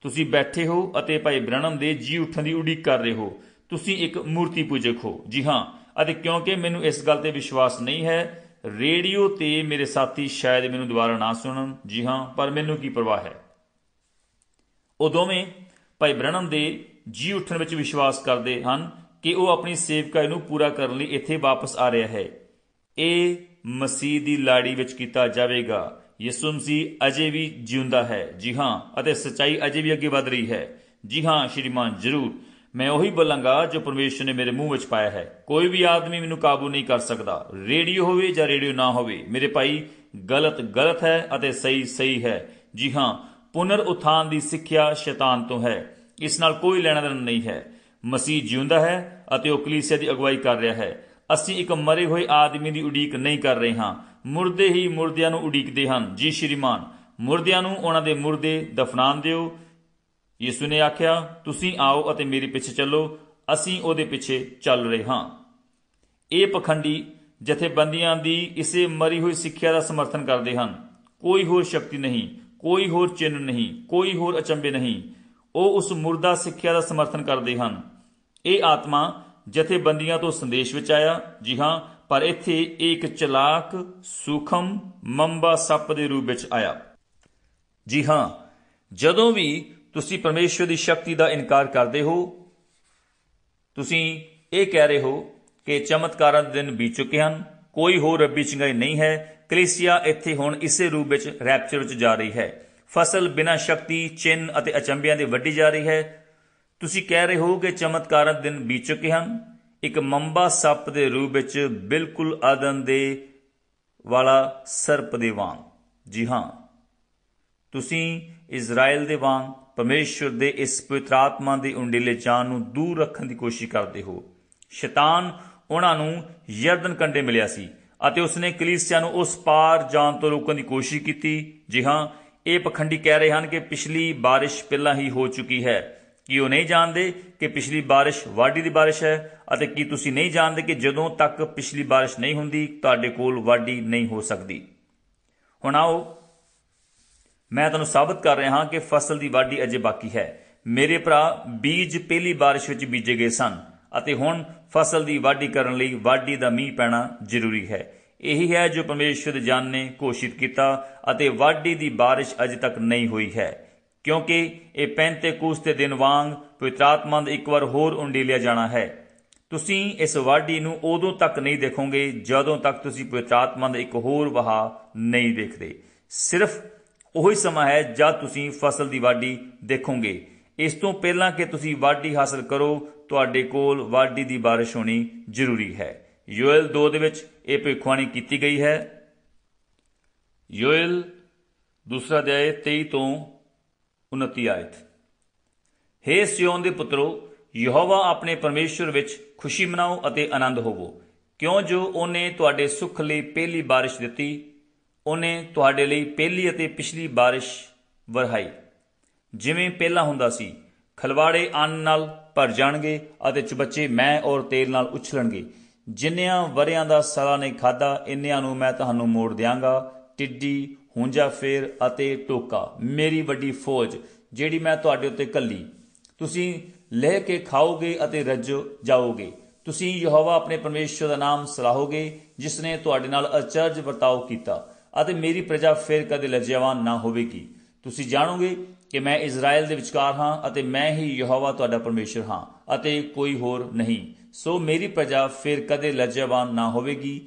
ਤੁਸੀਂ ਬੈਠੇ ਹੋ ਅਤੇ ਭਾਈ ਬ੍ਰਹਮ ਦੇ ਜੀ ਉੱਠਣ ਦੀ ਉਡੀਕ ਕਰ ਰਹੇ ਹੋ ਤੁਸੀਂ ਇੱਕ ਮੂਰਤੀ ਪੂਜਕ ਹੋ ਜੀ ਹਾਂ ਅਤੇ ਕਿਉਂਕਿ ਮੈਨੂੰ ਇਸ ਗੱਲ ਤੇ ਵਿਸ਼ਵਾਸ ਨਹੀਂ ਹੈ ਰੇਡੀਓ ਤੇ ਮੇਰੇ ਸਾਥੀ ਸ਼ਾਇਦ ਮੈਨੂੰ ਦੁਬਾਰਾ ਨਾ ਸੁਣਨ ਜੀ ਹਾਂ ਪਰ ਮੈਨੂੰ ਕੀ ਪਰਵਾਹ ਹੈ ਉਹ ਦੋਵੇਂ ਭਾਈ ਬ੍ਰਹਮ ਦੇ ਜੀ ਉੱਠਣ ਵਿੱਚ ਵਿਸ਼ਵਾਸ ਕਰਦੇ ਹਨ ਕਿ ਉਹ ਆਪਣੀ ਸੇਵਕਾਈ ਨੂੰ ਪੂਰਾ ਕਰਨ ਲਈ ਇੱਥੇ ਵਾਪਸ ਆ ਰਿਹਾ ਹੈ ਇਹ ਮਸੀਹ ਦੀ ਲਾੜੀ ਵਿੱਚ ਕੀਤਾ ਜਾਵੇਗਾ ਯਿਸੂ ਮਸੀਹ ਅਜੇ ਵੀ ਜਿਉਂਦਾ ਹੈ ਜੀ ਹਾਂ ਅਤੇ ਸਚਾਈ ਅਜੇ ਵੀ ਅੱਗੇ ਵਧ ਰਹੀ ਹੈ ਜੀ ਹਾਂ ਸ਼੍ਰੀਮਾਨ ਜ਼ਰੂਰ ਮੈਂ ਉਹੀ ਬੋਲਾਂਗਾ ਜੋ ਪਰਮੇਸ਼ਰ ਨੇ ਮੇਰੇ ਮੂੰਹ ਵਿੱਚ ਪਾਇਆ ਹੈ ਕੋਈ ਵੀ ਆਦਮੀ ਮੈਨੂੰ ਕਾਬੂ ਨਹੀਂ ਕਰ ਸਕਦਾ ਰੇਡੀਓ ਹੋਵੇ ਜਾਂ ਰੇਡੀਓ ਨਾ ਹੋਵੇ ਮੇਰੇ ਭਾਈ ਗਲਤ ਗਲਤ ਹੈ ਅਤੇ ਸਹੀ ਸਹੀ ਹੈ ਜੀ ਹਾਂ ਪੁਨਰ ਉਥਾਨ ਦੀ ਸਿੱਖਿਆ ਸ਼ੈਤਾਨ ਤੋਂ ਹੈ ਇਸ ਨਾਲ ਕੋਈ ਲੈਣਾ ਦੇਣਾ ਨਹੀਂ ਹੈ ਮਸੀਹ ਜਿਉਂਦਾ ਹੈ ਅਤੇ ਉਹ ਕਲੀਸਿਆ ਦੀ ਅਗਵਾਈ ਕਰ ਰਿਹਾ ਹੈ ਅਸੀਂ ਇੱਕ ਮਰੇ ਹੋਏ ਆਦਮੀ ਦੀ ਉਡੀਕ ਨਹੀਂ ਕਰ ਰਹੇ ਹਾਂ ਮੁਰਦੇ ਹੀ ਮੁਰਦਿਆਂ ਨੂੰ ਉਡੀਕਦੇ ਹਨ ਜੀ ਸ਼੍ਰੀਮਾਨ ਮੁਰਦਿਆਂ ਨੂੰ ਉਹਨਾਂ ਦੇ ਮੁਰਦੇ ਦਫਨਾਨ ਦਿਓ ਯਿਸੂ ਨੇ ਆਖਿਆ ਤੁਸੀਂ ਆਓ ਅਤੇ ਮੇਰੇ ਪਿੱਛੇ ਚੱਲੋ ਅਸੀਂ ਉਹਦੇ ਪਿੱਛੇ ਚੱਲ ਰਹੇ ਹਾਂ ਇਹ ਪਖੰਡੀ ਜਥੇਬੰਦੀਆਂ ਦੀ ਇਸੇ ਮਰੀ ਹੋਈ ਸਿੱਖਿਆ ਦਾ ਸਮਰਥਨ ਕਰਦੇ ਹਨ ਕੋਈ ਹੋਰ ਸ਼ਕਤੀ ਨਹੀਂ ਕੋਈ ਹੋਰ ਚਿੰਨ ਨਹੀਂ ਕੋਈ ਹੋਰ ਅਚੰਬੇ ਨਹੀਂ ਉਹ ਉਸ ਮੁਰਦਾ ਸਿੱਖਿਆ ਦਾ ਸਮਰਥਨ ਕਰਦੇ ਹਨ ਇਹ ਆਤਮਾ ਜਥੇਬੰਦੀਆਂ ਤੋਂ ਸੰਦੇਸ਼ ਵਿੱਚ ਆਇਆ ਜੀ ਹਾਂ ਪਰ ਇੱਥੇ ਇੱਕ ਚਲਾਕ ਸੂਖਮ ਮੰਬਾ ਸੱਪ ਦੇ ਰੂਪ ਵਿੱਚ ਆਇਆ ਜੀ ਹਾਂ ਜਦੋਂ ਵੀ ਤੁਸੀਂ ਪਰਮੇਸ਼ਵਰ ਦੀ ਸ਼ਕਤੀ ਦਾ ਇਨਕਾਰ ਕਰਦੇ ਹੋ ਤੁਸੀਂ ਇਹ ਕਹਿ ਰਹੇ ਹੋ ਕਿ ਚਮਤਕਾਰਾਂ ਦੇ ਦਿਨ ਬੀਤ ਚੁੱਕੇ ਹਨ ਕੋਈ ਹੋਰ ਰੱਬੀ ਚੰਗਾਈ ਨਹੀਂ ਹੈ ਕਲੀਸਿਆ ਇੱਥੇ ਹੁਣ ਇਸੇ ਰੂਪ ਵਿੱਚ ਰੈਪਚਰ ਵਿੱਚ ਜਾ ਰਹੀ ਹੈ ਫਸਲ ਬਿਨਾਂ ਸ਼ਕਤੀ ਚਿੰਨ ਅਤੇ ਅਚੰਬਿਆਂ ਦੇ ਵੱਢੀ ਜਾ ਰਹੀ ਹੈ ਤੁਸੀਂ ਕਹਿ ਰਹੇ ਹੋ ਕਿ ਚਮਤਕਾਰਕ ਦਿਨ ਬੀਤ ਚੁੱਕੇ ਹਨ ਇੱਕ ਮੰਬਾ ਸੱਪ ਦੇ ਰੂਪ ਵਿੱਚ ਬਿਲਕੁਲ ਆਦਨ ਦੇ ਵਾਲਾ ਸਰਪ ਦੇ ਵਾਂਗ ਜੀ ਹਾਂ ਤੁਸੀਂ ਇਜ਼ਰਾਈਲ ਦੇ ਵਾਂਗ ਪਰਮੇਸ਼ਵਰ ਦੇ ਇਸ ਪਵਿੱਤਰ ਆਤਮਾ ਦੀ ਉਂਡੇਲੇ ਜਾਨ ਨੂੰ ਦੂਰ ਰੱਖਣ ਦੀ ਕੋਸ਼ਿਸ਼ ਕਰਦੇ ਹੋ ਸ਼ੈਤਾਨ ਉਹਨਾਂ ਨੂੰ ਯਰਦਨ ਕੰਡੇ ਮਿਲਿਆ ਸੀ ਅਤੇ ਉਸਨੇ ਕਲੀਸਿਆ ਨੂੰ ਉਸ ਪਾਰ ਜਾਣ ਤੋਂ ਰੋਕਣ ਦੀ ਕੋਸ਼ਿਸ਼ ਕੀਤੀ ਜੀ ਹਾਂ ਇਹ ਪਖੰਡੀ ਕਹਿ ਰਹੇ ਹਨ ਕਿ ਪਿਛਲੀ ਬਾਰਿਸ਼ ਪਹਿਲਾਂ ਹੀ ਹੋ ਚੁੱਕੀ ਹੈ ਕੀ ਉਹ ਨਹੀਂ ਜਾਣਦੇ ਕਿ ਪਿਛਲੀ بارش ਵਾਢੀ ਦੀ بارش ਹੈ ਅਤੇ ਕੀ ਤੁਸੀਂ ਨਹੀਂ ਜਾਣਦੇ ਕਿ ਜਦੋਂ ਤੱਕ ਪਿਛਲੀ بارش ਨਹੀਂ ਹੁੰਦੀ ਤੁਹਾਡੇ ਕੋਲ ਵਾਢੀ ਨਹੀਂ ਹੋ ਸਕਦੀ ਹੁਣ ਆਓ ਮੈਂ ਤੁਹਾਨੂੰ ਸਾਬਤ ਕਰ ਰਿਹਾ ਹਾਂ ਕਿ ਫਸਲ ਦੀ ਵਾਢੀ ਅਜੇ ਬਾਕੀ ਹੈ ਮੇਰੇ ਭਰਾ ਬੀਜ ਪਹਿਲੀ بارش ਵਿੱਚ ਬੀਜੇ ਗਏ ਸਨ ਅਤੇ ਹੁਣ ਫਸਲ ਦੀ ਵਾਢੀ ਕਰਨ ਲਈ ਵਾਢੀ ਦਾ ਮੀਂਹ ਪੈਣਾ ਜ਼ਰੂਰੀ ਹੈ ਇਹੀ ਹੈ ਜੋ ਪਰਮੇਸ਼ਵਰ ਜਾਨ ਨੇ ਕੋਸ਼ਿਸ਼ ਕੀਤਾ ਅਤੇ ਵਾਢੀ ਦੀ بارش ਅਜੇ ਤੱਕ ਨਹੀਂ ਹੋਈ ਹੈ ਕਿਉਂਕਿ ਇਹ ਪੈਂਤੇਕੂਸ ਤੇ ਦਿਨ ਵਾਂਗ ਪਵਿੱਤਰ ਆਤਮਾ ਦਾ ਇੱਕ ਵਾਰ ਹੋਰ ਲਿਆ ਜਾਣਾ ਹੈ ਤੁਸੀਂ ਇਸ ਵਾਢੀ ਨੂੰ ਉਦੋਂ ਤੱਕ ਨਹੀਂ ਦੇਖੋਗੇ ਜਦੋਂ ਤੱਕ ਤੁਸੀਂ ਪਵਿੱਤਰ ਆਤਮਾ ਦਾ ਇੱਕ ਹੋਰ ਵਹਾ ਨਹੀਂ ਦੇਖਦੇ ਸਿਰਫ ਉਹੀ ਸਮਾਂ ਹੈ ਜਦ ਤੁਸੀਂ ਫਸਲ ਦੀ ਵਾਢੀ ਦੇਖੋਗੇ ਇਸ ਤੋਂ ਪਹਿਲਾਂ ਕਿ ਤੁਸੀਂ ਵਾਢੀ ਹਾਸਲ ਕਰੋ ਤੁਹਾਡੇ ਕੋਲ ਵਾਢੀ ਦੀ بارش ਹੋਣੀ ਜ਼ਰੂਰੀ ਹੈ ਯੋਇਲ 2 ਦੇ ਵਿੱਚ ਇਹ ਭਵਿੱਖਬਾਣੀ ਕੀਤੀ ਗਈ ਹੈ ਯੋਇਲ ਦੂਸਰਾ ਅਧਿਆਇ 23 ਤੋਂ 29 ਆਇਤ हे ਸਿਓਨ ਦੇ ਪੁੱਤਰੋ ਯਹੋਵਾ ਆਪਣੇ ਪਰਮੇਸ਼ਰ ਵਿੱਚ ਖੁਸ਼ੀ ਮਨਾਓ ਅਤੇ ਆਨੰਦ ਹੋਵੋ ਕਿਉਂ ਜੋ ਉਹਨੇ ਤੁਹਾਡੇ ਸੁੱਖ ਲਈ ਪਹਿਲੀ بارش ਦਿੱਤੀ ਉਹਨੇ ਤੁਹਾਡੇ ਲਈ ਪਹਿਲੀ ਅਤੇ ਪਿਛਲੀ بارش ਵਰਹਾਈ ਜਿਵੇਂ ਪਹਿਲਾਂ ਹੁੰਦਾ ਸੀ ਖਲਵਾੜੇ ਅੰਨ ਨਾਲ ਭਰ ਜਾਣਗੇ ਅਤੇ ਚਬੱਚੇ ਮੈਂ ਔਰ ਤੇਲ ਨਾਲ ਉਛਲਣਗੇ ਜਿੰਨਿਆਂ ਵਰਿਆਂ ਦਾ ਸਲਾ ਨਹੀਂ ਖਾਦਾ ਇੰਨਿਆਂ ਨੂੰ ਮੈਂ ਤੁਹਾਨੂੰ ਮੋੜ ਦਿਆਂਗਾ ਟਿੱਡੀ ਹੁੰਜਾ ਫੇਰ ਅਤੇ ਟੋਕਾ ਮੇਰੀ ਵੱਡੀ ਫੌਜ ਜਿਹੜੀ ਮੈਂ ਤੁਹਾਡੇ ਉੱਤੇ ਕੱਲੀ ਤੁਸੀਂ ਲੈ ਕੇ ਖਾਓਗੇ ਅਤੇ ਰੱਜ ਜਾਓਗੇ ਤੁਸੀਂ ਯਹੋਵਾ ਆਪਣੇ ਪਰਮੇਸ਼ਰ ਦਾ ਨਾਮ ਸਲਾਹੋਗੇ ਜਿਸ ਨੇ ਤੁਹਾਡੇ ਨਾਲ ਅਚਰਜ ਵਰਤਾਓ ਕੀਤਾ ਅਤੇ ਮੇਰੀ ਪ੍ਰਜਾ ਫੇਰ ਕਦੇ ਲਜਵਾਨ ਨਾ ਹੋਵੇਗੀ ਤੁਸੀਂ ਜਾਣੋਗੇ ਕਿ ਮੈਂ ਇਜ਼ਰਾਈਲ ਦੇ ਵਿਚਕਾਰ ਹਾਂ ਅਤੇ ਮੈਂ ਹੀ ਯਹੋਵਾ ਤੁਹਾਡਾ ਪਰਮੇਸ਼ਰ ਹਾਂ ਅਤੇ ਕੋਈ ਹੋਰ ਨਹੀਂ ਸੋ ਮੇਰੀ ਪ੍ਰਜਾ ਫੇਰ ਕਦੇ ਲਜਵਾਨ ਨਾ ਹੋਵੇਗੀ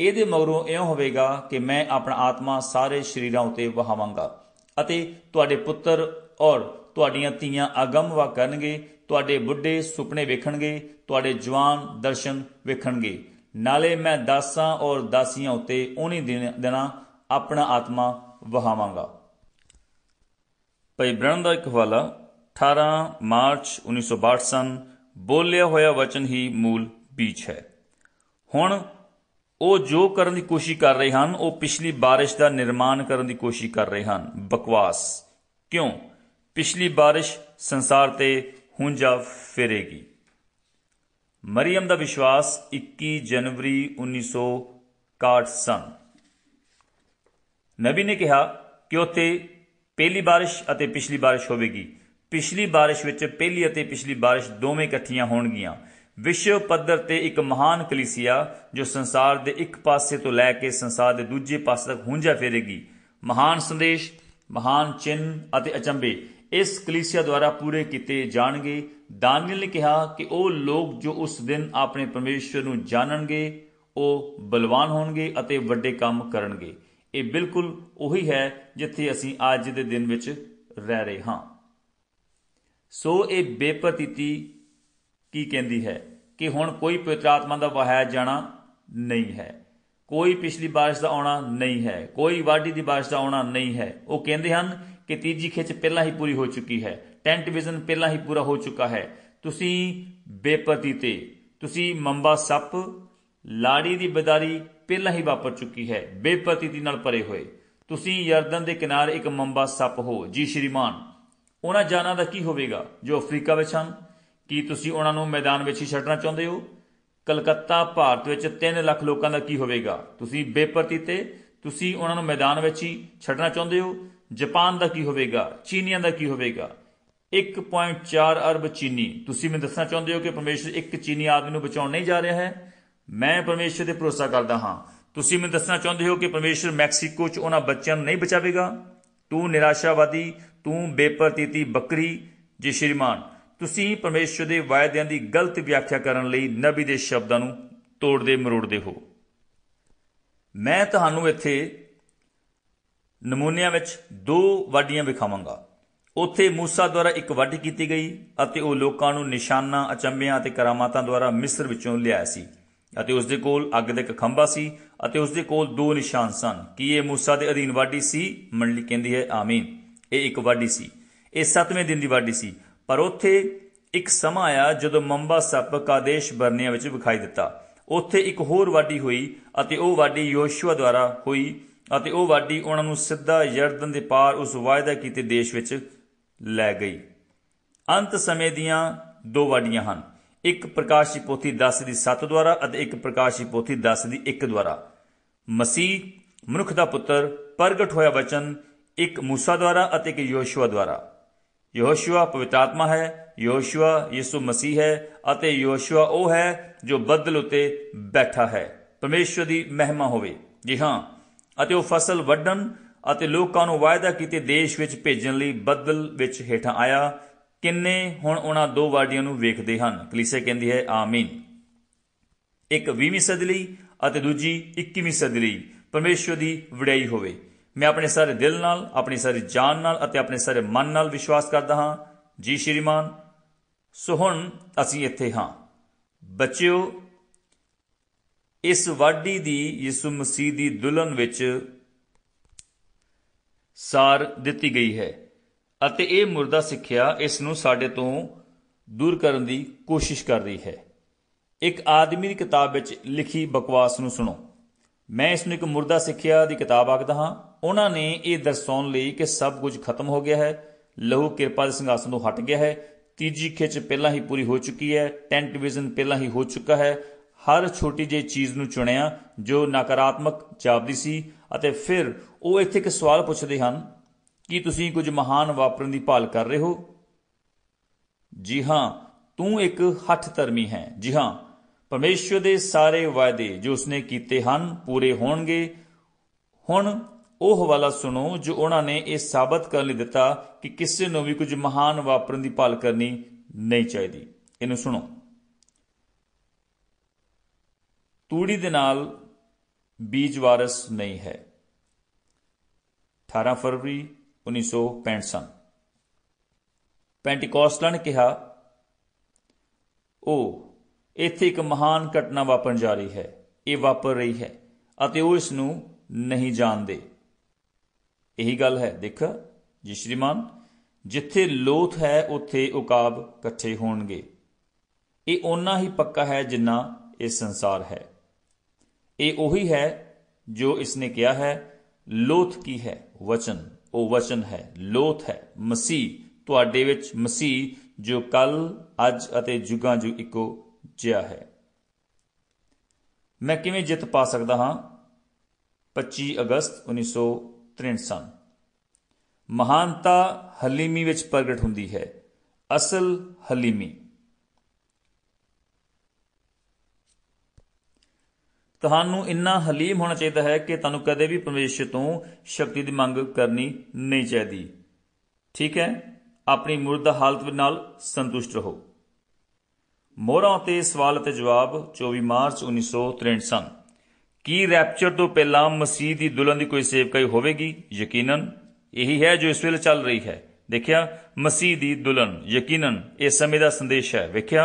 ਇਹਦੇ ਮਗਰੋਂ ਇਉਂ ਹੋਵੇਗਾ ਕਿ ਮੈਂ ਆਪਣਾ ਆਤਮਾ ਸਾਰੇ ਸ਼ਰੀਰਾਂ ਉਤੇ ਵਹਾਵਾਂਗਾ ਅਤੇ ਤੁਹਾਡੇ ਪੁੱਤਰ ਔਰ ਤੁਹਾਡੀਆਂ ਤੀਆਂ ਆਗਮਵਾ ਕਰਨਗੇ ਤੁਹਾਡੇ ਬੁੱਢੇ ਸੁਪਨੇ ਵੇਖਣਗੇ ਤੁਹਾਡੇ ਜਵਾਨ ਦਰਸ਼ਨ ਵੇਖਣਗੇ ਨਾਲੇ ਮੈਂ ਦਾਸਾਂ ਔਰ ਦਾਸੀਆਂ ਉਤੇ ਉਹਨੀ ਦਿਨਾਂ ਆਪਣਾ ਆਤਮਾ ਵਹਾਵਾਂਗਾ ਭਈ ਬ੍ਰਹਮ ਦਾ ਇੱਕ ਹਵਾਲਾ 18 ਮਾਰਚ 1962 ਸਨ ਬੋਲਿਆ ਹੋਇਆ ਵਚਨ ਹੀ ਮੂਲ ਬੀਜ ਹੈ ਹੁਣ ਉਹ ਜੋ ਕਰਨ ਦੀ ਕੋਸ਼ਿਸ਼ ਕਰ ਰਹੇ ਹਨ ਉਹ ਪਿਛਲੀ بارش ਦਾ ਨਿਰਮਾਣ ਕਰਨ ਦੀ ਕੋਸ਼ਿਸ਼ ਕਰ ਰਹੇ ਹਨ ਬਕਵਾਸ ਕਿਉਂ ਪਿਛਲੀ بارش ਸੰਸਾਰ ਤੇ ਹੁੰਜਾ ਫਿਰੇਗੀ ਮਰੀਮ ਦਾ ਵਿਸ਼ਵਾਸ 21 ਜਨਵਰੀ 1961 ਸਨ ਨਬੀ ਨੇ ਕਿਹਾ ਕਿ ਉਥੇ ਪਹਿਲੀ بارش ਅਤੇ ਪਿਛਲੀ بارش ਹੋਵੇਗੀ ਪਿਛਲੀ بارش ਵਿੱਚ ਪਹਿਲੀ ਅਤੇ ਪਿਛਲੀ بارش ਦੋਵੇਂ ਇਕੱਠੀਆਂ ਹੋਣਗੀਆਂ ਵਿਸ਼ਵ ਪੱਧਰ ਤੇ ਇੱਕ ਮਹਾਨ ਕਲੀਸਿਆ ਜੋ ਸੰਸਾਰ ਦੇ ਇੱਕ ਪਾਸੇ ਤੋਂ ਲੈ ਕੇ ਸੰਸਾਰ ਦੇ ਦੂਜੇ ਪਾਸੇ ਤੱਕ ਹੁੰਝਾ ਫੇਰੇਗੀ ਮਹਾਨ ਸੰਦੇਸ਼ ਮਹਾਨ ਚਿੰਨ ਅਤੇ ਅਚੰਬੇ ਇਸ ਕਲੀਸਿਆ ਦੁਆਰਾ ਪੂਰੇ ਕੀਤੇ ਜਾਣਗੇ ਦਾਨੀਲ ਨੇ ਕਿਹਾ ਕਿ ਉਹ ਲੋਕ ਜੋ ਉਸ ਦਿਨ ਆਪਣੇ ਪਰਮੇਸ਼ਰ ਨੂੰ ਜਾਣਨਗੇ ਉਹ ਬਲਵਾਨ ਹੋਣਗੇ ਅਤੇ ਵੱਡੇ ਕੰਮ ਕਰਨਗੇ ਇਹ ਬਿਲਕੁਲ ਉਹੀ ਹੈ ਜਿੱਥੇ ਅਸੀਂ ਅੱਜ ਦੇ ਦਿਨ ਵਿੱਚ ਰਹਿ ਰਹੇ ਹਾਂ ਸੋ ਇਹ ਬੇਪਤੀਤੀ ਕੀ ਕਹਿੰਦੀ ਹੈ ਕਿ ਹੁਣ ਕੋਈ ਪਵਿੱਤਰ ਆਤਮਾ ਦਾ ਵਹਾਇਆ ਜਾਣਾ ਨਹੀਂ ਹੈ ਕੋਈ ਪਿਛਲੀ بارش ਦਾ ਆਉਣਾ ਨਹੀਂ ਹੈ ਕੋਈ ਵਾਢੀ ਦੀ بارش ਦਾ ਆਉਣਾ ਨਹੀਂ ਹੈ ਉਹ ਕਹਿੰਦੇ ਹਨ ਕਿ ਤੀਜੀ ਖਿੱਚ ਪਹਿਲਾਂ ਹੀ ਪੂਰੀ ਹੋ ਚੁੱਕੀ ਹੈ ਟੈਂਟ ਵਿਜ਼ਨ ਪਹਿਲਾਂ ਹੀ ਪੂਰਾ ਹੋ ਚੁੱਕਾ ਹੈ ਤੁਸੀਂ ਬੇਪਤੀ ਤੇ ਤੁਸੀਂ ਮੰਬਾ ਸੱਪ ਲਾੜੀ ਦੀ ਬਦਾਰੀ ਪਹਿਲਾਂ ਹੀ ਵਾਪਰ ਚੁੱਕੀ ਹੈ ਬੇਪਤੀ ਦੀ ਨਾਲ ਪਰੇ ਹੋਏ ਤੁਸੀਂ ਯਰਦਨ ਦੇ ਕਿਨਾਰੇ ਇੱਕ ਮੰਬਾ ਸੱਪ ਹੋ ਜੀ ਸ਼੍ਰੀਮਾਨ ਉਹਨਾਂ ਜਾਨਾਂ ਦਾ ਕੀ ਹੋਵੇਗਾ ਜੋ ਅਫਰੀਕਾ ਵਿੱਚ ਹਨ ਕੀ ਤੁਸੀਂ ਉਹਨਾਂ ਨੂੰ ਮੈਦਾਨ ਵਿੱਚ ਹੀ ਛੱਡਣਾ ਚਾਹੁੰਦੇ ਹੋ ਕਲਕੱਤਾ ਭਾਰਤ ਵਿੱਚ 3 ਲੱਖ ਲੋਕਾਂ ਦਾ ਕੀ ਹੋਵੇਗਾ ਤੁਸੀਂ ਬੇਪਰਤੀ ਤੇ ਤੁਸੀਂ ਉਹਨਾਂ ਨੂੰ ਮੈਦਾਨ ਵਿੱਚ ਹੀ ਛੱਡਣਾ ਚਾਹੁੰਦੇ ਹੋ ਜਾਪਾਨ ਦਾ ਕੀ ਹੋਵੇਗਾ ਚੀਨੀਆਂ ਦਾ ਕੀ ਹੋਵੇਗਾ 1.4 ਅਰਬ ਚੀਨੀ ਤੁਸੀਂ ਮੈਨੂੰ ਦੱਸਣਾ ਚਾਹੁੰਦੇ ਹੋ ਕਿ ਪਰਮੇਸ਼ਰ ਇੱਕ ਚੀਨੀ ਆਦਮੀ ਨੂੰ ਬਚਾਉਣ ਨਹੀਂ ਜਾ ਰਿਹਾ ਹੈ ਮੈਂ ਪਰਮੇਸ਼ਰ ਤੇ ਭਰੋਸਾ ਕਰਦਾ ਹਾਂ ਤੁਸੀਂ ਮੈਨੂੰ ਦੱਸਣਾ ਚਾਹੁੰਦੇ ਹੋ ਕਿ ਪਰਮੇਸ਼ਰ ਮੈਕਸੀਕੋ 'ਚ ਉਹਨਾਂ ਬੱਚਿਆਂ ਨੂੰ ਨਹੀਂ ਬਚਾਵੇਗਾ ਤੂੰ ਨਿਰਾਸ਼ਾਵਾਦੀ ਤੂੰ ਬੇਪਰਤੀਤੀ ਬੱਕਰੀ ਜੀ ਸ਼੍ਰੀਮਾਨ ਤੁਸੀਂ ਪਰਮੇਸ਼ਵਰ ਦੇ ਵਾਅਦਿਆਂ ਦੀ ਗਲਤ ਵਿਆਖਿਆ ਕਰਨ ਲਈ ਨਬੀ ਦੇ ਸ਼ਬਦਾਂ ਨੂੰ ਤੋੜਦੇ ਮਰੋੜਦੇ ਹੋ ਮੈਂ ਤੁਹਾਨੂੰ ਇੱਥੇ ਨਮੂਨਿਆਂ ਵਿੱਚ ਦੋ ਵਾਡੀਆਂ ਵਿਖਾਵਾਂਗਾ ਉੱਥੇ موسی ਦੁਆਰਾ ਇੱਕ ਵਾਡੀ ਕੀਤੀ ਗਈ ਅਤੇ ਉਹ ਲੋਕਾਂ ਨੂੰ ਨਿਸ਼ਾਨਾਂ ਅਚੰਬਿਆਂ ਅਤੇ ਕਰਾਮਾਤਾਂ ਦੁਆਰਾ ਮਿਸਰ ਵਿੱਚੋਂ ਲਿਆਇਆ ਸੀ ਅਤੇ ਉਸ ਦੇ ਕੋਲ ਅੱਗ ਦਾ ਇੱਕ ਖੰਭਾ ਸੀ ਅਤੇ ਉਸ ਦੇ ਕੋਲ ਦੋ ਨਿਸ਼ਾਨ ਸਨ ਕਿ ਇਹ موسی ਦੇ ਅਧੀਨ ਵਾਡੀ ਸੀ ਮੰਡਲੀ ਕਹਿੰਦੀ ਹੈ ਆਮੀਨ ਇਹ ਇੱਕ ਵਾਡੀ ਸੀ ਇਹ 7ਵੇਂ ਦਿਨ ਦੀ ਵਾਡੀ ਸੀ ਪਰ ਉੱਥੇ ਇੱਕ ਸਮਾਂ ਆਇਆ ਜਦੋਂ ਮੰਬਾ ਸੱਪ ਕਾਦੇਸ਼ ਬਰਨੀਆਂ ਵਿੱਚ ਵਿਖਾਈ ਦਿੱਤਾ ਉੱਥੇ ਇੱਕ ਹੋਰ ਵਾਢੀ ਹੋਈ ਅਤੇ ਉਹ ਵਾਢੀ ਯੋਸ਼ੂਆ ਦੁਆਰਾ ਹੋਈ ਅਤੇ ਉਹ ਵਾਢੀ ਉਹਨਾਂ ਨੂੰ ਸਿੱਧਾ ਯਰਦਨ ਦੇ ਪਾਰ ਉਸ ਵਾਅਦਾ ਕੀਤੇ ਦੇਸ਼ ਵਿੱਚ ਲੈ ਗਈ ਅੰਤ ਸਮੇਂ ਦੀਆਂ ਦੋ ਵਾਢੀਆਂ ਹਨ ਇੱਕ ਪ੍ਰਕਾਸ਼ੀ ਪੋਥੀ 10 ਦੀ 7 ਦੁਆਰਾ ਅਤੇ ਇੱਕ ਪ੍ਰਕਾਸ਼ੀ ਪੋਥੀ 10 ਦੀ 1 ਦੁਆਰਾ ਮਸੀਹ ਮਨੁੱਖ ਦਾ ਪੁੱਤਰ ਪ੍ਰਗਟ ਹੋਇਆ ਵਚਨ ਇੱਕ ਮੂਸਾ ਦੁਆਰਾ ਅਤੇ ਇੱਕ ਯੋਸ਼ੂਆ ਦੁਆਰਾ ਯੋਸ਼ੂਆ ਆਤਮਾ ਹੈ ਯੋਸ਼ੂਆ ਯਿਸੂ ਮਸੀਹ ਹੈ ਅਤੇ ਯੋਸ਼ੂਆ ਉਹ ਹੈ ਜੋ ਬੱਦਲ ਉਤੇ ਬੈਠਾ ਹੈ ਪਰਮੇਸ਼ਵਰ ਦੀ ਮਹਿਮਾ ਹੋਵੇ ਜੀ ਹਾਂ ਅਤੇ ਉਹ ਫਸਲ ਵੱਢਣ ਅਤੇ ਲੋਕਾਂ ਨੂੰ ਵਾਅਦਾ ਕੀਤੇ ਦੇਸ਼ ਵਿੱਚ ਭੇਜਣ ਲਈ ਬੱਦਲ ਵਿੱਚ ਹੇਠਾਂ ਆਇਆ ਕਿੰਨੇ ਹੁਣ ਉਹਨਾਂ ਦੋ ਵਾਰਡੀਆਂ ਨੂੰ ਵੇਖਦੇ ਹਨ ਕਲੀਸੇ ਕਹਿੰਦੀ ਹੈ ਆਮੀਨ ਇੱਕ 20ਵੀਂ ਸਦੀ ਲਈ ਅਤੇ ਦੂਜੀ 21ਵੀਂ ਸਦੀ ਲਈ ਪਰਮੇਸ਼ਵਰ ਦੀ ਵਡਿਆਈ ਹੋਵੇ ਮੈਂ ਆਪਣੇ ਸਾਰੇ ਦਿਲ ਨਾਲ ਆਪਣੀ ਸਾਰੀ ਜਾਨ ਨਾਲ ਅਤੇ ਆਪਣੇ ਸਾਰੇ ਮਨ ਨਾਲ ਵਿਸ਼ਵਾਸ ਕਰਦਾ ਹਾਂ ਜੀ ਸ਼੍ਰੀਮਾਨ ਸੋ ਹੁਣ ਅਸੀਂ ਇੱਥੇ ਹਾਂ ਬੱਚਿਓ ਇਸ ਵਾਢੀ ਦੀ ਯਿਸੂ ਮਸੀਹ ਦੀ ਦੁਲਨ ਵਿੱਚ ਸਾਰ ਦਿੱਤੀ ਗਈ ਹੈ ਅਤੇ ਇਹ ਮੁਰਦਾ ਸਿੱਖਿਆ ਇਸ ਨੂੰ ਸਾਡੇ ਤੋਂ ਦੂਰ ਕਰਨ ਦੀ ਕੋਸ਼ਿਸ਼ ਕਰ ਰਹੀ ਹੈ ਇੱਕ ਆਦਮੀ ਦੀ ਕਿਤਾਬ ਵਿੱਚ ਲਿਖੀ ਬਕਵਾਸ ਨੂੰ ਸੁਣੋ ਮੈਂ ਇਸ ਨੂੰ ਇੱਕ ਮੁਰਦਾ ਸਿੱਖਿਆ ਦੀ ਕਿਤਾਬ ਆਖਦਾ ਹਾਂ ਉਹਨਾਂ ਨੇ ਇਹ ਦਰਸਾਉਣ ਲਈ ਕਿ ਸਭ ਕੁਝ ਖਤਮ ਹੋ ਗਿਆ ਹੈ ਲਹੂ ਕਿਰਪਾ ਦੇ ਸਿੰਘਾਸਨ ਤੋਂ ਹਟ ਗਿਆ ਹੈ ਤੀਜੀ ਖਿੱਚ ਪਹਿਲਾਂ ਹੀ ਪੂਰੀ ਹੋ ਚੁੱਕੀ ਹੈ ਟੈਂਟ ਵਿਜ਼ਨ ਪਹਿਲਾਂ ਹੀ ਹੋ ਚੁੱਕਾ ਹੈ ਹਰ ਛੋਟੀ ਜਿਹੀ ਚੀਜ਼ ਨੂੰ ਚੁਣਿਆ ਜੋ ਨਕਾਰਾਤਮਕ ਜਾਪਦੀ ਸੀ ਅਤੇ ਫਿਰ ਉਹ ਇੱਥੇ ਇੱਕ ਸਵਾਲ ਪੁੱਛਦੇ ਹਨ ਕਿ ਤੁਸੀਂ ਕੁਝ ਮਹਾਨ ਵਾਪਰਨ ਦੀ ਭਾਲ ਕਰ ਰਹੇ ਹੋ ਜੀ ਹਾਂ ਤੂੰ ਇੱਕ ਹੱਠ ਧਰਮੀ ਹੈ ਜੀ ਹਾਂ ਪਰਮੇਸ਼ਵਰ ਦੇ ਸਾਰੇ ਵਾਅਦੇ ਜੋ ਉਸਨੇ ਕੀਤੇ ਹਨ ਪੂਰੇ ਹੋਣਗੇ ਹੁਣ ਉਹ ਹਵਾਲਾ ਸੁਣੋ ਜੋ ਉਹਨਾਂ ਨੇ ਇਹ ਸਾਬਤ ਕਰਨ ਲਈ ਦਿੱਤਾ ਕਿ ਕਿਸੇ ਨੂੰ ਵੀ ਕੁਝ ਮਹਾਨ ਵਾਪਰਨ ਦੀ ਭਾਲ ਕਰਨੀ ਨਹੀਂ ਚਾਹੀਦੀ ਇਹਨੂੰ ਸੁਣੋ ਤੂੜੀ ਦੇ ਨਾਲ ਬੀਜ ਵਾਰਸ ਨਹੀਂ ਹੈ 18 ਫਰਵਰੀ 1965 ਸਨ ਪੈਂਟੀਕੋਸਟਲ ਨੇ ਕਿਹਾ ਉਹ ਇੱਥੇ ਇੱਕ ਮਹਾਨ ਘਟਨਾ ਵਾਪਰਨ ਜਾ ਰਹੀ ਹੈ ਇਹ ਵਾਪਰ ਰਹੀ ਹੈ ਅਤੇ ਉਹ ਇਸ ਨੂੰ ਨਹੀਂ ਜਾਣਦੇ ਇਹੀ ਗੱਲ ਹੈ ਦੇਖ ਜੀ ਸ਼੍ਰੀਮਾਨ ਜਿੱਥੇ ਲੋਥ ਹੈ ਉੱਥੇ ਉਕਾਬ ਇਕੱਠੇ ਹੋਣਗੇ ਇਹ ਓਨਾ ਹੀ ਪੱਕਾ ਹੈ ਜਿੰਨਾ ਇਹ ਸੰਸਾਰ ਹੈ ਇਹ ਉਹੀ ਹੈ ਜੋ ਇਸਨੇ ਕਿਹਾ ਹੈ ਲੋਥ ਕੀ ਹੈ ਵਚਨ ਉਹ ਵਚਨ ਹੈ ਲੋਥ ਹੈ ਮਸੀਹ ਤੁਹਾਡੇ ਵਿੱਚ ਮਸੀਹ ਜੋ ਕੱਲ ਅੱਜ ਅਤੇ ਜੁਗਾਂ ਜੁ ਇੱਕੋ ਜਿਆ ਹੈ ਮੈਂ ਕਿਵੇਂ ਜਿੱਤ ਪਾ ਸਕਦਾ ਹਾਂ 25 ਅਗਸਤ 1963 ਸਨ ਮਹਾਨਤਾ ਹਲੀਮੀ ਵਿੱਚ ਪ੍ਰਗਟ ਹੁੰਦੀ ਹੈ ਅਸਲ ਹਲੀਮੀ ਤੁਹਾਨੂੰ ਇੰਨਾ ਹਲੀਮ ਹੋਣਾ ਚਾਹੀਦਾ ਹੈ ਕਿ ਤੁਹਾਨੂੰ ਕਦੇ ਵੀ ਪਰਮੇਸ਼ਰ ਤੋਂ ਸ਼ਕਤੀ ਦੀ ਮੰਗ ਕਰਨੀ ਨਹੀਂ ਚਾਹੀਦੀ ਠੀਕ ਹੈ ਆਪਣੀ ਮੁਰਦਾ ਹਾਲਤ ਨਾਲ ਸੰਤੁਸ਼ਟ ਰਹੋ ਮੋਹਰਾਂ ਤੇ ਸਵਾਲ ਤੇ ਜਵਾਬ 24 ਮਾਰਚ 1963 ਸਨ ਕੀ ਰੈਪਚਰ ਤੋਂ ਪਹਿਲਾਂ ਮਸੀਹ ਦੀ ਦੁਲਹਨ ਦੀ ਕੋਈ ਸੇਵਕਾਈ ਹੋਵੇਗੀ ਯਕੀਨਨ ਇਹੀ ਹੈ ਜੋ ਇਸ ਵੇਲੇ ਚੱਲ ਰਹੀ ਹੈ ਦੇਖਿਆ ਮਸੀਹ ਦੀ ਦੁਲਹਨ ਯਕੀਨਨ ਇਹ ਸਮੇਂ ਦਾ ਸੰਦੇਸ਼ ਹੈ ਵੇਖਿਆ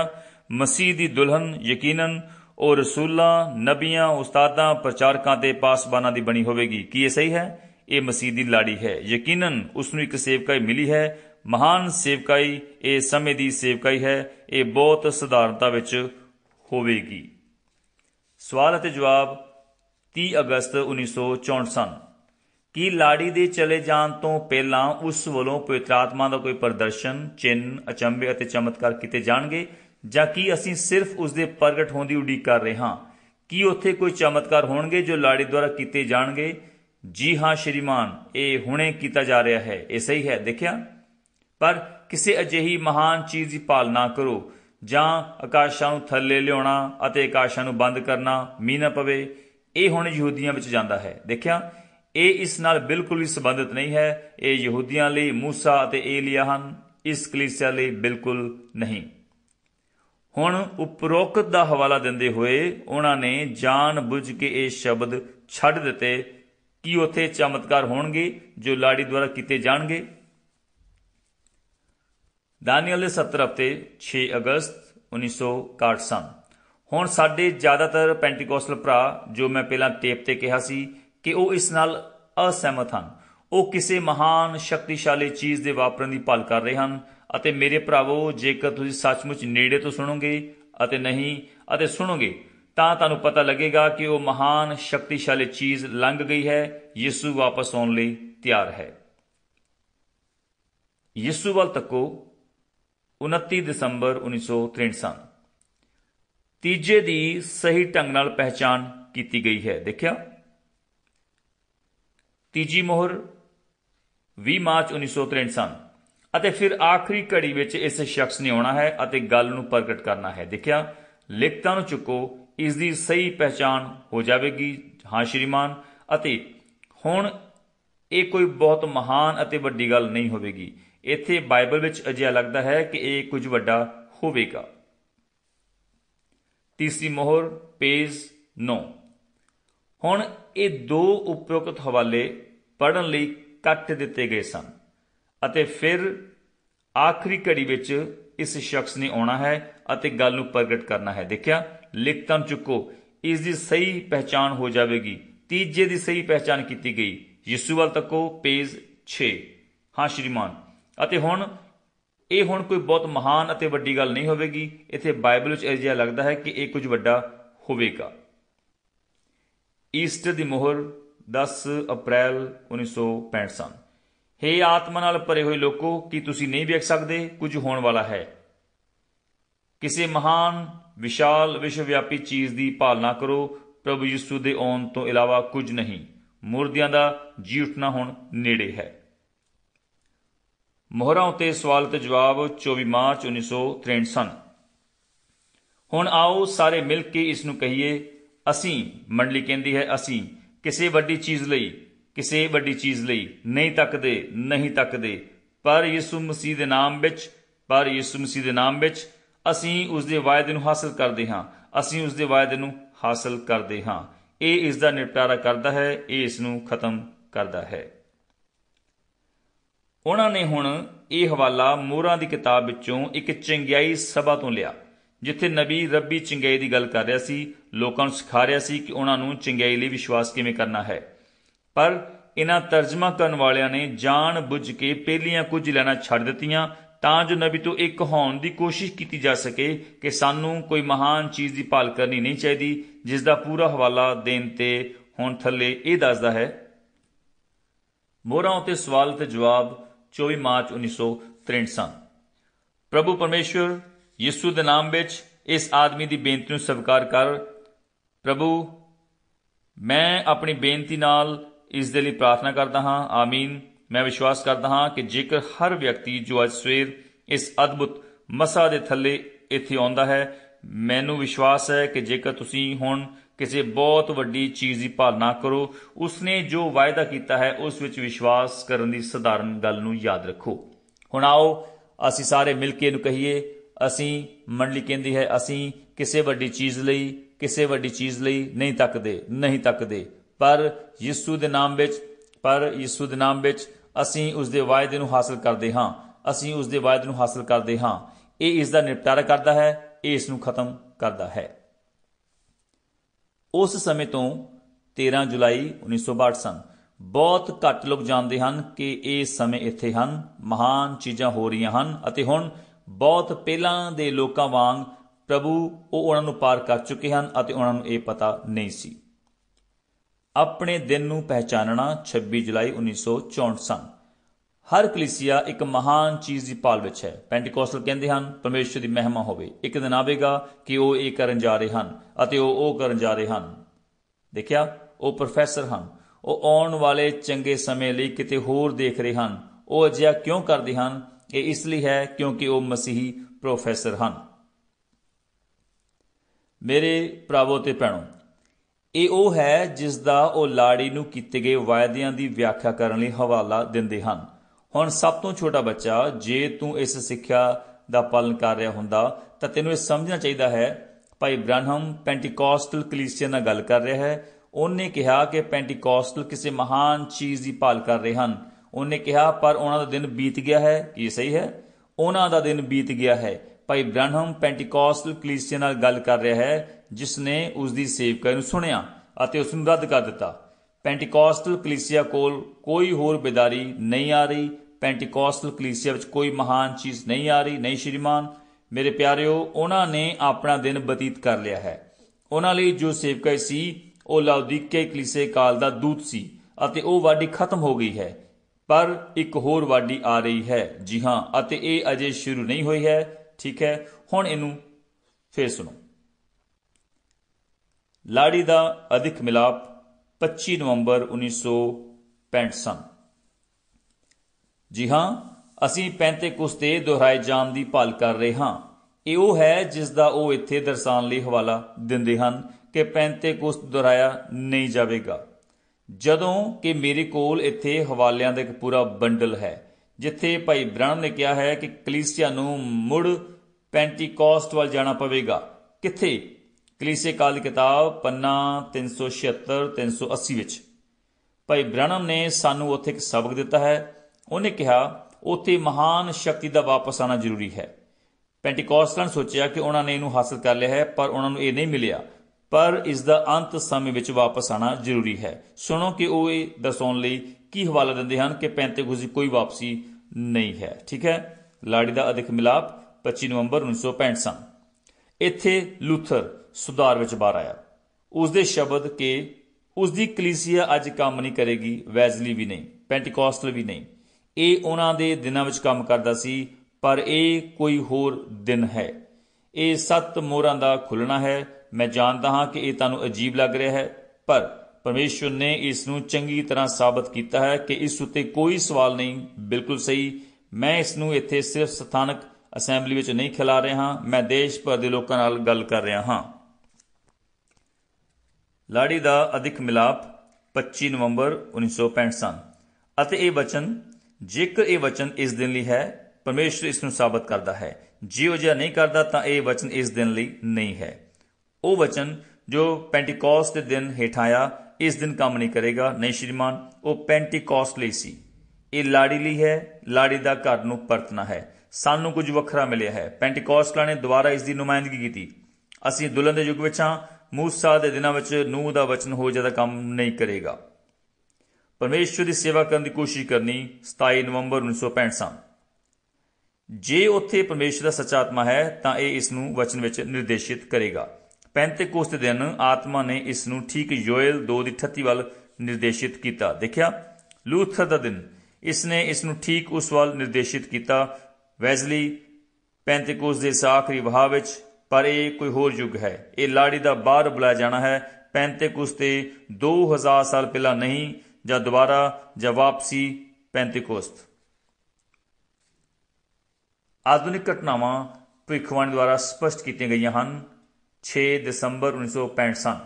ਮਸੀਹ ਦੀ ਦੁਲਹਨ ਯਕੀਨਨ ਉਹ ਰਸੂਲਾਂ ਨਬੀਆਂ ਉਸਤਾਦਾਂ ਪ੍ਰਚਾਰਕਾਂ ਤੇ ਪਾਸਬਾਨਾਂ ਦੀ ਬਣੀ ਹੋਵੇਗੀ ਕੀ ਇਹ ਸਹੀ ਹੈ ਇਹ ਮਸੀਹ ਦੀ ਲਾੜੀ ਹੈ ਯਕੀਨਨ ਉਸ ਨੂੰ ਇੱਕ ਸੇਵਕਾਈ ਮਿਲੀ ਹੈ ਮਹਾਨ ਸੇਵਕਾਈ ਇਹ ਸਮੇਂ ਦੀ ਸੇਵਕਾਈ ਹੈ ਇਹ ਬਹੁਤ ਸਧਾਰਨਤਾ ਵਿੱਚ ਹੋਵੇਗੀ ਸਵਾਲ ਅਤੇ ਜਵਾਬ 30 ਅਗਸਤ 1964 ਸਨ ਕੀ ਲਾੜੀ ਦੇ ਚਲੇ ਜਾਣ ਤੋਂ ਪਹਿਲਾਂ ਉਸ ਵੱਲੋਂ ਪਵਿੱਤਰ ਆਤਮਾ ਦਾ ਕੋਈ ਪ੍ਰਦਰਸ਼ਨ ਚਿੰਨ ਅਚੰਭੇ ਅਤੇ ਚਮਤਕਾਰ ਕੀਤੇ ਜਾਣਗੇ ਜਾਂ ਕੀ ਅਸੀਂ ਸਿਰਫ ਉਸ ਦੇ ਪ੍ਰਗਟ ਹੋਣ ਦੀ ਉਡੀਕ ਕਰ ਰਹੇ ਹਾਂ ਕੀ ਉੱਥੇ ਕੋਈ ਚਮਤਕਾਰ ਹੋਣਗੇ ਜੋ ਲਾੜੀ ਦੁਆਰਾ ਕੀਤੇ ਜਾਣਗੇ ਜੀ ਹਾਂ ਸ਼੍ਰੀਮਾਨ ਇਹ ਹੁਣੇ ਕੀਤਾ ਜਾ ਰਿਹਾ ਹੈ ਇਹ ਸਹੀ ਹੈ ਦੇਖਿਆ ਪਰ ਕਿਸੇ ਅਜਿਹੀ ਮਹਾਨ ਚੀਜ਼ ਦੀ ਪਾਲਣਾ ਕਰੋ ਜਾਂ ਆਕਾਸ਼ਾਂ ਨੂੰ ਥੱਲੇ ਲਿਆਉਣਾ ਅਤੇ ਆਕਾਸ਼ਾਂ ਨੂੰ ਬੰਦ ਕਰਨਾ ਮੀਂਹ ਨਾ ਪਵੇ ਇਹ ਹੁਣ ਯਹੂਦੀਆਂ ਵਿੱਚ ਜਾਂਦਾ ਹੈ ਦੇਖਿਆ ਇਹ ਇਸ ਨਾਲ ਬਿਲਕੁਲ ਹੀ ਸੰਬੰਧਿਤ ਨਹੀਂ ਹੈ ਇਹ ਯਹੂਦੀਆਂ ਲਈ موسی ਅਤੇ ਏਲੀਆ ਹਨ ਇਸ ਕਲੀਸਿਆ ਲਈ ਬਿਲਕੁਲ ਨਹੀਂ ਹੁਣ ਉਪਰੋਕਤ ਦਾ ਹਵਾਲਾ ਦਿੰਦੇ ਹੋਏ ਉਹਨਾਂ ਨੇ ਜਾਣ ਬੁੱਝ ਕੇ ਇਹ ਸ਼ਬਦ ਛੱਡ ਦਿੱਤੇ ਕਿ ਉਥੇ ਚਮਤਕਾਰ ਹੋਣਗੇ ਜੋ ਲਾੜੀ ਦੁਆਰਾ ਕੀਤੇ ਜਾਣਗੇ ਦਾਨੀਅਲ ਦੇ 70 ਹਫ਼ਤੇ 6 ਅਗਸਤ 1961 ਸਨ ਹੁਣ ਸਾਡੇ ਜ਼ਿਆਦਾਤਰ ਪੈਂਟੀਕੋਸਟਲ ਭਰਾ ਜੋ ਮੈਂ ਪਹਿਲਾਂ ਟੇਪ ਤੇ ਕਿਹਾ ਸੀ ਕਿ ਉਹ ਇਸ ਨਾਲ ਅਸਹਿਮਤ ਹਨ ਉਹ ਕਿਸੇ ਮਹਾਨ ਸ਼ਕਤੀਸ਼ਾਲੀ ਚੀਜ਼ ਦੇ ਵਾਪਰਨ ਦੀ ਭਾਲ ਕਰ ਰਹੇ ਹਨ ਅਤੇ ਮੇਰੇ ਭਰਾਵੋ ਜੇਕਰ ਤੁਸੀਂ ਸੱਚਮੁੱਚ ਨੇੜੇ ਤੋਂ ਸੁਣੋਗੇ ਅਤੇ ਨਹੀਂ ਅਤੇ ਸੁਣੋਗੇ ਤਾਂ ਤੁਹਾਨੂੰ ਪਤਾ ਲੱਗੇਗਾ ਕਿ ਉਹ ਮਹਾਨ ਸ਼ਕਤੀਸ਼ਾਲੀ ਚੀਜ਼ ਲੰਘ ਗਈ ਹੈ ਯਿਸੂ ਵਾਪਸ ਆਉਣ ਲਈ ਤਿਆਰ ਹੈ ਯਿਸੂ ਵੱਲ ਤੱਕੋ 29 ਦਸੰਬਰ 1963 ਸਨ ਤੀਜੇ ਦੀ ਸਹੀ ਢੰਗ ਨਾਲ ਪਹਿਚਾਨ ਕੀਤੀ ਗਈ ਹੈ ਦੇਖਿਆ ਤੀਜੀ ਮੋਹਰ 20 ਮਾਰਚ 1963 ਸਨ ਅਤੇ ਫਿਰ ਆਖਰੀ ਘੜੀ ਵਿੱਚ ਇਸ ਸ਼ਖਸ ਨੇ ਆਉਣਾ ਹੈ ਅਤੇ ਗੱਲ ਨੂੰ ਪ੍ਰਗਟ ਕਰਨਾ ਹੈ ਦੇਖਿਆ ਲਿਖਤਾਂ ਨੂੰ ਚੁੱਕੋ ਇਸ ਦੀ ਸਹੀ ਪਹਿਚਾਨ ਹੋ ਜਾਵੇਗੀ ਹਾਂ ਸ਼੍ਰੀਮਾਨ ਅਤੇ ਹੁਣ ਇਹ ਕੋਈ ਬਹੁਤ ਮਹਾਨ ਅਤੇ ਵੱਡੀ ਗੱਲ ਨਹੀਂ ਹੋਵੇਗੀ ਇੱਥੇ ਬਾਈਬਲ ਵਿੱਚ ਅਜਿਹਾ ਲੱਗਦਾ ਹੈ ਕਿ ਇਹ ਕੁਝ ਵੱਡਾ ਹੋਵੇਗਾ ਤੀਸਰੀ ਮੋਹਰ ਪੇਜ 9 ਹੁਣ ਇਹ ਦੋ ਉਪਰੋਕਤ ਹਵਾਲੇ ਪੜਨ ਲਈ ਕੱਟ ਦਿੱਤੇ ਗਏ ਸਨ ਅਤੇ ਫਿਰ ਆਖਰੀ ਘੜੀ ਵਿੱਚ ਇਸ ਸ਼ਖਸ ਨੇ ਆਉਣਾ ਹੈ ਅਤੇ ਗੱਲ ਨੂੰ ਪ੍ਰਗਟ ਕਰਨਾ ਹੈ ਦੇਖਿਆ ਲਿਖਤਾਂ ਚੁੱਕੋ ਇਸ ਦੀ ਸਹੀ ਪਹਿਚਾਨ ਹੋ ਜਾਵੇਗੀ ਤੀਜੇ ਦੀ ਸਹੀ ਪਹਿਚਾਨ ਕੀਤੀ ਗਈ ਯਿਸੂ ਵੱਲ ਤੱਕੋ ਪੇਜ 6 ਹਾਂ ਸ਼੍ਰੀਮਾਨ ਅਤੇ ਹੁਣ ਇਹ ਹੁਣ ਕੋਈ ਬਹੁਤ ਮਹਾਨ ਅਤੇ ਵੱਡੀ ਗੱਲ ਨਹੀਂ ਹੋਵੇਗੀ ਇੱਥੇ ਬਾਈਬਲ ਵਿੱਚ ਅਜਿਹਾ ਲੱਗਦਾ ਹੈ ਕਿ ਇਹ ਕੁਝ ਵੱਡਾ ਹੋਵੇਗਾ ਈਸਟਰ ਦੀ ਮੋਹਰ 10 ਅਪ੍ਰੈਲ 1965 ਸਨ हे ਆਤਮਾ ਨਾਲ ਭਰੇ ਹੋਏ ਲੋਕੋ ਕੀ ਤੁਸੀਂ ਨਹੀਂ ਵੇਖ ਸਕਦੇ ਕੁਝ ਹੋਣ ਵਾਲਾ ਹੈ ਕਿਸੇ ਮਹਾਨ ਵਿਸ਼ਾਲ ਵਿਸ਼ਵਵਿਆਪੀ ਚੀਜ਼ ਦੀ ਪਾਲਣਾ ਕਰੋ ਪ੍ਰਭੂ ਯਿਸੂ ਦੇ ਆਉਣ ਤੋਂ ਇਲਾਵਾ ਕੁਝ ਨਹੀਂ ਮੁਰਦਿਆਂ ਦਾ ਜੀ ਉੱਠਣਾ ਹੁਣ ਨੇੜੇ ਹੈ ਮੋਹਰਾਂ ਉਤੇ ਸਵਾਲ ਤੇ ਜਵਾਬ 24 ਮਾਰਚ 1963 ਸਨ ਹੁਣ ਆਓ ਸਾਰੇ ਮਿਲ ਕੇ ਇਸ ਨੂੰ ਕਹੀਏ ਅਸੀਂ ਮੰਡਲੀ ਕਹਿੰਦੀ ਹੈ ਅਸੀਂ ਕਿਸੇ ਵੱਡੀ ਚੀਜ਼ ਲਈ ਕਿਸੇ ਵੱਡੀ ਚੀਜ਼ ਲਈ ਨਹੀਂ ਤੱਕਦੇ ਨਹੀਂ ਤੱਕਦੇ ਪਰ ਯਿਸੂ ਮਸੀਹ ਦੇ ਨਾਮ ਵਿੱਚ ਪਰ ਯਿਸੂ ਮਸੀਹ ਦੇ ਨਾਮ ਵਿੱਚ ਅਸੀਂ ਉਸ ਦੇ ਵਾਅਦੇ ਨੂੰ ਹਾਸਲ ਕਰਦੇ ਹਾਂ ਅਸੀਂ ਉਸ ਦੇ ਵਾਅਦੇ ਨੂੰ ਹਾਸਲ ਕਰਦੇ ਹਾਂ ਇਹ ਇਸ ਦਾ ਨਿਪਟਾਰਾ ਕਰਦਾ ਹੈ ਇਹ ਇਸ ਨੂੰ ਖਤਮ ਕਰਦਾ ਹੈ ਉਹਨਾਂ ਨੇ ਹੁਣ ਇਹ ਹਵਾਲਾ ਮੋਹਰਾਂ ਦੀ ਕਿਤਾਬ ਵਿੱਚੋਂ ਇੱਕ ਚੰਗਿਆਈ ਸਭਾ ਤੋਂ ਲਿਆ ਜਿੱਥੇ ਨਬੀ ਰੱਬੀ ਚੰਗਿਆਈ ਦੀ ਗੱਲ ਕਰ ਰਿਹਾ ਸੀ ਲੋਕਾਂ ਨੂੰ ਸਿਖਾ ਰਿਹਾ ਸੀ ਕਿ ਉਹਨਾਂ ਨੂੰ ਚੰਗਿਆਈ ਲਈ ਵਿਸ਼ਵਾਸ ਕਿਵੇਂ ਕਰਨਾ ਹੈ ਪਰ ਇਹਨਾਂ ਤਰਜਮਾ ਕਰਨ ਵਾਲਿਆਂ ਨੇ ਜਾਣ ਬੁੱਝ ਕੇ ਪਹਿਲੀਆਂ ਕੁਝ ਲੈਣਾ ਛੱਡ ਦਿੱਤੀਆਂ ਤਾਂ ਜੋ ਨਬੀ ਤੋਂ ਇੱਕ ਹੋਣ ਦੀ ਕੋਸ਼ਿਸ਼ ਕੀਤੀ ਜਾ ਸਕੇ ਕਿ ਸਾਨੂੰ ਕੋਈ ਮਹਾਨ ਚੀਜ਼ ਦੀ ਭਾਲ ਕਰਨੀ ਨਹੀਂ ਚਾਹੀਦੀ ਜਿਸ ਦਾ ਪੂਰਾ ਹਵਾਲਾ ਦੇਣ ਤੇ ਹੁਣ ਥੱਲੇ ਇਹ ਦੱਸਦਾ ਹੈ ਮੋਹਰਾਂ ਉਤੇ ਸਵਾਲ ਤੇ ਜਵਾਬ 24 ਮਾਰਚ 1963 ਸਨ ਪ੍ਰਭੂ ਪਰਮੇਸ਼ਵਰ ਯਿਸੂ ਦੇ ਨਾਮ ਵਿੱਚ ਇਸ ਆਦਮੀ ਦੀ ਬੇਨਤੀ ਨੂੰ ਸਵੀਕਾਰ ਕਰ ਪ੍ਰਭੂ ਮੈਂ ਆਪਣੀ ਬੇਨਤੀ ਨਾਲ ਇਸ ਦੇ ਲਈ ਪ੍ਰਾਰਥਨਾ ਕਰਦਾ ਹਾਂ ਆਮੀਨ ਮੈਂ ਵਿਸ਼ਵਾਸ ਕਰਦਾ ਹਾਂ ਕਿ ਜੇਕਰ ਹਰ ਵਿਅਕਤੀ ਜੋ ਅੱਜ ਸਵੇਰ ਇਸ ਅਦਭੁਤ ਮਸਾ ਦੇ ਥੱਲੇ ਇੱਥੇ ਆਉਂਦਾ ਹੈ ਮੈਨੂੰ ਵਿਸ਼ਵਾਸ ਹੈ ਕਿ ਜੇਕਰ ਤੁਸੀਂ ਹੁਣ ਕਿਸੇ ਬਹੁਤ ਵੱਡੀ ਚੀਜ਼ ਦੀ ਭਾਲਣਾ ਕਰੋ ਉਸਨੇ ਜੋ ਵਾਅਦਾ ਕੀਤਾ ਹੈ ਉਸ ਵਿੱਚ ਵਿਸ਼ਵਾਸ ਕਰਨ ਦੀ ਸਧਾਰਨ ਗੱਲ ਨੂੰ ਯਾਦ ਰੱਖੋ ਹੁਣ ਆਓ ਅਸੀਂ ਸਾਰੇ ਮਿਲ ਕੇ ਇਹਨੂੰ ਕਹੀਏ ਅਸੀਂ ਮੰਡਲੀ ਕਹਿੰਦੀ ਹੈ ਅਸੀਂ ਕਿਸੇ ਵੱਡੀ ਚੀਜ਼ ਲਈ ਕਿਸੇ ਵੱਡੀ ਚੀਜ਼ ਲਈ ਨਹੀਂ ਤੱਕਦੇ ਨਹੀਂ ਤੱਕਦੇ ਪਰ ਯਿਸੂ ਦੇ ਨਾਮ ਵਿੱਚ ਪਰ ਯਿਸੂ ਦੇ ਨਾਮ ਵਿੱਚ ਅਸੀਂ ਉਸ ਦੇ ਵਾਅਦੇ ਨੂੰ ਹਾਸਲ ਕਰਦੇ ਹਾਂ ਅਸੀਂ ਉਸ ਦੇ ਵਾਅਦੇ ਨੂੰ ਹਾਸਲ ਕਰਦੇ ਹਾਂ ਇਹ ਇਸ ਦਾ ਨਿਪਟਾਰਾ ਕਰਦਾ ਹੈ ਇਹ ਇਸ ਨੂੰ ਖਤਮ ਕਰਦਾ ਹੈ ਉਸ ਸਮੇਂ ਤੋਂ 13 ਜੁਲਾਈ 1962 ਸਨ ਬਹੁਤ ਘੱਟ ਲੋਕ ਜਾਣਦੇ ਹਨ ਕਿ ਇਹ ਸਮੇਂ ਇੱਥੇ ਹਨ ਮਹਾਨ ਚੀਜ਼ਾਂ ਹੋ ਰਹੀਆਂ ਹਨ ਅਤੇ ਹੁਣ ਬਹੁਤ ਪਹਿਲਾਂ ਦੇ ਲੋਕਾਂ ਵਾਂਗ ਪ੍ਰਭੂ ਉਹ ਉਹਨਾਂ ਨੂੰ ਪਾਰ ਕਰ ਚੁੱਕੇ ਹਨ ਅਤੇ ਉਹਨਾਂ ਨੂੰ ਇਹ ਪਤਾ ਨਹੀਂ ਸੀ ਆਪਣੇ ਦਿਨ ਨੂੰ ਪਹਿਚਾਨਣਾ 26 ਜੁਲਾਈ 1964 ਸਨ ਹਰ ਕਲੀਸਿਆ ਇੱਕ ਮਹਾਨ ਚੀਜ਼ ਦੀ ਭਾਲ ਵਿੱਚ ਹੈ ਪੈਂਟੀਕੋਸਟਲ ਕਹਿੰਦੇ ਹਨ ਪਰਮੇਸ਼ਰ ਦੀ ਮਹਿਮਾ ਹੋਵੇ ਇੱਕ ਦਿਨ ਆਵੇਗਾ ਕਿ ਉਹ ਇਹ ਕਰਨ ਜਾ ਰਹੇ ਹਨ ਅਤੇ ਉਹ ਉਹ ਕਰਨ ਜਾ ਰਹੇ ਹਨ ਦੇਖਿਆ ਉਹ ਪ੍ਰੋਫੈਸਰ ਹਨ ਉਹ ਆਉਣ ਵਾਲੇ ਚੰਗੇ ਸਮੇਂ ਲਈ ਕਿਤੇ ਹੋਰ ਦੇਖ ਰਹੇ ਹਨ ਉਹ ਅਜਿਹਾ ਕਿਉਂ ਕਰਦੇ ਹਨ ਇਹ ਇਸ ਲਈ ਹੈ ਕਿਉਂਕਿ ਉਹ ਮਸੀਹੀ ਪ੍ਰੋਫੈਸਰ ਹਨ ਮੇਰੇ ਭਰਾਵੋ ਤੇ ਭੈਣੋ ਇਹ ਉਹ ਹੈ ਜਿਸ ਦਾ ਉਹ ਲਾੜੀ ਨੂੰ ਕੀਤੇ ਗਏ ਵਾਅਦਿਆਂ ਦੀ ਵਿਆਖਿਆ ਕਰਨ ਲਈ ਹਵਾਲਾ ਦਿੰਦੇ ਹਨ ਹੁਣ ਸਭ ਤੋਂ ਛੋਟਾ ਬੱਚਾ ਜੇ ਤੂੰ ਇਸ ਸਿੱਖਿਆ ਦਾ ਪਾਲਨ ਕਰ ਰਿਹਾ ਹੁੰਦਾ ਤਾਂ ਤੈਨੂੰ ਇਹ ਸਮਝਣਾ ਚਾਹੀਦਾ ਹੈ ਭਾਈ ਬ੍ਰਾਨਹਮ ਪੈਂਟੀਕੋਸਟਲ ਕਲੀਸੀਆ ਨਾਲ ਗੱਲ ਕਰ ਰਿਹਾ ਹੈ ਉਹਨੇ ਕਿਹਾ ਕਿ ਪੈਂਟੀਕੋਸਟਲ ਕਿਸੇ ਮਹਾਨ ਚੀਜ਼ ਦੀ ਭਾਲ ਕਰ ਰਹੇ ਹਨ ਉਹਨੇ ਕਿਹਾ ਪਰ ਉਹਨਾਂ ਦਾ ਦਿਨ ਬੀਤ ਗਿਆ ਹੈ ਕੀ ਸਹੀ ਹੈ ਉਹਨਾਂ ਦਾ ਦਿਨ ਬੀਤ ਗਿਆ ਹੈ ਭਾਈ ਬ੍ਰਾਨਹਮ ਪੈਂਟੀਕੋਸਟਲ ਕਲੀਸੀਆ ਨਾਲ ਗੱਲ ਕਰ ਰਿਹਾ ਹੈ ਜਿਸ ਨੇ ਉਸ ਦੀ ਸੇਵਕਾ ਨੂੰ ਸੁਣਿਆ ਅਤੇ ਉਸ ਨੂੰ ਰੱਦ ਕਰ ਦਿੱਤਾ ਪੈਂਟੀਕੋਸਟਲ ਕਲੀਸਿਆ ਕੋਲ ਕੋਈ ਹੋਰ ਬਿਦਾਰੀ ਨਹੀਂ ਆ ਰਹੀ ਪੈਂਟੀਕੋਸਟਲ ਕਲੀਸਿਆ ਵਿੱਚ ਕੋਈ ਮਹਾਨ ਚੀਜ਼ ਨਹੀਂ ਆ ਰਹੀ ਨਹੀਂ ਸ਼੍ਰੀਮਾਨ ਮੇਰੇ ਪਿਆਰਿਓ ਉਹਨਾਂ ਨੇ ਆਪਣਾ ਦਿਨ ਬਤੀਤ ਕਰ ਲਿਆ ਹੈ ਉਹਨਾਂ ਲਈ ਜੋ ਸੇਵਕਾਈ ਸੀ ਉਹ ਲਾਉਦੀਕੇ ਕਲੀਸੇ ਕਾਲ ਦਾ ਦੂਤ ਸੀ ਅਤੇ ਉਹ ਵਾਢੀ ਖਤਮ ਹੋ ਗਈ ਹੈ ਪਰ ਇੱਕ ਹੋਰ ਵਾਢੀ ਆ ਰਹੀ ਹੈ ਜੀ ਹਾਂ ਅਤੇ ਇਹ ਅਜੇ ਸ਼ੁਰੂ ਨਹੀਂ ਹੋਈ ਹੈ ਠੀਕ ਹੈ ਹੁਣ ਇਹਨੂੰ ਫੇਰ ਸੁਣੋ ਲਾੜੀ ਦਾ ਅਧਿਕ ਮਿਲਾਪ 25 ਨਵੰਬਰ 1965 ਸਨ ਜੀ ਹਾਂ ਅਸੀਂ ਪੈਂਤੇਕੁਸਤ ਕੁਸਤੇ ਦੁਹਰਾਏ ਜਾਣ ਦੀ ਭਾਲ ਕਰ ਰਹੇ ਹਾਂ ਇਹ ਉਹ ਹੈ ਜਿਸ ਦਾ ਉਹ ਇੱਥੇ ਦਰਸਾਉਣ ਲਈ ਹਵਾਲਾ ਦਿੰਦੇ ਹਨ ਕਿ ਪੈਂਤੇਕੁਸਤ ਦੁਹਰਾਇਆ ਨਹੀਂ ਜਾਵੇਗਾ ਜਦੋਂ ਕਿ ਮੇਰੇ ਕੋਲ ਇੱਥੇ ਹਵਾਲਿਆਂ ਦਾ ਇੱਕ ਪੂਰਾ ਬੰਡਲ ਹੈ ਜਿੱਥੇ ਭਾਈ ਬ੍ਰਾਹਮ ਨੇ ਕਿਹਾ ਹੈ ਕਿ ਕਲੀਸਿਆ ਨੂੰ ਮੁੜ ਪੈਂਟੀਕੋਸਟ ਵੱਲ ਜਾਣਾ ਪਵੇਗਾ ਕਿੱਥੇ ਕਲੀਸੇ ਕਾਲ ਦੀ ਕਿਤਾਬ ਪੰਨਾ 376 380 ਵਿੱਚ ਭਾਈ ਬ੍ਰਾਹਮ ਨੇ ਸਾਨੂੰ ਉੱਥੇ ਇੱਕ ਸਬਕ ਦਿੱਤਾ ਹੈ ਉਹਨੇ ਕਿਹਾ ਉੱਥੇ ਮਹਾਨ ਸ਼ਕਤੀ ਦਾ ਵਾਪਸ ਆਣਾ ਜ਼ਰੂਰੀ ਹੈ ਪੈਂਟੀਕੋਸਟਲਨ ਸੋਚਿਆ ਕਿ ਉਹਨਾਂ ਨੇ ਇਹਨੂੰ ਹਾਸਲ ਕਰ ਲਿਆ ਹੈ ਪਰ ਉਹਨਾਂ ਨੂੰ ਇਹ ਨਹੀਂ ਮਿਲਿਆ ਪਰ ਇਸ ਦਾ ਅੰਤ ਸਮੇਂ ਵਿੱਚ ਵਾਪਸ ਆਣਾ ਜ਼ਰੂਰੀ ਹੈ ਸੁਣੋ ਕਿ ਉਹ ਇਹ ਦੱਸਣ ਲਈ ਕੀ ਹਵਾਲਾ ਦਿੰਦੇ ਹਨ ਕਿ ਪੈਂਤੇਕੋਸਟ ਦੀ ਕੋਈ ਵਾਪਸੀ ਨਹੀਂ ਹੈ ਠੀਕ ਹੈ ਲਾੜੀ ਦਾ ਅਧਿਕ ਮਿਲਾਪ 25 ਨਵੰਬਰ 1965 ਇੱਥੇ ਲੂਥਰ ਸੁਧਾਰ ਵਿੱਚ ਬਾਹਰ ਆਇਆ ਉਸ ਦੇ ਸ਼ਬਦ ਕਿ ਉਸ ਦੀ ਕਲੀਸਿਆ ਅੱਜ ਕੰਮ ਨਹੀਂ ਕਰੇਗੀ ਵੈਜ਼ਲੀ ਵੀ ਨਹੀਂ ਪੈਂਟੀਕੋਸਟਲ ਵੀ ਨਹੀਂ ਇਹ ਉਹਨਾਂ ਦੇ ਦਿਨਾਂ ਵਿੱਚ ਕੰਮ ਕਰਦਾ ਸੀ ਪਰ ਇਹ ਕੋਈ ਹੋਰ ਦਿਨ ਹੈ ਇਹ ਸੱਤ ਮੋਹਰਾਂ ਦਾ ਖੁੱਲਣਾ ਹੈ ਮੈਂ ਜਾਣਦਾ ਹਾਂ ਕਿ ਇਹ ਤੁਹਾਨੂੰ ਅਜੀਬ ਲੱਗ ਰਿਹਾ ਹੈ ਪਰ ਪਰਮੇਸ਼ਵਰ ਨੇ ਇਸ ਨੂੰ ਚੰਗੀ ਤਰ੍ਹਾਂ ਸਾਬਤ ਕੀਤਾ ਹੈ ਕਿ ਇਸ ਉੱਤੇ ਕੋਈ ਸਵਾਲ ਨਹੀਂ ਬਿਲਕੁਲ ਸਹੀ ਮੈਂ ਇਸ ਨੂੰ ਇੱਥੇ ਸਿਰਫ ਸਥਾਨਕ ਅਸੈਂਬਲੀ ਵਿੱਚ ਨਹੀਂ ਖਿਲਾ ਰਿਹਾ ਹਾਂ ਮੈਂ ਦੇਸ਼ ਭਰ ਦੇ ਲੋਕਾਂ ਨਾਲ ਗੱਲ ਕਰ ਰਿਹਾ ਹਾਂ ਲਾੜੀ ਦਾ ਅਧਿਕ ਮਿਲਾਪ 25 ਨਵੰਬਰ 1965 ਸਨ ਅਤੇ ਇਹ ਬਚਨ ਜੇਕਰ ਇਹ ਵਚਨ ਇਸ ਦਿਨ ਲਈ ਹੈ ਪਰਮੇਸ਼ਰ ਇਸ ਨੂੰ ਸਾਬਤ ਕਰਦਾ ਹੈ ਜੇ ਉਹ ਜਿਹਾ ਨਹੀਂ ਕਰਦਾ ਤਾਂ ਇਹ ਵਚਨ ਇਸ ਦਿਨ ਲਈ ਨਹੀਂ ਹੈ ਉਹ ਵਚਨ ਜੋ ਪੈਂਟੀਕੋਸਟ ਦੇ ਦਿਨ ਹੇਠ ਆਇਆ ਇਸ ਦਿਨ ਕੰਮ ਨਹੀਂ ਕਰੇਗਾ ਨਹੀਂ ਸ਼੍ਰੀਮਾਨ ਉਹ ਪੈਂਟੀਕੋਸਟ ਲਈ ਸੀ ਇਹ ਲਾੜੀ ਲਈ ਹੈ ਲਾੜੀ ਦਾ ਘਰ ਨੂੰ ਪਰਤਣਾ ਹੈ ਸਾਨੂੰ ਕੁਝ ਵੱਖਰਾ ਮਿਲਿਆ ਹੈ ਪੈਂਟੀਕੋਸਟਲਾਂ ਨੇ ਦੁਬਾਰਾ ਇਸ ਦੀ ਨੁਮਾਇੰਦਗੀ ਕੀਤੀ ਅਸੀਂ ਦੁਲਹਨ ਦੇ ਯੁੱਗ ਵਿੱਚ ਹਾਂ ਮੂਸਾ ਦੇ ਦਿਨਾਂ ਵਿੱਚ ਨੂਹ ਦਾ ਵਚਨ ਹੋ ਜਿਆਦਾ ਕੰਮ ਨਹੀਂ ਕਰੇਗਾ ਪਰਮੇਸ਼ਵਰ ਦੀ ਸੇਵਾ ਕਰਨ ਦੀ ਕੋਸ਼ਿਸ਼ ਕਰਨੀ 27 ਨਵੰਬਰ 1965 ਸਾਲ ਜੇ ਉੱਥੇ ਪਰਮੇਸ਼ਰ ਦਾ ਸੱਚਾ ਆਤਮਾ ਹੈ ਤਾਂ ਇਹ ਇਸ ਨੂੰ ਵਚਨ ਵਿੱਚ ਨਿਰਦੇਸ਼ਿਤ ਕਰੇਗਾ ਪੈਂਤੇਕੋਸਤ ਦੇ ਦਿਨ ਆਤਮਾ ਨੇ ਇਸ ਨੂੰ ਠੀਕ ਯੋਇਲ 2 ਦੀ 38 ਵੱਲ ਨਿਰਦੇਸ਼ਿਤ ਕੀਤਾ ਦੇਖਿਆ ਲੂਥਰ ਦਾ ਦਿਨ ਇਸ ਨੇ ਇਸ ਨੂੰ ਠੀਕ ਉਸ ਵੱਲ ਨਿਰਦੇਸ਼ਿਤ ਕੀਤਾ ਵੈਜ਼ਲੀ ਪੈਂਤੇਕੋਸ ਦੇ ਸਾਖਰੀ ਵਹਾ ਵਿੱਚ ਪਰ ਇਹ ਕੋਈ ਹੋਰ ਯੁੱਗ ਹੈ ਇਹ ਲਾੜੀ ਦਾ ਬਾਹਰ ਬੁਲਾਇਆ ਜਾਣਾ ਹੈ ਪੈਂਤੇਕੋਸ ਤੇ 2000 ਸਾਲ ਪਹਿਲਾਂ ਨਹੀਂ ਜਾਂ ਦੁਬਾਰਾ ਜਾਂ ਵਾਪਸੀ ਪੈਂਤੀਕੋਸਤ ਆਧੁਨਿਕ ਘਟਨਾਵਾਂ ਭਵਿੱਖਬਾਣੀ ਦੁਆਰਾ ਸਪਸ਼ਟ ਕੀਤੀਆਂ ਗਈਆਂ ਹਨ 6 ਦਸੰਬਰ 1965 ਸਨ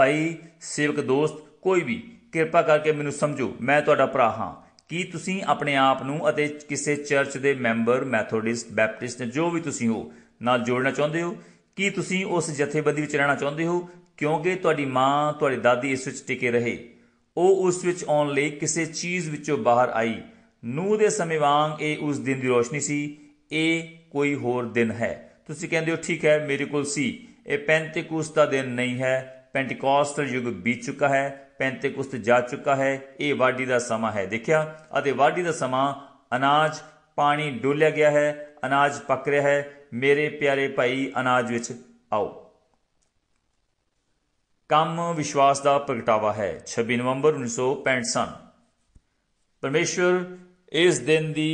ਭਾਈ ਸੇਵਕ ਦੋਸਤ ਕੋਈ ਵੀ ਕਿਰਪਾ ਕਰਕੇ ਮੈਨੂੰ ਸਮਝੋ ਮੈਂ ਤੁਹਾਡਾ ਭਰਾ ਹਾਂ ਕੀ ਤੁਸੀਂ ਆਪਣੇ ਆਪ ਨੂੰ ਅਤੇ ਕਿਸੇ ਚਰਚ ਦੇ ਮੈਂਬਰ ਮੈਥੋਡਿਸਟ ਬੈਪਟਿਸਟ ਜੋ ਵੀ ਤੁਸੀਂ ਹੋ ਨਾਲ ਜੋੜਨਾ ਚਾਹੁੰਦੇ ਹੋ ਕੀ ਤੁਸੀਂ ਉਸ ਜਥੇਬੰਦੀ ਵਿੱਚ ਰਹਿਣਾ ਚਾਹੁੰਦੇ ਹੋ ਕਿਉਂਕਿ ਤੁਹਾਡੀ ਮਾਂ ਤੁਹਾਡੀ ਦਾਦੀ ਇਸ ਵਿੱਚ ਟਿਕੇ ਰਹੇ ਉਹ ਉਸ ਵਿੱਚ ਆਉਣ ਲਈ ਕਿਸੇ ਚੀਜ਼ ਵਿੱਚੋਂ ਬਾਹਰ ਆਈ ਨੂਹ ਦੇ ਸਮੇਂ ਵਾਂਗ ਇਹ ਉਸ ਦਿਨ ਦੀ ਰੋਸ਼ਨੀ ਸੀ ਇਹ ਕੋਈ ਹੋਰ ਦਿਨ ਹੈ ਤੁਸੀਂ ਕਹਿੰਦੇ ਹੋ ਠੀਕ ਹੈ ਮੇਰੇ ਕੋਲ ਸੀ ਇਹ ਪੈਂਤੇਕੋਸਤ ਦਾ ਦਿਨ ਨਹੀਂ ਹੈ ਪੈਂਟੀਕੋਸਟਲ ਯੁੱਗ ਬੀਤ ਚੁੱਕਾ ਹੈ ਪੈਂਤੇਕੋਸਤ ਜਾ ਚੁੱਕਾ ਹੈ ਇਹ ਵਾਢੀ ਦਾ ਸਮਾਂ ਹੈ ਦੇਖਿਆ ਅਤੇ ਵਾਢੀ ਦਾ ਸਮਾਂ ਅਨਾਜ ਪਾਣੀ ਡੋਲਿਆ ਗਿਆ ਹੈ ਅਨਾਜ ਪੱਕ ਰਿਹਾ ਹੈ ਮੇਰੇ ਪਿਆਰੇ ਭਾਈ ਅਨਾਜ ਵਿੱਚ ਆਓ ਕੰਮ ਵਿਸ਼ਵਾਸ ਦਾ ਪ੍ਰਗਟਾਵਾ ਹੈ 26 ਨਵੰਬਰ 1965 ਸਨ ਪਰਮੇਸ਼ਵਰ ਇਸ ਦਿਨ ਦੀ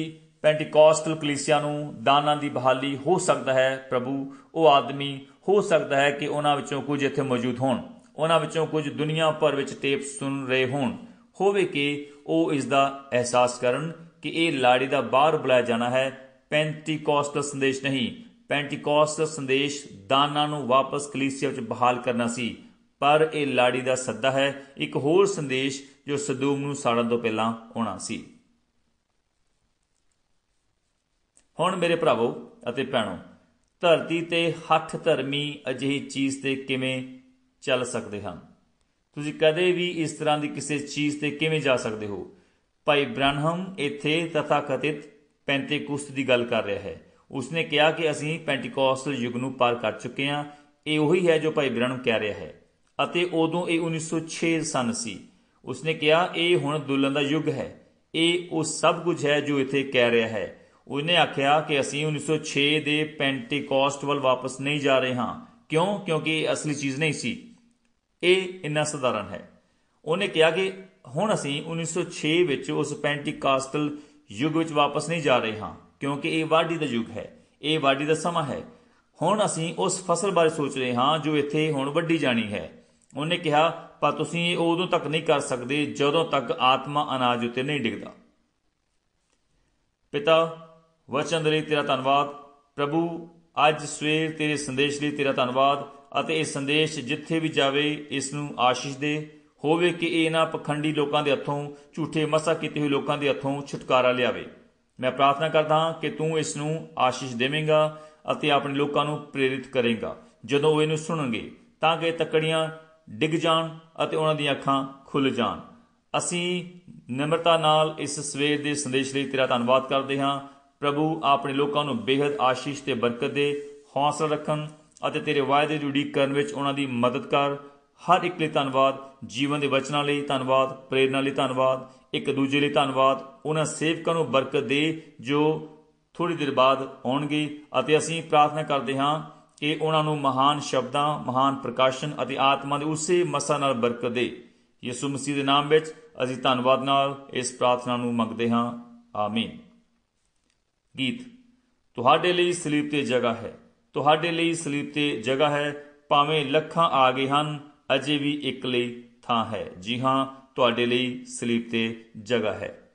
ਪੈਂਟੀਕੋਸਟਲ ਕਲੀਸਿਆ ਨੂੰ ਦਾਨਾਂ ਦੀ ਬਹਾਲੀ ਹੋ ਸਕਦਾ ਹੈ ਪ੍ਰਭੂ ਉਹ ਆਦਮੀ ਹੋ ਸਕਦਾ ਹੈ ਕਿ ਉਹਨਾਂ ਵਿੱਚੋਂ ਕੁਝ ਇੱਥੇ ਮੌਜੂਦ ਹੋਣ ਉਹਨਾਂ ਵਿੱਚੋਂ ਕੁਝ ਦੁਨੀਆ ਭਰ ਵਿੱਚ ਟੇਪ ਸੁਣ ਰਹੇ ਹੋਣ ਹੋਵੇ ਕਿ ਉਹ ਇਸ ਦਾ ਅਹਿਸਾਸ ਕਰਨ ਕਿ ਇਹ ਲਾੜੀ ਦਾ ਬਾਹਰ ਬੁਲਾਇਆ ਜਾਣਾ ਹੈ ਪੈਂਟੀਕੋਸਟਲ ਸੰਦੇਸ਼ ਨਹੀਂ ਪੈਂਟੀਕੋਸਟਲ ਸੰਦੇਸ਼ ਦਾਨਾਂ ਨੂੰ ਵਾਪਸ ਕਲੀਸਿਆ ਵਿੱਚ ਬਹਾਲ ਕਰਨਾ ਸੀ ਪਰ ਇਹ ਲਾੜੀ ਦਾ ਸੱਦਾ ਹੈ ਇੱਕ ਹੋਰ ਸੰਦੇਸ਼ ਜੋ ਸਦੂਮ ਨੂੰ ਸਾੜਨ ਤੋਂ ਪਹਿਲਾਂ ਆਉਣਾ ਸੀ ਹੁਣ ਮੇਰੇ ਭਰਾਵੋ ਅਤੇ ਭੈਣੋ ਧਰਤੀ ਤੇ ਹੱਥ ਧਰਮੀ ਅਜਿਹੀ ਚੀਜ਼ ਤੇ ਕਿਵੇਂ ਚੱਲ ਸਕਦੇ ਹਨ ਤੁਸੀਂ ਕਦੇ ਵੀ ਇਸ ਤਰ੍ਹਾਂ ਦੀ ਕਿਸੇ ਚੀਜ਼ ਤੇ ਕਿਵੇਂ ਜਾ ਸਕਦੇ ਹੋ ਭਾਈ ਬ੍ਰਾਹਮ ਇੱਥੇ ਕਥਿਤ ਪੈਂਤੇਕੁਸਤ ਦੀ ਗੱਲ ਕਰ ਰਿਹਾ ਹੈ ਉਸਨੇ ਕਿਹਾ ਕਿ ਅਸੀਂ ਪੈਂਟੀਕੋਸਟਲ ਯੁੱਗ ਨੂੰ ਪਾਰ ਕਰ ਚੁੱਕੇ ਹਾਂ ਇਹ ਉਹੀ ਹੈ ਜੋ ਭਾਈ ਬ੍ਰਾਹਮ ਕਹਿ ਰਿਹਾ ਹੈ ਅਤੇ ਉਦੋਂ ਇਹ 1906 ਸਨ ਸੀ ਉਸਨੇ ਕਿਹਾ ਇਹ ਹੁਣ ਦੁੱਲਨ ਦਾ ਯੁੱਗ ਹੈ ਇਹ ਉਹ ਸਭ ਕੁਝ ਹੈ ਜੋ ਇੱਥੇ ਕਹਿ ਰਿਹਾ ਹੈ ਉਹਨੇ ਆਖਿਆ ਕਿ ਅਸੀਂ 1906 ਦੇ ਪੈਂਟੀਕੋਸਟ ਵੱਲ ਵਾਪਸ ਨਹੀਂ ਜਾ ਰਹੇ ਹਾਂ ਕਿਉਂ ਕਿਉਂਕਿ ਇਹ ਅਸਲੀ ਚੀਜ਼ ਨਹੀਂ ਸੀ ਇਹ ਇੰਨਾ ਸਧਾਰਨ ਹੈ ਉਹਨੇ ਕਿਹਾ ਕਿ ਹੁਣ ਅਸੀਂ 1906 ਵਿੱਚ ਉਸ ਪੈਂਟੀਕਾਸਟਲ ਯੁੱਗ ਵਿੱਚ ਵਾਪਸ ਨਹੀਂ ਜਾ ਰਹੇ ਹਾਂ ਕਿਉਂਕਿ ਇਹ ਵਾਢੀ ਦਾ ਯੁੱਗ ਹੈ ਇਹ ਵਾਢੀ ਦਾ ਸਮਾਂ ਹੈ ਹੁਣ ਅਸੀਂ ਉਸ ਫਸਲ ਬਾਰੇ ਸੋਚ ਰਹੇ ਹਾਂ ਜੋ ਇੱਥੇ ਹੁਣ ਵੱਢੀ ਜਾਣੀ ਹੈ ਉਹਨੇ ਕਿਹਾ ਪਰ ਤੁਸੀਂ ਉਹ ਉਦੋਂ ਤੱਕ ਨਹੀਂ ਕਰ ਸਕਦੇ ਜਦੋਂ ਤੱਕ ਆਤਮਾ ਅਨਾਜ ਉਤੇ ਨਹੀਂ ਡਿੱਗਦਾ ਪਿਤਾ ਵਚਨ ਲਈ ਤੇਰਾ ਧੰਨਵਾਦ ਪ੍ਰਭੂ ਅੱਜ ਸਵੇਰ ਤੇਰੇ ਸੰਦੇਸ਼ ਲਈ ਤੇਰਾ ਧੰਨਵਾਦ ਅਤੇ ਇਹ ਸੰਦੇਸ਼ ਜਿੱਥੇ ਵੀ ਜਾਵੇ ਇਸ ਨੂੰ ਆਸ਼ੀਸ਼ ਦੇ ਹੋਵੇ ਕਿ ਇਹ ਨਾ ਪਖੰਡੀ ਲੋਕਾਂ ਦੇ ਹੱਥੋਂ ਝੂਠੇ ਮਸਾ ਕੀਤੇ ਹੋਏ ਲੋਕਾਂ ਦੇ ਹੱਥੋਂ ਛੁਟਕਾਰਾ ਲਿਆਵੇ ਮੈਂ ਪ੍ਰਾਰਥਨਾ ਕਰਦਾ ਹਾਂ ਕਿ ਤੂੰ ਇਸ ਨੂੰ ਆਸ਼ੀਸ਼ ਦੇਵੇਂਗਾ ਅਤੇ ਆਪਣੇ ਲੋਕਾਂ ਨੂੰ ਪ੍ਰੇਰਿਤ ਕਰੇਗਾ ਜਦੋਂ ਉਹ ਇਹਨੂੰ ਸੁਣਨਗੇ ਤਾਂ ਕਿ ਤਕੜੀਆਂ ਡਿੱਗ ਜਾਣ ਅਤੇ ਉਹਨਾਂ ਦੀਆਂ ਅੱਖਾਂ ਖੁੱਲ ਜਾਣ ਅਸੀਂ ਨਿਮਰਤਾ ਨਾਲ ਇਸ ਸਵੇਰ ਦੇ ਸੰਦੇਸ਼ ਲਈ ਤੇਰਾ ਧੰਨਵਾਦ ਕਰਦੇ ਹਾਂ ਪ੍ਰਭੂ ਆਪਣੇ ਲੋਕਾਂ ਨੂੰ ਬੇਹਦ ਆਸ਼ੀਸ਼ ਤੇ ਬਰਕਤ ਦੇ ਹੌਸਲਾ ਰੱਖਣ ਅਤੇ ਤੇਰੇ ਵਾਅਦੇ ਜੁੜੀ ਕਰਨ ਵਿੱਚ ਉਹਨਾਂ ਦੀ ਮਦਦ ਕਰ ਹਰ ਇੱਕ ਲਈ ਧੰਨਵਾਦ ਜੀਵਨ ਦੇ ਵਚਨਾਂ ਲਈ ਧੰਨਵਾਦ ਪ੍ਰੇਰਣਾ ਲਈ ਧੰਨਵਾਦ ਇੱਕ ਦੂਜੇ ਲਈ ਧੰਨਵਾਦ ਉਹਨਾਂ ਸੇਵਕਾਂ ਨੂੰ ਬਰਕਤ ਦੇ ਜੋ ਥੋੜੀ ਦੇਰ ਬਾਅਦ ਆਉਣਗੇ ਅਤੇ ਅਸੀਂ ਪ੍ਰਾਰਥਨਾ ਕਰਦੇ ਹਾਂ ਕਿ ਉਹਨਾਂ ਨੂੰ ਮਹਾਨ ਸ਼ਬਦਾਂ ਮਹਾਨ ਪ੍ਰਕਾਸ਼ਨ ਅਤੇ ਆਤਮਾ ਦੇ ਉਸੇ ਮਸਾ ਨਾਲ ਬਰਕਤ ਦੇ ਯਿਸੂ ਮਸੀਹ ਦੇ ਨਾਮ ਵਿੱਚ ਅਸੀਂ ਧੰਨਵਾਦ ਨਾਲ ਇਸ ਪ੍ਰਾਰਥਨਾ ਨੂੰ ਮੰਗਦੇ ਹਾਂ ਆਮੀਨ ਗੀਤ ਤੁਹਾਡੇ ਲਈ ਸਲੀਬ ਤੇ ਜਗ੍ਹਾ ਹੈ ਤੁਹਾਡੇ ਲਈ ਸਲੀਬ ਤੇ ਜਗ੍ਹਾ ਹੈ ਭਾਵੇਂ ਲੱਖਾਂ ਆ ਗਏ ਹਨ ਅਜੇ ਵੀ ਇੱਕ ਲਈ ਥਾਂ ਹੈ ਜੀ ਹਾਂ ਤੁਹਾਡੇ ਲਈ ਸਲੀਬ ਤੇ ਜਗ੍ਹਾ ਹੈ